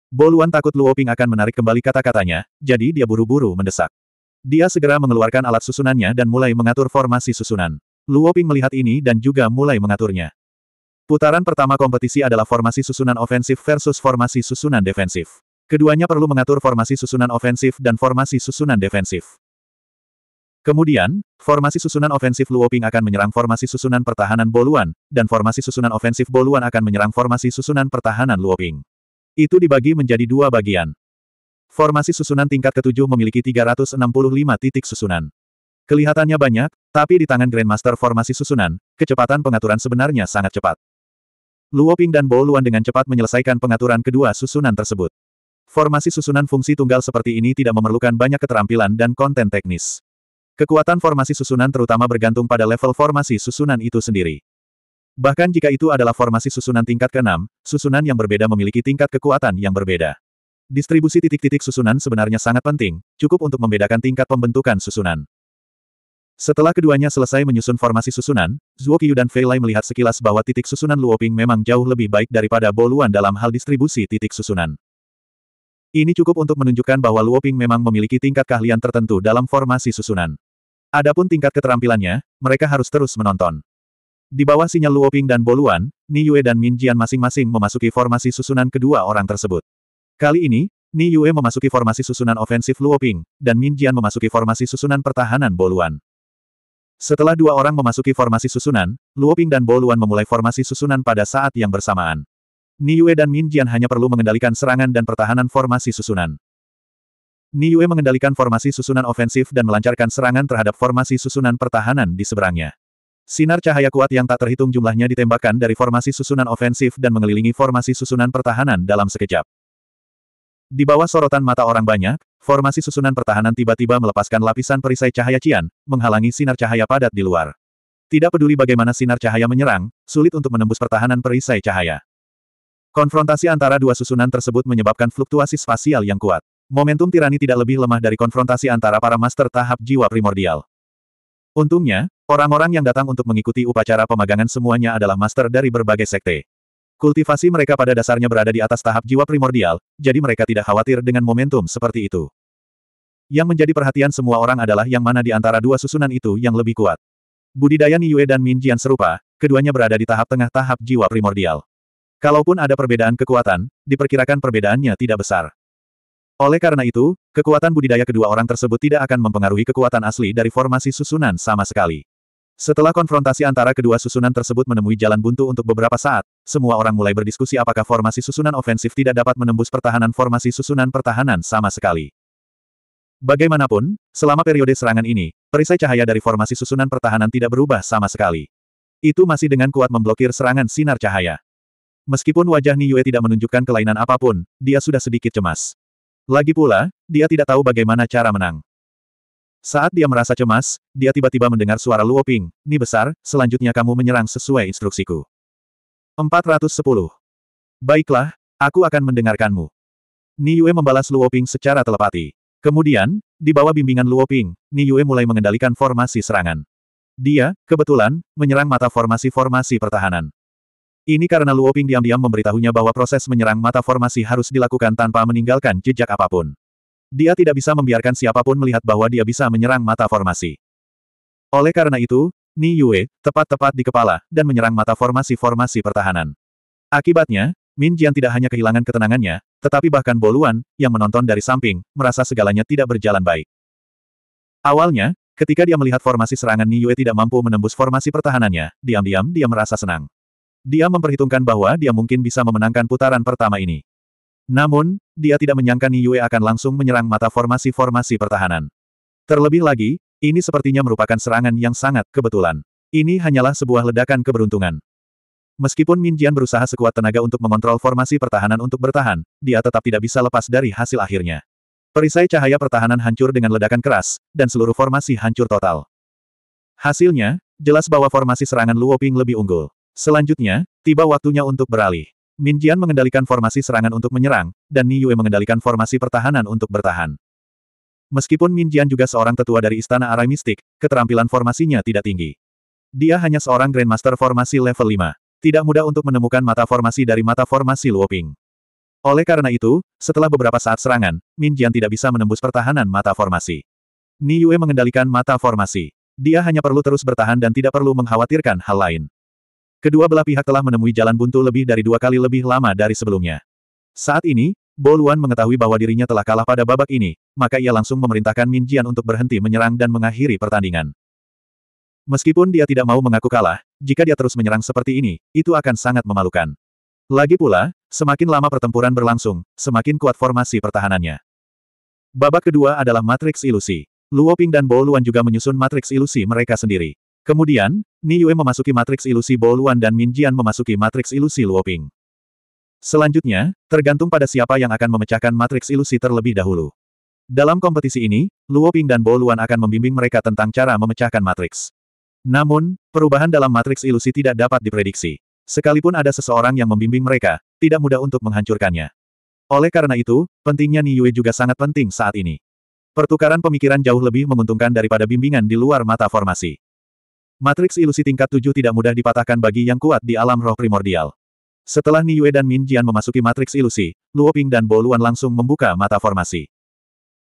Boluan takut Luoping akan menarik kembali kata-katanya, jadi dia buru-buru mendesak. Dia segera mengeluarkan alat susunannya dan mulai mengatur formasi susunan. Luoping melihat ini dan juga mulai mengaturnya. Putaran pertama kompetisi adalah formasi susunan ofensif versus formasi susunan defensif. Keduanya perlu mengatur formasi susunan ofensif dan formasi susunan defensif. Kemudian, formasi susunan ofensif Luoping akan menyerang formasi susunan pertahanan Boluan, dan formasi susunan ofensif Boluan akan menyerang formasi susunan pertahanan Luoping. Itu dibagi menjadi dua bagian. Formasi susunan tingkat ketujuh memiliki 365 titik susunan. Kelihatannya banyak, tapi di tangan Grandmaster formasi susunan, kecepatan pengaturan sebenarnya sangat cepat. Luoping dan Boluan dengan cepat menyelesaikan pengaturan kedua susunan tersebut. Formasi susunan fungsi tunggal seperti ini tidak memerlukan banyak keterampilan dan konten teknis. Kekuatan formasi susunan terutama bergantung pada level formasi susunan itu sendiri. Bahkan jika itu adalah formasi susunan tingkat ke-6, susunan yang berbeda memiliki tingkat kekuatan yang berbeda. Distribusi titik-titik susunan sebenarnya sangat penting, cukup untuk membedakan tingkat pembentukan susunan. Setelah keduanya selesai menyusun formasi susunan, Zuo Qiyu dan Fei Lai melihat sekilas bahwa titik susunan Luoping memang jauh lebih baik daripada Boluan dalam hal distribusi titik susunan. Ini cukup untuk menunjukkan bahwa Luoping memang memiliki tingkat keahlian tertentu dalam formasi susunan. Adapun tingkat keterampilannya, mereka harus terus menonton. Di bawah sinyal Luoping dan Boluan, Ni Yue dan Min Jian masing-masing memasuki formasi susunan kedua orang tersebut. Kali ini, Ni Yue memasuki formasi susunan ofensif Luoping, dan Min Jian memasuki formasi susunan pertahanan Boluan. Setelah dua orang memasuki formasi susunan, Luoping dan Boluan memulai formasi susunan pada saat yang bersamaan. Ni Yue dan Min Jian hanya perlu mengendalikan serangan dan pertahanan formasi susunan. Niue mengendalikan formasi susunan ofensif dan melancarkan serangan terhadap formasi susunan pertahanan di seberangnya. Sinar cahaya kuat yang tak terhitung jumlahnya ditembakkan dari formasi susunan ofensif dan mengelilingi formasi susunan pertahanan dalam sekejap. Di bawah sorotan mata orang banyak, formasi susunan pertahanan tiba-tiba melepaskan lapisan perisai cahaya cian, menghalangi sinar cahaya padat di luar. Tidak peduli bagaimana sinar cahaya menyerang, sulit untuk menembus pertahanan perisai cahaya. Konfrontasi antara dua susunan tersebut menyebabkan fluktuasi spasial yang kuat. Momentum tirani tidak lebih lemah dari konfrontasi antara para master tahap jiwa primordial. Untungnya, orang-orang yang datang untuk mengikuti upacara pemagangan semuanya adalah master dari berbagai sekte. Kultivasi mereka pada dasarnya berada di atas tahap jiwa primordial, jadi mereka tidak khawatir dengan momentum seperti itu. Yang menjadi perhatian semua orang adalah yang mana di antara dua susunan itu yang lebih kuat. Budidaya Niyue dan Minjian serupa, keduanya berada di tahap tengah tahap jiwa primordial. Kalaupun ada perbedaan kekuatan, diperkirakan perbedaannya tidak besar. Oleh karena itu, kekuatan budidaya kedua orang tersebut tidak akan mempengaruhi kekuatan asli dari formasi susunan sama sekali. Setelah konfrontasi antara kedua susunan tersebut menemui jalan buntu untuk beberapa saat, semua orang mulai berdiskusi apakah formasi susunan ofensif tidak dapat menembus pertahanan formasi susunan pertahanan sama sekali. Bagaimanapun, selama periode serangan ini, perisai cahaya dari formasi susunan pertahanan tidak berubah sama sekali. Itu masih dengan kuat memblokir serangan sinar cahaya. Meskipun wajah Niue tidak menunjukkan kelainan apapun, dia sudah sedikit cemas. Lagi pula, dia tidak tahu bagaimana cara menang. Saat dia merasa cemas, dia tiba-tiba mendengar suara Luo Ping, Ni besar, selanjutnya kamu menyerang sesuai instruksiku. 410. Baiklah, aku akan mendengarkanmu. Ni Yue membalas Luo Ping secara telepati. Kemudian, di bawah bimbingan Luo Ping, Ni Yue mulai mengendalikan formasi serangan. Dia, kebetulan, menyerang mata formasi-formasi pertahanan. Ini karena Luoping diam-diam memberitahunya bahwa proses menyerang mata formasi harus dilakukan tanpa meninggalkan jejak apapun. Dia tidak bisa membiarkan siapapun melihat bahwa dia bisa menyerang mata formasi. Oleh karena itu, Ni Yue, tepat-tepat di kepala, dan menyerang mata formasi-formasi pertahanan. Akibatnya, Min Jian tidak hanya kehilangan ketenangannya, tetapi bahkan Boluan, yang menonton dari samping, merasa segalanya tidak berjalan baik. Awalnya, ketika dia melihat formasi serangan Ni Yue tidak mampu menembus formasi pertahanannya, diam-diam dia merasa senang. Dia memperhitungkan bahwa dia mungkin bisa memenangkan putaran pertama ini. Namun, dia tidak menyangka Ni Yue akan langsung menyerang mata formasi-formasi pertahanan. Terlebih lagi, ini sepertinya merupakan serangan yang sangat kebetulan. Ini hanyalah sebuah ledakan keberuntungan. Meskipun Min Jian berusaha sekuat tenaga untuk mengontrol formasi pertahanan untuk bertahan, dia tetap tidak bisa lepas dari hasil akhirnya. Perisai cahaya pertahanan hancur dengan ledakan keras, dan seluruh formasi hancur total. Hasilnya, jelas bahwa formasi serangan Luo Ping lebih unggul. Selanjutnya, tiba waktunya untuk beralih. Min Jian mengendalikan formasi serangan untuk menyerang, dan Ni Yue mengendalikan formasi pertahanan untuk bertahan. Meskipun Min Jian juga seorang tetua dari Istana Arai Mistik, keterampilan formasinya tidak tinggi. Dia hanya seorang Grandmaster formasi level 5. Tidak mudah untuk menemukan mata formasi dari mata formasi Luoping. Oleh karena itu, setelah beberapa saat serangan, Min Jian tidak bisa menembus pertahanan mata formasi. Ni Yue mengendalikan mata formasi. Dia hanya perlu terus bertahan dan tidak perlu mengkhawatirkan hal lain. Kedua belah pihak telah menemui jalan buntu lebih dari dua kali lebih lama dari sebelumnya. Saat ini, Boluan mengetahui bahwa dirinya telah kalah pada babak ini, maka ia langsung memerintahkan Min Jian untuk berhenti menyerang dan mengakhiri pertandingan. Meskipun dia tidak mau mengaku kalah, jika dia terus menyerang seperti ini, itu akan sangat memalukan. Lagi pula, semakin lama pertempuran berlangsung, semakin kuat formasi pertahanannya. Babak kedua adalah Matrix Ilusi. Luo Ping dan Boluan juga menyusun Matrix Ilusi mereka sendiri. Kemudian, Ni Yue memasuki matriks ilusi Boluan dan Min Jian memasuki matriks ilusi Luoping. Selanjutnya, tergantung pada siapa yang akan memecahkan matriks ilusi terlebih dahulu. Dalam kompetisi ini, Luoping dan Boluan akan membimbing mereka tentang cara memecahkan matriks. Namun, perubahan dalam matriks ilusi tidak dapat diprediksi. Sekalipun ada seseorang yang membimbing mereka, tidak mudah untuk menghancurkannya. Oleh karena itu, pentingnya Yue juga sangat penting saat ini. Pertukaran pemikiran jauh lebih menguntungkan daripada bimbingan di luar mata formasi. Matriks ilusi tingkat tujuh tidak mudah dipatahkan bagi yang kuat di alam roh primordial. Setelah Niue dan Min Jian memasuki matriks ilusi, Luo Ping dan Boluan langsung membuka mata formasi.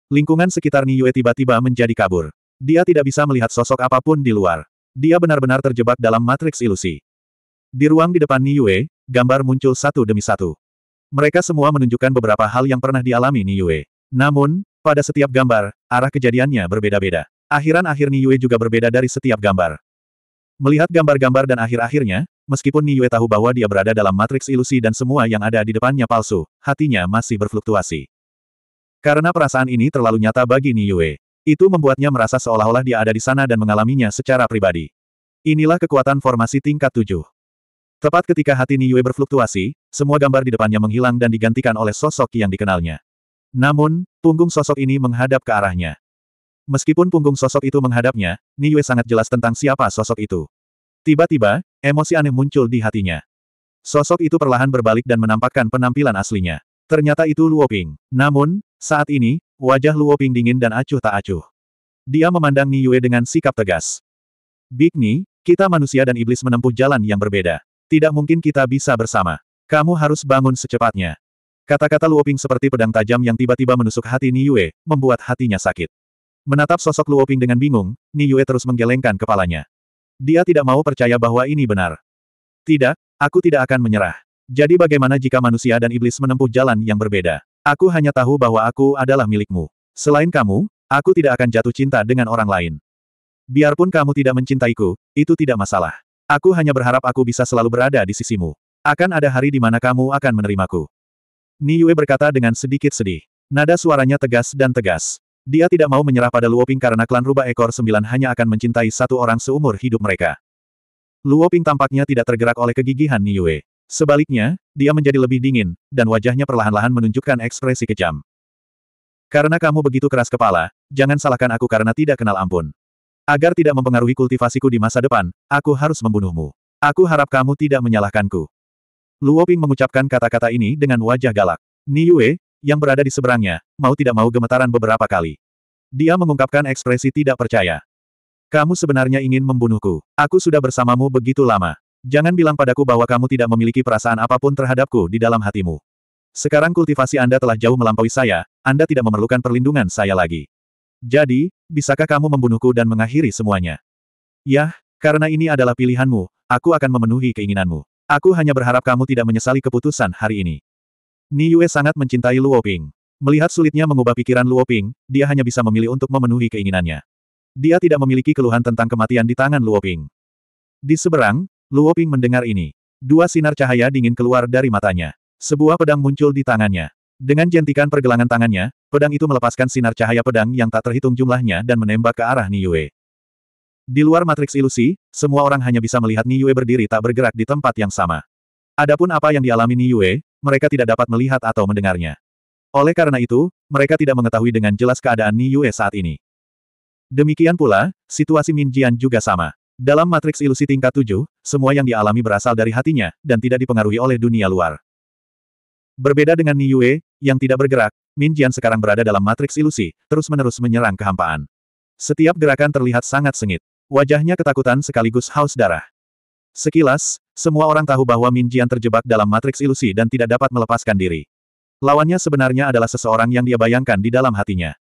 Lingkungan sekitar Niue tiba-tiba menjadi kabur. Dia tidak bisa melihat sosok apapun di luar. Dia benar-benar terjebak dalam matriks ilusi. Di ruang di depan Niue, gambar muncul satu demi satu. Mereka semua menunjukkan beberapa hal yang pernah dialami Niue. Namun, pada setiap gambar, arah kejadiannya berbeda-beda. Akhiran akhir Niue juga berbeda dari setiap gambar. Melihat gambar-gambar dan akhir-akhirnya, meskipun Niue tahu bahwa dia berada dalam matriks ilusi dan semua yang ada di depannya palsu, hatinya masih berfluktuasi. Karena perasaan ini terlalu nyata bagi Niue, itu membuatnya merasa seolah-olah dia ada di sana dan mengalaminya secara pribadi. Inilah kekuatan formasi tingkat tujuh. Tepat ketika hati Niue berfluktuasi, semua gambar di depannya menghilang dan digantikan oleh sosok yang dikenalnya. Namun, punggung sosok ini menghadap ke arahnya. Meskipun punggung sosok itu menghadapnya, Yue sangat jelas tentang siapa sosok itu. Tiba-tiba, emosi aneh muncul di hatinya. Sosok itu perlahan berbalik dan menampakkan penampilan aslinya. Ternyata itu Luoping. Namun, saat ini, wajah Luoping dingin dan acuh tak acuh. Dia memandang Yue dengan sikap tegas. Big Ni, kita manusia dan iblis menempuh jalan yang berbeda. Tidak mungkin kita bisa bersama. Kamu harus bangun secepatnya. Kata-kata Luoping seperti pedang tajam yang tiba-tiba menusuk hati Yue, membuat hatinya sakit. Menatap sosok Luoping dengan bingung, Ni Yue terus menggelengkan kepalanya. Dia tidak mau percaya bahwa ini benar. Tidak, aku tidak akan menyerah. Jadi bagaimana jika manusia dan iblis menempuh jalan yang berbeda? Aku hanya tahu bahwa aku adalah milikmu. Selain kamu, aku tidak akan jatuh cinta dengan orang lain. Biarpun kamu tidak mencintaiku, itu tidak masalah. Aku hanya berharap aku bisa selalu berada di sisimu. Akan ada hari di mana kamu akan menerimaku. Ni Yue berkata dengan sedikit sedih. Nada suaranya tegas dan tegas. Dia tidak mau menyerah pada Luoping karena klan rubah ekor sembilan hanya akan mencintai satu orang seumur hidup mereka. Luoping tampaknya tidak tergerak oleh kegigihan Niue. Sebaliknya, dia menjadi lebih dingin, dan wajahnya perlahan-lahan menunjukkan ekspresi kejam. Karena kamu begitu keras kepala, jangan salahkan aku karena tidak kenal ampun. Agar tidak mempengaruhi kultivasiku di masa depan, aku harus membunuhmu. Aku harap kamu tidak menyalahkanku. Luoping mengucapkan kata-kata ini dengan wajah galak. Niue, yang berada di seberangnya, mau tidak mau gemetaran beberapa kali. Dia mengungkapkan ekspresi tidak percaya. Kamu sebenarnya ingin membunuhku. Aku sudah bersamamu begitu lama. Jangan bilang padaku bahwa kamu tidak memiliki perasaan apapun terhadapku di dalam hatimu. Sekarang kultivasi Anda telah jauh melampaui saya, Anda tidak memerlukan perlindungan saya lagi. Jadi, bisakah kamu membunuhku dan mengakhiri semuanya? Yah, karena ini adalah pilihanmu, aku akan memenuhi keinginanmu. Aku hanya berharap kamu tidak menyesali keputusan hari ini. Ni Yue sangat mencintai Luo Ping. Melihat sulitnya mengubah pikiran Luo Ping, dia hanya bisa memilih untuk memenuhi keinginannya. Dia tidak memiliki keluhan tentang kematian di tangan Luo Ping. Di seberang, Luo Ping mendengar ini. Dua sinar cahaya dingin keluar dari matanya. Sebuah pedang muncul di tangannya. Dengan jentikan pergelangan tangannya, pedang itu melepaskan sinar cahaya pedang yang tak terhitung jumlahnya dan menembak ke arah Yue. Di luar matriks ilusi, semua orang hanya bisa melihat Yue berdiri tak bergerak di tempat yang sama. Adapun apa yang dialami Yue? mereka tidak dapat melihat atau mendengarnya. Oleh karena itu, mereka tidak mengetahui dengan jelas keadaan Yue saat ini. Demikian pula, situasi Min Jian juga sama. Dalam matriks ilusi tingkat 7, semua yang dialami berasal dari hatinya, dan tidak dipengaruhi oleh dunia luar. Berbeda dengan Yue yang tidak bergerak, Min Jian sekarang berada dalam matriks ilusi, terus-menerus menyerang kehampaan. Setiap gerakan terlihat sangat sengit. Wajahnya ketakutan sekaligus haus darah. Sekilas, semua orang tahu bahwa Min Jian terjebak dalam matriks ilusi dan tidak dapat melepaskan diri. Lawannya sebenarnya adalah seseorang yang dia bayangkan di dalam hatinya.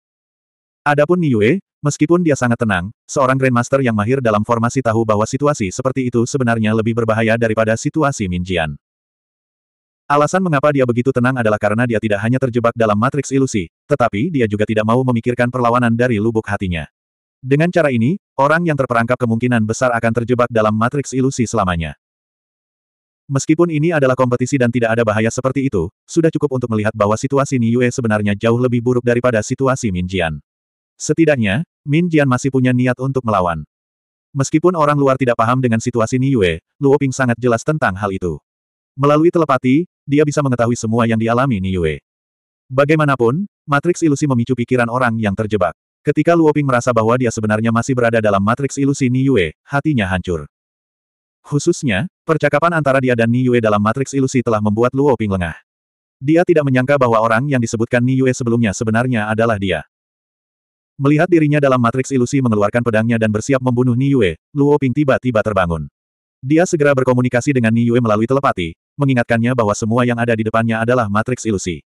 Adapun Yue, meskipun dia sangat tenang, seorang Grandmaster yang mahir dalam formasi tahu bahwa situasi seperti itu sebenarnya lebih berbahaya daripada situasi Min Jian. Alasan mengapa dia begitu tenang adalah karena dia tidak hanya terjebak dalam matriks ilusi, tetapi dia juga tidak mau memikirkan perlawanan dari lubuk hatinya. Dengan cara ini, orang yang terperangkap kemungkinan besar akan terjebak dalam matriks ilusi selamanya. Meskipun ini adalah kompetisi dan tidak ada bahaya seperti itu, sudah cukup untuk melihat bahwa situasi Ni Yue sebenarnya jauh lebih buruk daripada situasi Min Jian. Setidaknya, Min Jian masih punya niat untuk melawan. Meskipun orang luar tidak paham dengan situasi Niue, Luo Ping sangat jelas tentang hal itu. Melalui telepati, dia bisa mengetahui semua yang dialami Ni Yue. Bagaimanapun, matriks ilusi memicu pikiran orang yang terjebak. Ketika Luoping merasa bahwa dia sebenarnya masih berada dalam matriks ilusi Ni Yue, hatinya hancur. Khususnya, percakapan antara dia dan Ni Yue dalam matriks ilusi telah membuat Luoping lengah. Dia tidak menyangka bahwa orang yang disebutkan Yue sebelumnya sebenarnya adalah dia. Melihat dirinya dalam matriks ilusi mengeluarkan pedangnya dan bersiap membunuh Yue, Luo Ping tiba-tiba terbangun. Dia segera berkomunikasi dengan Ni Yue melalui telepati, mengingatkannya bahwa semua yang ada di depannya adalah matriks ilusi.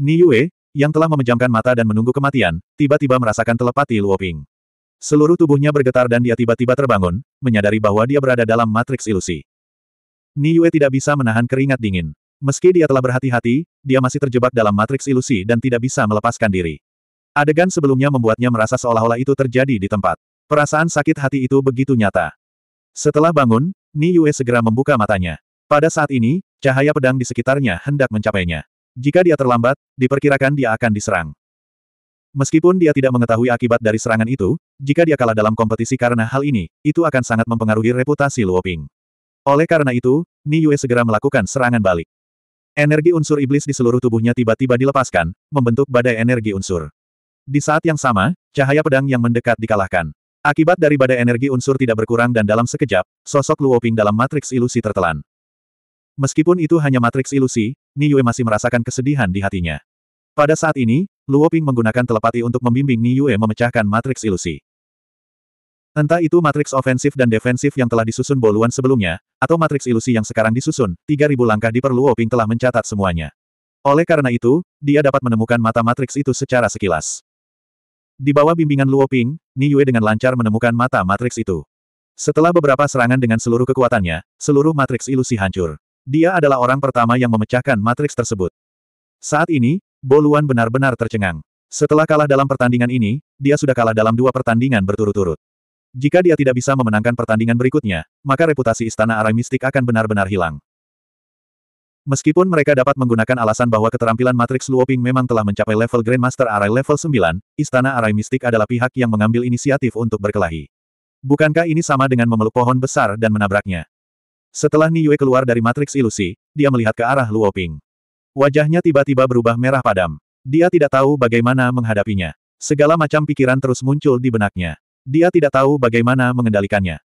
Yue yang telah memejamkan mata dan menunggu kematian, tiba-tiba merasakan telepati Luoping. Seluruh tubuhnya bergetar dan dia tiba-tiba terbangun, menyadari bahwa dia berada dalam matriks ilusi. Ni Yue tidak bisa menahan keringat dingin. Meski dia telah berhati-hati, dia masih terjebak dalam matriks ilusi dan tidak bisa melepaskan diri. Adegan sebelumnya membuatnya merasa seolah-olah itu terjadi di tempat. Perasaan sakit hati itu begitu nyata. Setelah bangun, Ni Yue segera membuka matanya. Pada saat ini, cahaya pedang di sekitarnya hendak mencapainya. Jika dia terlambat, diperkirakan dia akan diserang. Meskipun dia tidak mengetahui akibat dari serangan itu, jika dia kalah dalam kompetisi karena hal ini, itu akan sangat mempengaruhi reputasi Luoping. Oleh karena itu, Ni Yue segera melakukan serangan balik. Energi unsur iblis di seluruh tubuhnya tiba-tiba dilepaskan, membentuk badai energi unsur. Di saat yang sama, cahaya pedang yang mendekat dikalahkan. Akibat dari badai energi unsur tidak berkurang dan dalam sekejap, sosok Luoping dalam matriks ilusi tertelan. Meskipun itu hanya matriks ilusi, Ni Yue masih merasakan kesedihan di hatinya. Pada saat ini, Luo Ping menggunakan telepati untuk membimbing Ni Yue memecahkan matriks ilusi. Entah itu matriks ofensif dan defensif yang telah disusun boluan sebelumnya, atau matriks ilusi yang sekarang disusun, 3000 langkah di per Luo Ping telah mencatat semuanya. Oleh karena itu, dia dapat menemukan mata matriks itu secara sekilas. Di bawah bimbingan Luo Ping, Ni Yue dengan lancar menemukan mata matriks itu. Setelah beberapa serangan dengan seluruh kekuatannya, seluruh matriks ilusi hancur. Dia adalah orang pertama yang memecahkan matriks tersebut. Saat ini, Boluan benar-benar tercengang. Setelah kalah dalam pertandingan ini, dia sudah kalah dalam dua pertandingan berturut-turut. Jika dia tidak bisa memenangkan pertandingan berikutnya, maka reputasi Istana Arai Mistik akan benar-benar hilang. Meskipun mereka dapat menggunakan alasan bahwa keterampilan matriks Luoping memang telah mencapai level Grandmaster Arai level 9, Istana Arai Mistik adalah pihak yang mengambil inisiatif untuk berkelahi. Bukankah ini sama dengan memeluk pohon besar dan menabraknya? Setelah Niue keluar dari matriks ilusi, dia melihat ke arah Luoping. Wajahnya tiba-tiba berubah merah padam. Dia tidak tahu bagaimana menghadapinya. Segala macam pikiran terus muncul di benaknya. Dia tidak tahu bagaimana mengendalikannya.